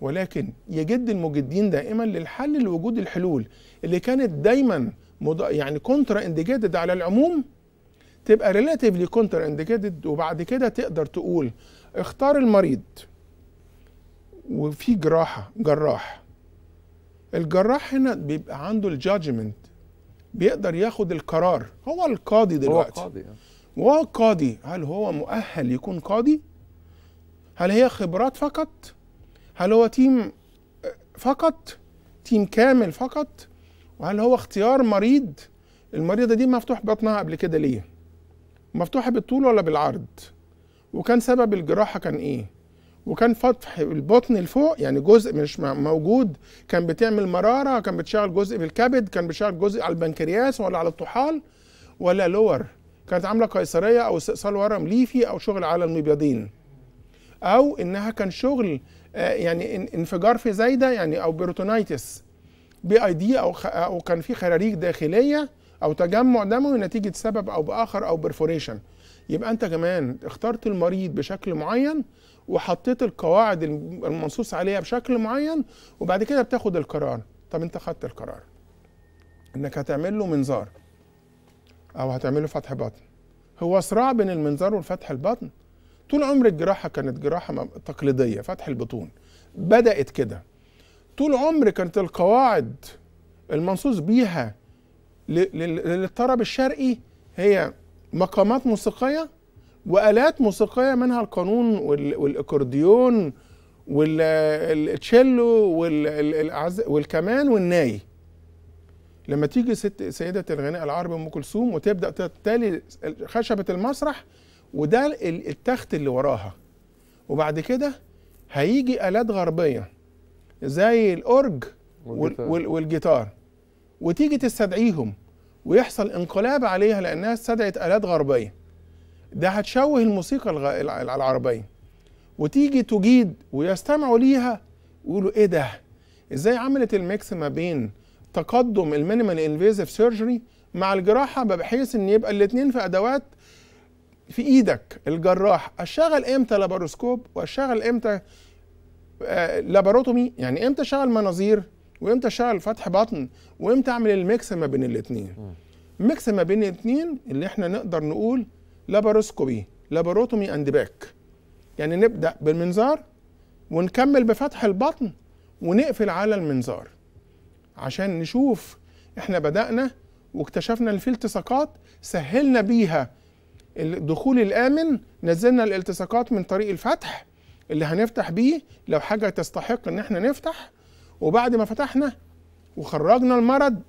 ولكن يجد المجدين دائما للحل لوجود الحلول اللي كانت دايما يعني كونترا انديكيتد على العموم تبقى ريلاتيفلي كونترا انديكيتد وبعد كده تقدر تقول اختار المريض وفي جراحه جراح الجراح هنا بيبقى عنده الجادجمنت بيقدر ياخد القرار هو القاضي دلوقتي هو قاضي آه. وهو قاضي هل هو مؤهل يكون قاضي هل هي خبرات فقط هل هو تيم آه، فقط تيم كامل فقط وهل هو اختيار مريض المريضه دي مفتوح بطنها قبل كده ليه مفتوحه بالطول ولا بالعرض وكان سبب الجراحه كان ايه وكان فتح البطن لفوق يعني جزء مش موجود كان بتعمل مراره كان بتشغل جزء بالكبد كان بتشغل جزء على البنكرياس ولا على الطحال ولا لور كانت عامله قيصريه او استئصال ورم ليفي او شغل على المبيضين او انها كان شغل آه، يعني انفجار في زايده يعني او بيروتونايتس بي اي دي او خ... او كان في خراريج داخليه او تجمع دموي نتيجه سبب او باخر او برفوريشن يبقى انت كمان اخترت المريض بشكل معين وحطيت القواعد المنصوص عليها بشكل معين وبعد كده بتاخد القرار طب انت خدت القرار انك هتعمل له منظار او هتعمل له فتح بطن هو صراع بين المنظار والفتح البطن طول عمر الجراحه كانت جراحه تقليديه فتح البطون بدات كده طول عمر كانت القواعد المنصوص بيها للطرب الشرقي هي مقامات موسيقيه والات موسيقيه منها القانون والاكورديون والتشيلو والكمان والناي لما تيجي ست سيدة الغناء العربي أم كلثوم وتبدأ تتالي خشبة المسرح وده التخت اللي وراها وبعد كده هيجي آلات غربية زي الاورج والجيتار, والجيتار. وتيجي تستدعيهم ويحصل انقلاب عليها لانها استدعت الات غربيه ده هتشوه الموسيقى العربيه وتيجي تجيد ويستمعوا ليها ويقولوا ايه ده ازاي عملت الميكس ما بين تقدم المينيمال انفيزيف سيرجري مع الجراحه بحيث ان يبقى الاثنين في ادوات في ايدك الجراح اشتغل امتى لابروسكوب واشتغل امتى آه، لاباروتومي يعني امتى اشغل مناظير وامتى اشغل فتح بطن وامتى اعمل الميكس ما بين الاثنين الميكس ما بين الاثنين اللي احنا نقدر نقول لابروسكوبي لاباروتومي اند باك يعني نبدا بالمنظار ونكمل بفتح البطن ونقفل على المنظار عشان نشوف احنا بدانا واكتشفنا ان في التصاقات سهلنا بيها الدخول الامن نزلنا الالتصاقات من طريق الفتح اللي هنفتح بيه لو حاجه تستحق ان احنا نفتح وبعد ما فتحنا وخرجنا المرض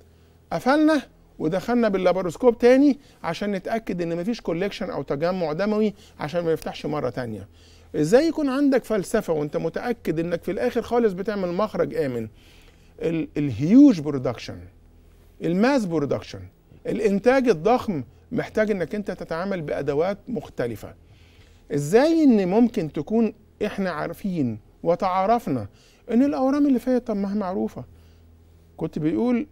قفلنا ودخلنا باللابروسكوب تاني عشان نتاكد ان مفيش كوليكشن او تجمع دموي عشان ما يفتحش مره تانيه ازاي يكون عندك فلسفه وانت متاكد انك في الاخر خالص بتعمل مخرج امن الهيوج برودكشن الماس برودكشن الانتاج الضخم محتاج انك انت تتعامل بادوات مختلفه ازاي ان ممكن تكون احنا عارفين وتعارفنا ان الاورام اللي فاتت طب ما هي معروفه كنت بيقول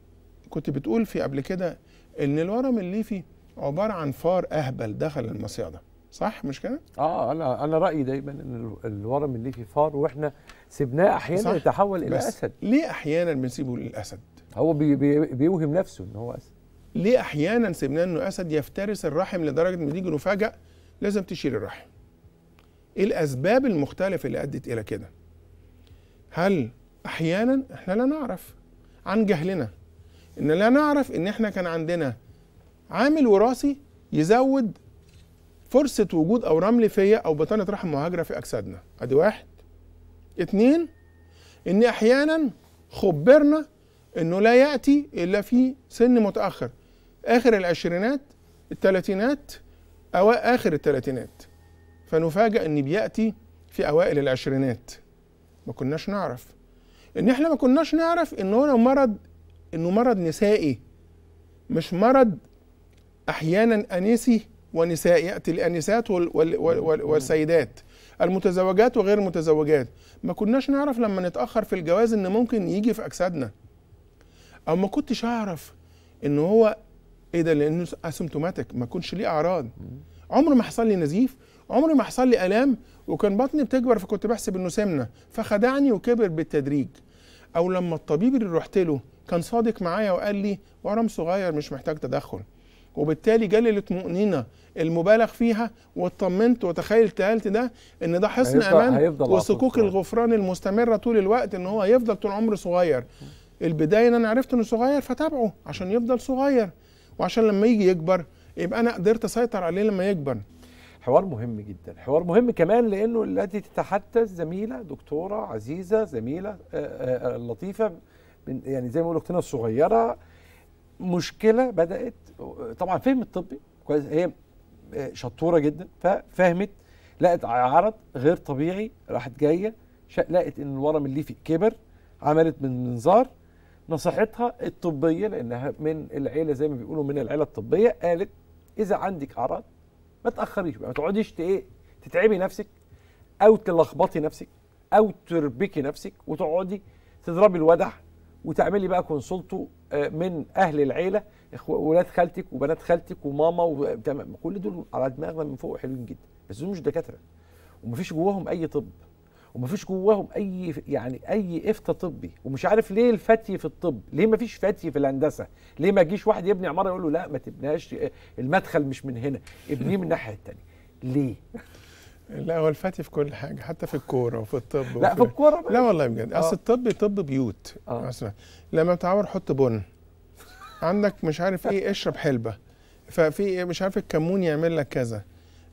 كنت بتقول في قبل كده ان الورم الليفي عباره عن فار اهبل دخل المصيده صح مش كده؟ اه انا انا رايي دايما ان الورم الليفي فار واحنا سيبناه احيانا يتحول الى اسد ليه احيانا بنسيبه للاسد؟ هو بي بي بيوهم نفسه ان هو اسد ليه احيانا سيبناه انه اسد يفترس الرحم لدرجه ان تيجي مفاجأ لازم تشيل الرحم ايه الاسباب المختلفه اللي ادت الى كده هل احيانا احنا لا نعرف عن جهلنا ان لا نعرف ان احنا كان عندنا عامل وراثي يزود فرصة وجود أورام ليفية أو بطانة رحم مهاجرة في أجسادنا أدي واحد اتنين إن أحيانا خبرنا إنه لا يأتي إلا في سن متأخر آخر العشرينات التلاتينات أو آخر التلاتينات فنفاجأ ان بياتي في اوائل العشرينات ما كناش نعرف ان احنا ما كناش نعرف ان هو مرض انه مرض نسائي مش مرض احيانا انسي ونساء ياتي الانسات والسيدات المتزوجات وغير المتزوجات ما كناش نعرف لما نتاخر في الجواز ان ممكن يجي في اجسادنا او ما كنتش اعرف ان هو ايه ده لانه اسيمتوماتيك ما كنش ليه اعراض عمر ما حصل لي نزيف عمري ما حصل لي الام وكان بطني بتكبر فكنت بحسب انه سمنه فخدعني وكبر بالتدريج او لما الطبيب اللي رحت له كان صادق معايا وقال لي ورم صغير مش محتاج تدخل وبالتالي جالي الاطمئنينه المبالغ فيها واطمنت وتخيلت قالت ده ان ده حصن امان وصكوك الغفران المستمره طول الوقت ان هو هيفضل طول عمره صغير البدايه ان انا عرفت انه صغير فتابعه عشان يفضل صغير وعشان لما يجي يكبر يبقى انا قدرت اسيطر عليه لما يكبر حوار مهم جدا حوار مهم كمان لانه التي تتحدث زميله دكتوره عزيزه زميله آآ آه، آآ آه، آه، لطيفه من يعني زي ما بيقولوا اختنا الصغيره مشكله بدات طبعا فهم الطبي كويس هي شطوره جدا ففهمت لقت عرض غير طبيعي راحت جايه لقت ان الورم الليفي كبر عملت من منظار نصيحتها الطبيه لانها من العيله زي ما بيقولوا من العيله الطبيه قالت اذا عندك اعراض ما تاخريش بقى ما تقعديش ايه تتعبي نفسك او تلخبطي نفسك او تربكي نفسك وتقعدي تضربي الودع وتعملي بقى كونسلتو آه، من اهل العيله ولاد خالتك وبنات خالتك وماما وتمام كل دول على دماغنا من فوق حلوين جدا بس دول مش دكاتره ومفيش جواهم اي طب ومفيش جواهم اي يعني اي افتى طبي ومش عارف ليه الفتي في الطب ليه مفيش فتي في الهندسه ليه ما يجيش واحد يبني عماره يقول له لا ما تبناش آه، المدخل مش من هنا ابنيه من الناحيه الثانيه ليه لا هو الفتي في كل حاجه حتى في الكوره وفي الطب لا في الكوره لا والله بجد اصل آه. الطب طب بيوت آه. اصلا لما بتعور حط بن عندك مش عارف ايه اشرب حلبه ففي مش عارف الكمون يعمل لك كذا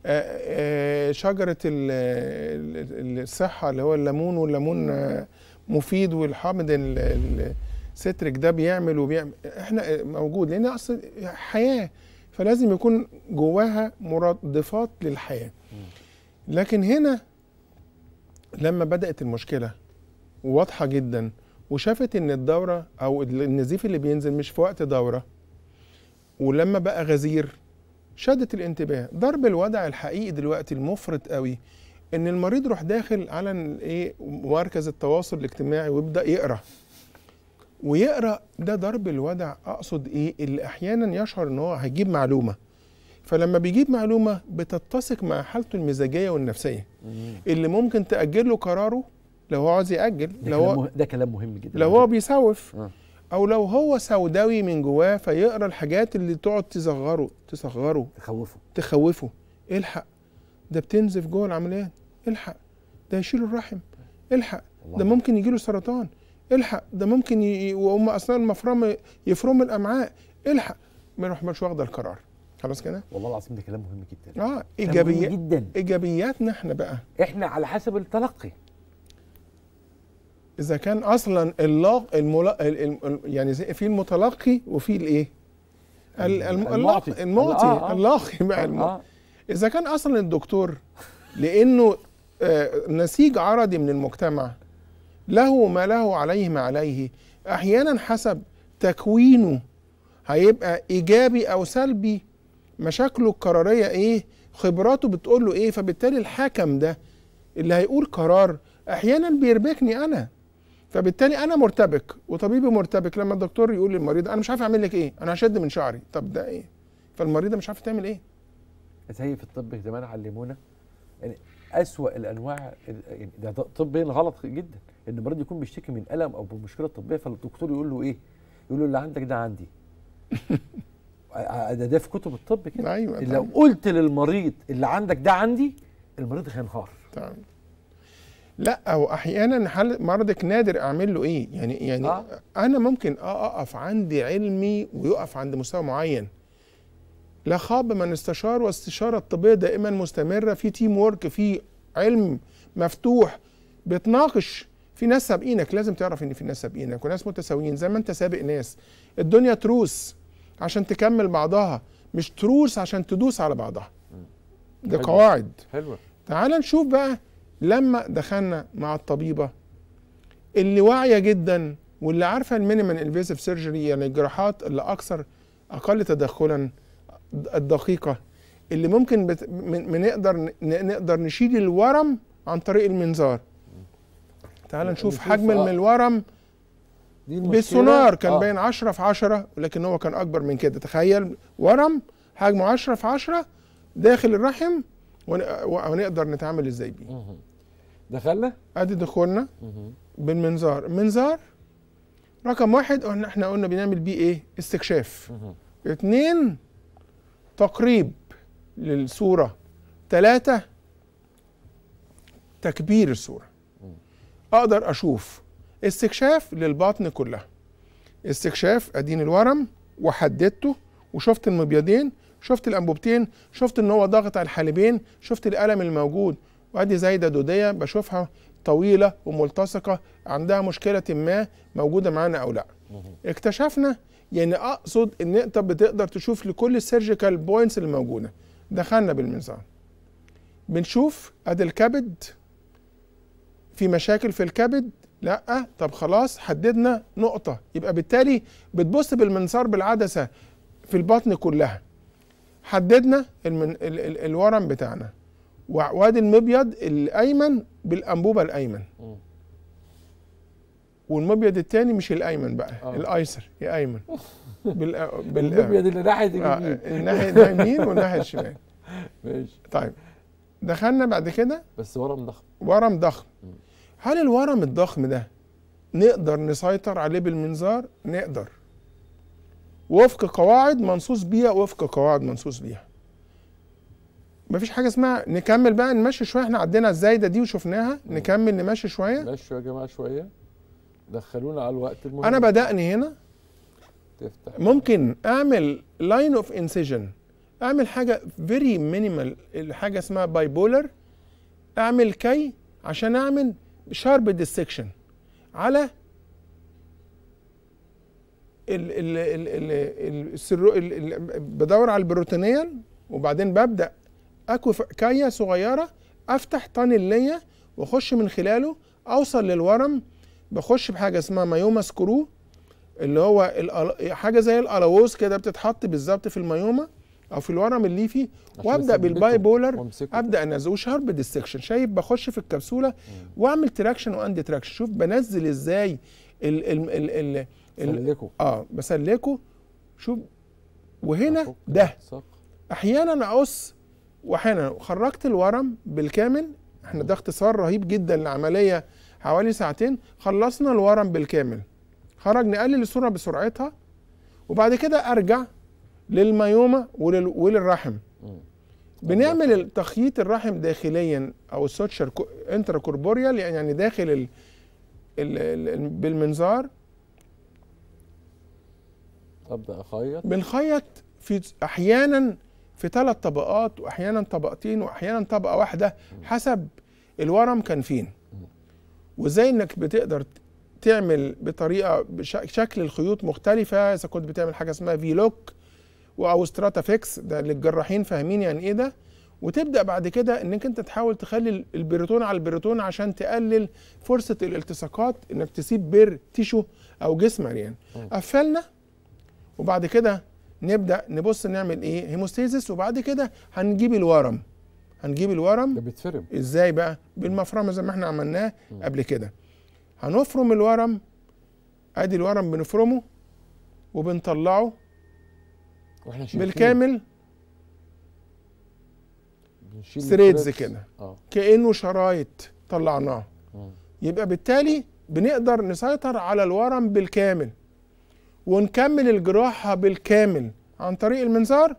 آه، آه، شجره الصحه اللي هو الليمون والليمون مفيد والحامض السترك ده بيعمل وبيعمل احنا موجود لان اصل حياه فلازم يكون جواها مرادفات للحياه لكن هنا لما بدات المشكله واضحه جدا وشافت ان الدوره او النزيف اللي بينزل مش في وقت دوره ولما بقى غزير شدت الانتباه ضرب الوضع الحقيقي دلوقتي المفرط قوي ان المريض يروح داخل على ايه مركز التواصل الاجتماعي ويبدا يقرا ويقرا ده ضرب الوضع اقصد ايه اللي احيانا يشعر ان هو هيجيب معلومه فلما بيجيب معلومه بتتسق مع حالته المزاجيه والنفسيه اللي ممكن تاجل له قراره لو هو عايز ياجل لو هو ده كلام مهم جدا لو هو بيسوف آه. او لو هو سوداوي من جواه فيقرا الحاجات اللي تقعد تصغره تصغره تخوفه تخوفه الحق ده بتنزف جوه العمليات الحق ده يشيل الرحم الحق ده ممكن يجيله سرطان الحق ده ممكن ي... وهم اثناء المفرمه يفرم الامعاء الحق ما نروحش واخده القرار خلاص كده والله العظيم ده كلام مهم جدا اه ايجابيات جدا ايجابياتنا احنا بقى احنا على حسب التلقي اذا كان اصلا اللاق الملا يعني في المتلقي وفي الايه المعطي المعطي آه، آه. اللاقي بقى آه. اذا كان اصلا الدكتور لانه نسيج عرضي من المجتمع له ما له عليه ما عليه احيانا حسب تكوينه هيبقى ايجابي او سلبي مشاكله القراريه ايه خبراته بتقول له ايه فبالتالي الحكم ده اللي هيقول قرار احيانا بيربكني انا فبالتالي انا مرتبك وطبيبي مرتبك لما الدكتور يقول للمريض انا مش عارف اعمل لك ايه انا هشد من شعري طب ده ايه فالمريضه مش عارفه تعمل ايه زي في الطب زمان علمونا يعني اسوا الانواع يعني ده طب غلط جدا ان المريض يكون بيشتكي من الم او بمشكله طبيه فالدكتور يقول له ايه يقول له اللي عندك ده عندي ده ده في كتب الطب كده أيوة لو قلت للمريض اللي عندك ده عندي المريض هينهار تمام لا او احيانا مرضك نادر اعمل له ايه يعني يعني آه. انا ممكن اقف عند علمي ويقف عند مستوى معين لا خاب من استشار والاستشاره الطبيه دائما مستمره في تيم وورك في علم مفتوح بتناقش في ناس سابقينك لازم تعرف ان في ناس سابقينك وناس متساويين زي ما انت سابق ناس الدنيا تروس عشان تكمل بعضها مش تروس عشان تدوس على بعضها ده قواعد حلوه تعال نشوف بقى لما دخلنا مع الطبيبه اللي واعيه جدا واللي عارفه المينيمال انفيسيف سيرجري يعني الجراحات اللي اكثر اقل تدخلا الدقيقه اللي ممكن بت... من... نقدر نقدر نشيل الورم عن طريق المنظار تعال يعني نشوف حجم آه. الورم بالسونار كان آه. باين 10 في 10 ولكن هو كان اكبر من كده تخيل ورم حجمه 10 في 10 داخل الرحم ونقدر نتعامل ازاي بيه دخلنا ادي دخولنا بالمنظار منظار رقم واحد قلنا احنا قلنا بنعمل بيه ايه استكشاف اتنين تقريب للصورة تلاتة تكبير الصورة اقدر اشوف استكشاف للبطن كلها استكشاف ادين الورم وحددته وشفت المبيضين شفت الانبوبتين شفت ان هو ضاغط على الحالبين شفت الالم الموجود وادي زايده دوديه بشوفها طويله وملتصقه عندها مشكله ما موجوده معانا او لا اكتشفنا يعني اقصد ان انت بتقدر تشوف لكل السيرجيكال بوينتس اللي موجوده دخلنا بالمنظار بنشوف ادي الكبد في مشاكل في الكبد لا طب خلاص حددنا نقطه يبقى بالتالي بتبص بالمنظار بالعدسه في البطن كلها حددنا الورم بتاعنا وادي المبيض الايمن بالانبوبه الايمن والمبيض الثاني مش الايمن بقى آه. الايسر يا ايمن بال... آه، بال... المبيض اللي ناحيه آه، اليمين الناحيه آه، اليمين والناحيه الشمال ماشي طيب دخلنا بعد كده بس ورم ضخم ورم ضخم هل الورم الضخم ده نقدر نسيطر عليه بالمنظار؟ نقدر وفق قواعد منصوص بيها وفق قواعد منصوص بيها مفيش حاجه اسمها نكمل بقى نمشي شويه احنا عدينا الزايده دي وشفناها نكمل نمشي شويه مشوا يا جماعه شويه دخلونا على الوقت المهم انا بدأني هنا تفتح ممكن اعمل لاين اوف انسيجن اعمل حاجه فيري مينيمال حاجه اسمها باي بولر اعمل كي عشان اعمل شارب ديسكشن على بدور على البروتينين وبعدين ببدا اكو كايه صغيره افتح طنل ليا واخش من خلاله اوصل للورم بخش بحاجه اسمها مايوما سكرو اللي هو حاجه زي الالووز كده بتتحط بالظبط في المايوما او في الورم الليفي وابدا بالباي بولر ابدا انزله شارب ديستكشن شايف بخش في الكبسوله واعمل تراكشن واند تراكشن شوف بنزل ازاي ال ال ال ال سلكه اه بسلكه شوف وهنا ده احيانا اقص واحيانا خرجت الورم بالكامل احنا ده اختصار رهيب جدا لعمليه حوالي ساعتين خلصنا الورم بالكامل خرج نقلل الصوره بسرعتها وبعد كده ارجع للميومة ولل... وللرحم بنعمل تخييط الرحم داخليا او السوتشر انترا كوربوريال يعني داخل ال... ال... ال... بالمنظار ابدا اخيط بنخيط في احيانا في ثلاث طبقات واحيانا طبقتين واحيانا طبقه واحده حسب الورم كان فين وازاي انك بتقدر تعمل بطريقه بشكل الخيوط مختلفه اذا كنت بتعمل حاجه اسمها في لوك او ستراتا فيكس ده للجراحين فاهمين يعني ايه ده وتبدا بعد كده انك انت تحاول تخلي البريتون على البريتون عشان تقلل فرصه الالتصاقات انك تسيب بير تيشو او جسم يعني. قفلنا وبعد كده نبدا نبص نعمل ايه هيموستيزس وبعد كده هنجيب الورم هنجيب الورم ده بيتفرم ازاي بقى بالمفرمه زي ما احنا عملناه قبل كده هنفرم الورم ادي الورم بنفرمه وبنطلعه واحنا بالكامل ثريدز كده آه. كانه شرايط طلعناه يبقى بالتالي بنقدر نسيطر على الورم بالكامل ونكمل الجراحة بالكامل عن طريق المنظار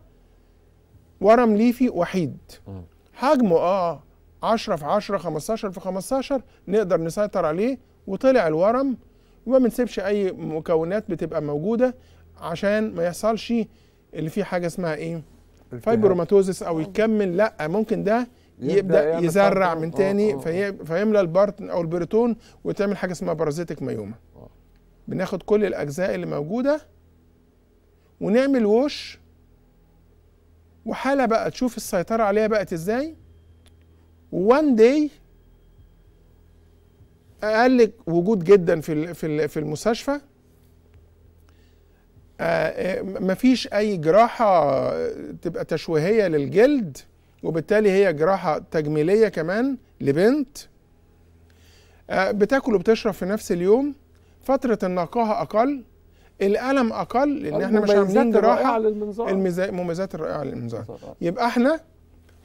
ورم ليفي وحيد حجمه اه 10 آه، في 10 15 في 15 نقدر نسيطر عليه وطلع الورم وما بنسيبش اي مكونات بتبقى موجوده عشان ما يحصلش اللي فيه حاجه اسمها ايه فيبروماتوزس او يكمل لا ممكن ده يبدا يزرع من تاني آه، آه، فيملى البرتن او البريتون وتعمل حاجه اسمها بارازيتك مايومه بناخد كل الاجزاء اللي موجوده ونعمل وش وحاله بقى تشوف السيطره عليها بقت ازاي وان داي اقل وجود جدا في في في المستشفى آه، آه، مفيش اي جراحه تبقى تشويهيه للجلد وبالتالي هي جراحه تجميليه كمان لبنت آه، بتاكل وبتشرب في نفس اليوم فتره النقاهه اقل الالم اقل لان احنا مش عاملين جراحه المميزات الرائعه للمنظار يبقى احنا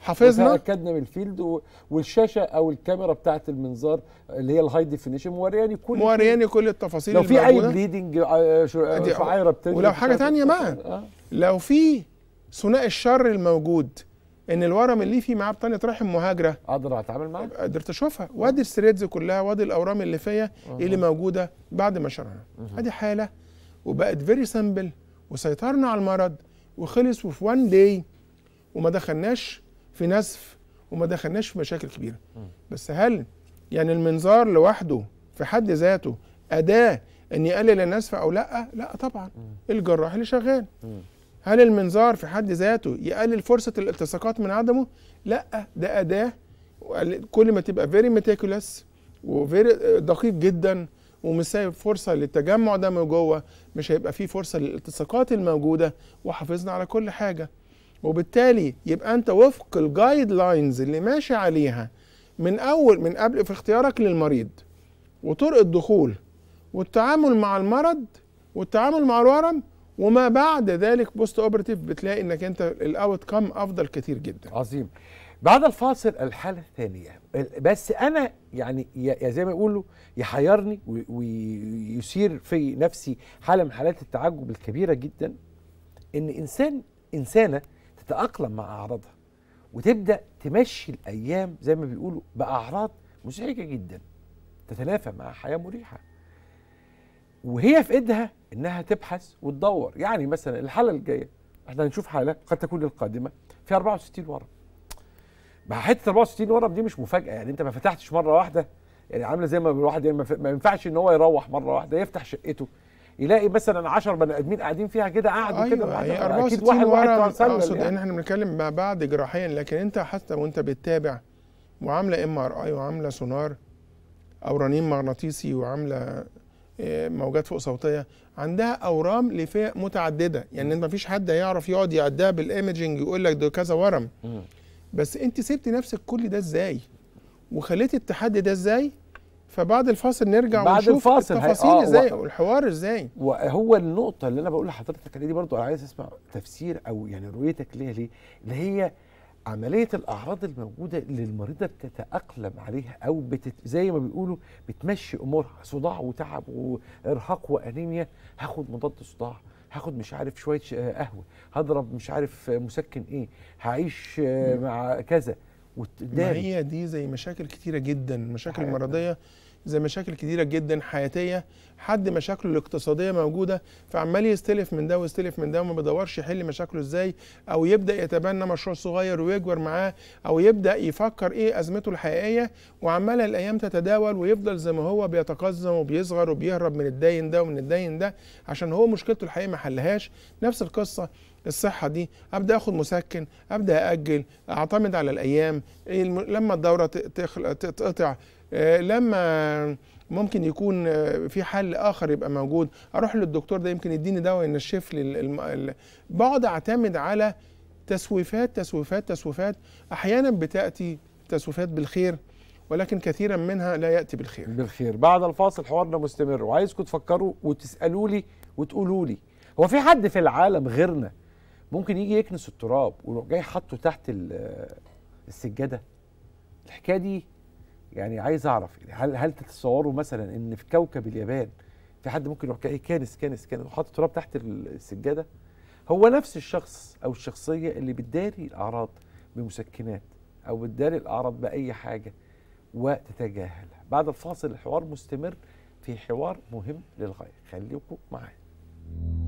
حافظنا تاكدنا من الفيلد والشاشه او الكاميرا بتاعه المنظار اللي هي الهاي ديفينيشن مورياني كل مورياني كل التفاصيل لو في اي بليدنج شعيره بتنزل ولو حاجه ثانيه بقى آه. لو في ثنائي الشر الموجود ان الورم اللي فيه معاه بطانيه رحم مهاجره اقدر اتعامل معاه قدرت اشوفها وادي الثريدز كلها وادي الاورام اللي أه. اللي موجوده بعد ما شرنا ادي حاله وبقت فيري سمبل وسيطرنا على المرض وخلص وفي وان داي وما دخلناش في نزف وما دخلناش في مشاكل كبيره بس هل يعني المنظار لوحده في حد ذاته اداه أن يقلل النزف او لا لا طبعا الجراح اللي شغال هل المنظار في حد ذاته يقلل فرصة الالتصاقات من عدمه؟ لا ده أداة كل ما تبقى فيري ميتيكولاس وفيري آه، دقيق جدا ومش سايب فرصة للتجمع ده من جوه مش هيبقى فيه فرصة للالتصاقات الموجودة وحافظنا على كل حاجة وبالتالي يبقى أنت وفق الجايد لاينز اللي ماشي عليها من أول من قبل في اختيارك للمريض وطرق الدخول والتعامل مع المرض والتعامل مع الورم وما بعد ذلك بوست اوبرتيف بتلاقي انك انت الاوت كام افضل كتير جدا عظيم بعد الفاصل الحاله الثانيه بس انا يعني يا زي ما يقولوا يحيرني ويثير في نفسي حاله من حالات التعجب الكبيره جدا ان انسان انسانه تتاقلم مع اعراضها وتبدا تمشي الايام زي ما بيقولوا باعراض مزعجه جدا تتنافى مع حياه مريحه وهي في ايدها انها تبحث وتدور يعني مثلا الحاله الجايه احنا هنشوف حاله قد تكون القادمه في 64 ورم مع حته 64 ورم دي مش مفاجاه يعني انت ما فتحتش مره واحده يعني عامله زي ما الواحد يعني ما ينفعش ان هو يروح مره واحده يفتح شقته يلاقي مثلا 10 بني ادمين قاعدين فيها كده قعدوا أيوة كده أيوة اكيد واحد واحد اقصد يعني. ان احنا بنتكلم ما بعد جراحيا لكن انت حتى وانت بتتابع وعامله ام ار اي وعامله سونار او رنين مغناطيسي وعامله موجات فوق صوتيه عندها اورام لفئه متعدده يعني ما فيش حد هيعرف يقعد يعدها بالايمجنج يقول لك ده كذا ورم بس انت سبت نفسك كل ده ازاي وخليت التحدي ده ازاي فبعد الفاصل نرجع بعد ونشوف الفاصل التفاصيل آه ازاي والحوار ازاي وهو النقطه اللي انا بقول لحضرتك دي برضو انا عايز اسمع تفسير او يعني رؤيتك ليها ليه اللي هي عمليه الاعراض الموجوده اللي المريضه بتتاقلم عليها او بتت... زي ما بيقولوا بتمشي امورها صداع وتعب وارهاق وانيميا هاخد مضاد صداع هاخد مش عارف شويه قهوه هضرب مش عارف مسكن ايه هعيش مع كذا وت... ما هي دي زي مشاكل كتيره جدا مشاكل مرضيه زي مشاكل كتيرة جدا حياتية حد مشاكله الاقتصادية موجودة فعمال يستلف من ده ويستلف من ده وما بدورش يحل مشاكله ازاي او يبدأ يتبنى مشروع صغير ويجبر معاه او يبدأ يفكر ايه ازمته الحقيقية وعمال الايام تتداول ويفضل زي ما هو بيتقزم وبيصغر وبيهرب من الدين ده ومن الدين ده عشان هو مشكلته الحقيقية ما حلهاش نفس القصة الصحة دي أبدأ أخد مسكن أبدأ أأجل أعتمد على الأيام لما الدورة تقطع آه، لما ممكن يكون آه، في حل اخر يبقى موجود اروح للدكتور ده يمكن يديني دواء ينشف لي الم... بقعد اعتمد على تسويفات تسويفات تسويفات احيانا بتاتي تسويفات بالخير ولكن كثيرا منها لا ياتي بالخير بالخير بعد الفاصل حوارنا مستمر وعايزكم تفكروا وتسالوا لي وتقولوا لي هو في حد في العالم غيرنا ممكن يجي يكنس التراب ويروح جاي حاطه تحت السجاده الحكايه دي يعني عايز اعرف يعني هل هل تتصوروا مثلا ان في كوكب اليابان في حد ممكن يروح كانس كانس كانس كانس وحاطط تراب تحت السجاده هو نفس الشخص او الشخصيه اللي بتداري الاعراض بمسكنات او بتداري الاعراض باي حاجه وتتجاهلها بعد الفاصل الحوار مستمر في حوار مهم للغايه خليكم معايا